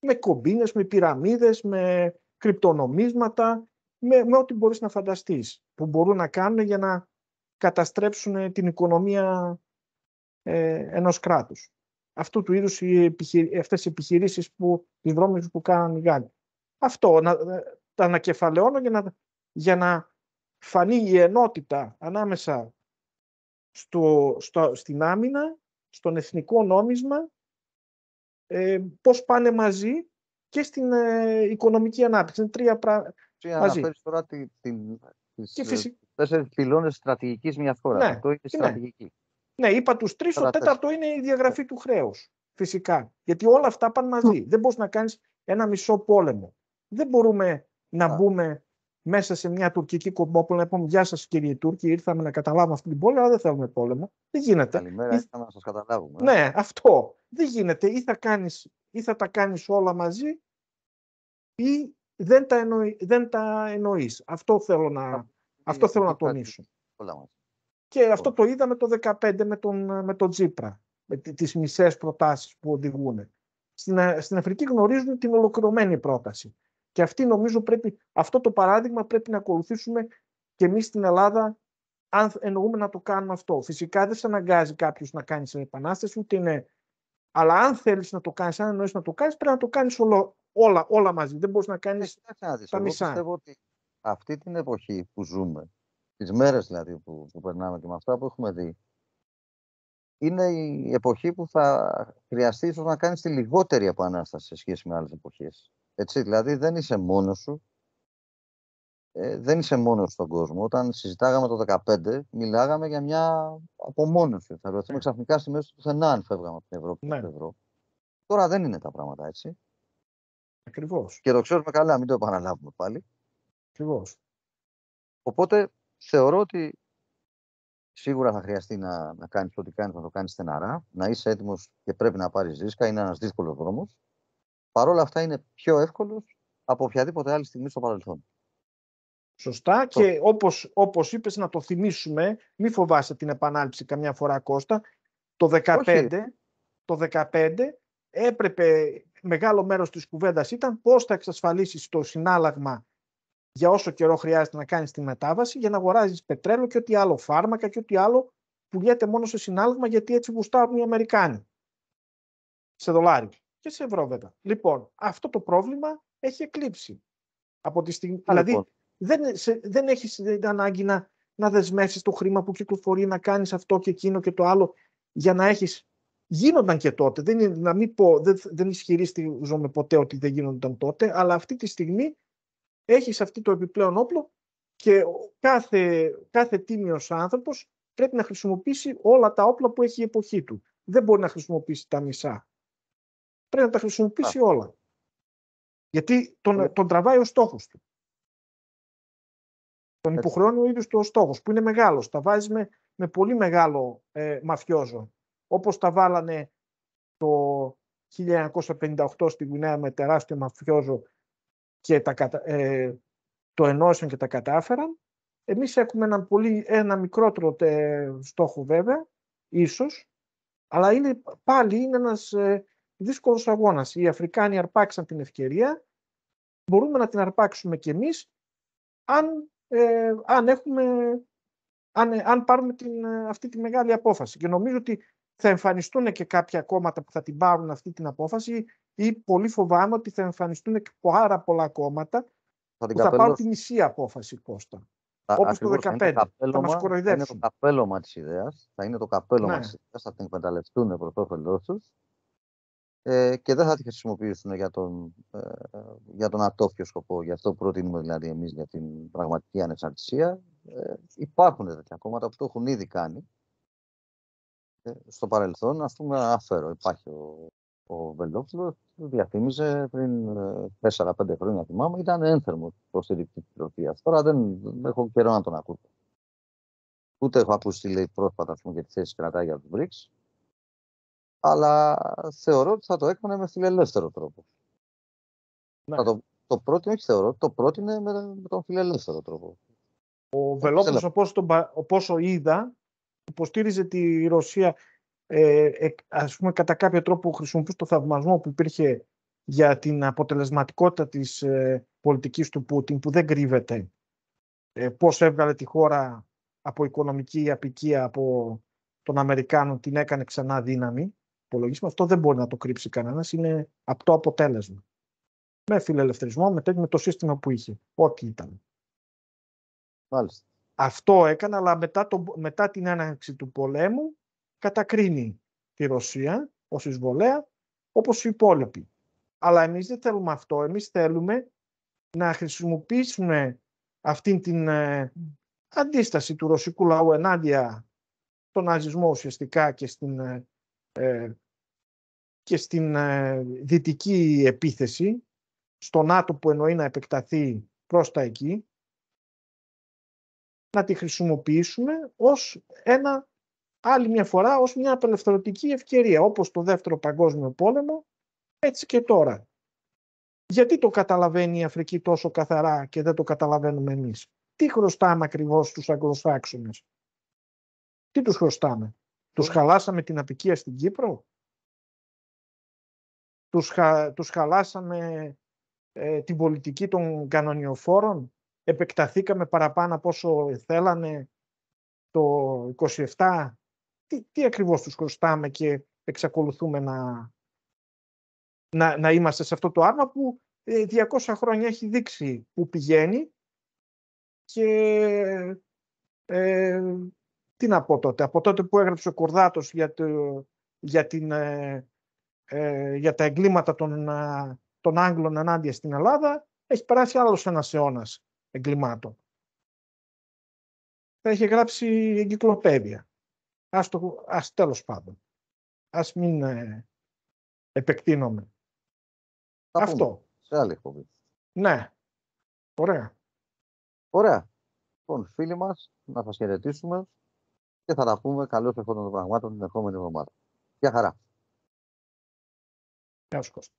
Με κομπίνες, με πυραμίδες, με κρυπτονομίσματα, με, με ό,τι μπορείς να φανταστείς που μπορούν να κάνουν για να καταστρέψουν την οικονομία ε, ενός κράτους αυτού του είδους αυτέ αυτές οι επιχειρήσεις που, οι δρόμοι που κάνουν οι Γάλλοι. Αυτό, να, ε, τα ανακεφαλαιώνω για να, για να φανεί η ενότητα ανάμεσα στο, στο, στην άμυνα, στον εθνικό νόμισμα, ε, πώς πάνε μαζί και στην ε, οικονομική ανάπτυξη. Είναι τρία πράγματα. Αναφέρεις τώρα την, την, τις, και φυσικά... Ε, Τέσσερις πυλώνες στρατηγικής μιας χώρας. Ναι, Αυτό είναι ναι. στρατηγική. Ναι, είπα τους τρεις, ο τέταρτο είναι η διαγραφή του χρέους. Φυσικά. Γιατί όλα αυτά πάνε μαζί. Δεν μπορείς να κάνεις ένα μισό πόλεμο. Δεν μπορούμε να μπούμε μέσα σε μια τουρκική κομπόπουλα να πούμε Γεια σας, κύριε Τούρκοι, ήρθαμε να καταλάβουμε αυτή την πόλη, αλλά δεν θέλουμε πόλεμο. Δεν γίνεται. Καλημέρα, ήρθαμε να σας καταλάβουμε. Ναι, αυτό. Δεν γίνεται. Ή θα, τα κάνεις όλα μαζί, ή δεν τα, εννοεί, εννοείς. Αυτό θέλω να, τονίσω. Και αυτό το είδαμε το 2015 με τον, με τον Τζίπρα, με τις μισές προτάσεις που οδηγούν. Στην, στην Αφρική γνωρίζουν την ολοκληρωμένη πρόταση. Και αυτή νομίζω πρέπει, αυτό το παράδειγμα πρέπει να ακολουθήσουμε και εμείς στην Ελλάδα αν εννοούμε να το κάνουμε αυτό. Φυσικά δεν σε αναγκάζει κάποιος να κάνει την επανάσταση, ούτε είναι. Αλλά αν θέλεις να το κάνεις, αν εννοείς να το κάνεις, πρέπει να το κάνεις όλα, όλα μαζί. Δεν μπορείς να κάνεις ε, τα μισά. Εγώ πιστεύω ότι αυτή την εποχή που ζούμε, τις μέρες δηλαδή που, που περνάμε και με αυτά που έχουμε δει, είναι η εποχή που θα χρειαστεί ίσως να κάνεις τη λιγότερη επανάσταση σε σχέση με άλλες εποχές. Έτσι, δηλαδή δεν είσαι μόνος σου, ε, δεν είσαι μόνος στον κόσμο. Όταν συζητάγαμε το 2015, μιλάγαμε για μια απομόνωση. Θα βρεθούμε ναι. ξαφνικά στη μέση του πουθενά αν φεύγαμε από την Ευρώπη. Ναι. Τώρα δεν είναι τα πράγματα έτσι. Ακριβώς. Και το ξέρουμε καλά, μην το επαναλάβουμε πάλι. Ακριβώς. Οπότε θεωρώ ότι σίγουρα θα χρειαστεί να, να κάνεις ό,τι κάνεις, να το κάνεις στεναρά, να είσαι έτοιμος και πρέπει να πάρεις ρίσκα. Είναι ένας δύσκολος δρόμος. Παρ' όλα αυτά είναι πιο εύκολος από οποιαδήποτε άλλη στιγμή στο παρελθόν. Σωστά και όπως, όπως είπες να το θυμίσουμε, μη φοβάσαι την επανάληψη καμιά φορά Κώστα, το 2015 το 15 έπρεπε μεγάλο μέρος της κουβέντας ήταν πώς θα εξασφαλίσεις το συνάλλαγμα για όσο καιρό χρειάζεται να κάνεις τη μετάβαση για να αγοράζεις πετρέλαιο και ό,τι άλλο φάρμακα και ό,τι άλλο που λέτε μόνο σε συνάλλαγμα γιατί έτσι γουστάρουν οι Αμερικάνοι. Σε δολάρια και σε ευρώ βέβαια. Λοιπόν, αυτό το πρόβλημα έχει εκλείψει. Από τη στιγμή, λοιπόν. Δηλαδή δεν, σε, δεν έχεις ανάγκη να, να δεσμεύσεις το χρήμα που κυκλοφορεί, να κάνεις αυτό και εκείνο και το άλλο για να έχεις... Γίνονταν και τότε, δεν, να μην δεν, δεν ισχυρίζομαι ποτέ ότι δεν γίνονταν τότε, αλλά αυτή τη στιγμή έχεις αυτή το επιπλέον όπλο και κάθε, κάθε τίμιος άνθρωπος πρέπει να χρησιμοποιήσει όλα τα όπλα που έχει η εποχή του. Δεν μπορεί να χρησιμοποιήσει τα μισά. Πρέπει να τα χρησιμοποιήσει όλα. Γιατί τον, ε. τον τραβάει ο στόχος του. Τον υποχρεώνει ο ίδιος του ο στόχος, που είναι μεγάλος. Τα βάζεις με, με πολύ μεγάλο ε, μαφιόζο. Όπως τα βάλανε το 1958 στην Γουινέα με τεράστιο μαφιόζο και τα, ε, το ενώσαν και τα κατάφεραν. Εμείς έχουμε ένα, πολύ, ένα μικρότερο τε, στόχο βέβαια, ίσως, αλλά είναι, πάλι είναι ένας ε, δύσκολος αγώνας. Οι Αφρικάνοι αρπάξαν την ευκαιρία, μπορούμε να την αρπάξουμε κι εμείς, αν, ε, αν, έχουμε, αν, ε, αν πάρουμε την, ε, αυτή τη μεγάλη απόφαση. Και νομίζω ότι θα εμφανιστούν και κάποια κόμματα που θα την πάρουν αυτή την απόφαση ή πολύ φοβάμαι ότι θα εμφανιστούν και πάρα πολλά κόμματα που θα πάρουν την ισή απόφαση Κώστα. όπως το 2015. Θα μα κοροϊδέψουν. Είναι το καπέλωμα της Θα είναι το καπέλωμα ναι. της Θα την εκμεταλλευτούν προ όφελό τους ε, και δεν θα τη χρησιμοποιήσουν για τον, ε, για τον ατόφιο σκοπό. Γι' αυτό προτείνουμε δηλαδή εμείς για την πραγματική ανεξαρτησία. Ε, υπάρχουν τέτοια κόμματα που το έχουν ήδη κάνει. Ε, στο παρελθόν, ας πούμε, αφέρω. Υπάρχει ο Βελόπουλος διαφήμιζε πριν 4-5 ε, χρόνια, θυμάμαι, ήταν ένθερμος προς τη Ρωσία. Τώρα δεν έχω καιρό να τον ακούω. Ούτε έχω ακούσει λέει πρόσφατα πούμε, για τη θέση κρατάει για τους BRICS. Αλλά θεωρώ ότι θα το έκανε με φιλελεύθερο τρόπο. Ναι. Θα το, το πρότεινε, όχι θεωρώ, το πρότεινε με, με τον φιλελεύθερο τρόπο. Ο Βελόπουλος, όπως είδα, υποστήριζε τη Ρωσία ε, ε, ας πούμε κατά κάποιο τρόπο χρησιμοποιούσε το θαυμασμό που υπήρχε για την αποτελεσματικότητα της ε, πολιτικής του Πούτιν που δεν κρύβεται ε, πώς έβγαλε τη χώρα από οικονομική απικία από τον Αμερικάνο την έκανε ξανά δύναμη υπολογίσμα αυτό δεν μπορεί να το κρύψει κανένας είναι από το αποτέλεσμα με φιλελευθερισμό, με, το σύστημα που είχε ό,τι ήταν αυτό έκανε αλλά το, μετά την έναρξη του πολέμου κατακρίνει τη Ρωσία ως εισβολέα όπως οι υπόλοιποι. Αλλά εμείς δεν θέλουμε αυτό. Εμείς θέλουμε να χρησιμοποιήσουμε αυτήν την ε, αντίσταση του ρωσικού λαού ενάντια στον ναζισμό ουσιαστικά και στην, ε, ε, και στην ε, δυτική επίθεση, στον ΝΑΤΟ που εννοεί να επεκταθεί προς τα εκεί, να τη χρησιμοποιήσουμε ως ένα άλλη μια φορά ως μια απελευθερωτική ευκαιρία, όπως το Δεύτερο Παγκόσμιο Πόλεμο, έτσι και τώρα. Γιατί το καταλαβαίνει η Αφρική τόσο καθαρά και δεν το καταλαβαίνουμε εμείς. Τι χρωστάμε ακριβώς στους Αγγλοσάξονες. Τι τους χρωστάμε. Τους ε. χαλάσαμε την απικία στην Κύπρο. Τους, χαλάσαμε ε, την πολιτική των κανονιοφόρων. Επεκταθήκαμε παραπάνω από όσο θέλανε το 27 τι, τι ακριβώς τους χρωστάμε και εξακολουθούμε να, να, να είμαστε σε αυτό το άρμα που 200 ε, χρόνια έχει δείξει που πηγαίνει και ε, τι να πω τότε, από τότε που έγραψε ο Κορδάτος για, το, για, την, ε, ε τα εγκλήματα των, ε, των Άγγλων ενάντια στην Ελλάδα, έχει περάσει άλλος ένας αιώνας εγκλημάτων. Θα είχε γράψει εγκυκλοπαίδεια. Ας, το, ας τέλος πάντων. Ας μην ε, επεκτείνομαι. Αυτό. Σε άλλη εκπομπή. Ναι. Ωραία. Ωραία. Λοιπόν, φίλοι μας, να σας χαιρετήσουμε και θα τα πούμε καλώς εχόντων των πραγμάτων την ερχόμενη εβδομάδα. Γεια χαρά. Γεια σου Κώστα.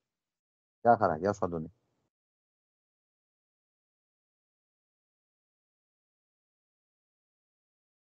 Γεια χαρά. Γεια σου Αντώνη.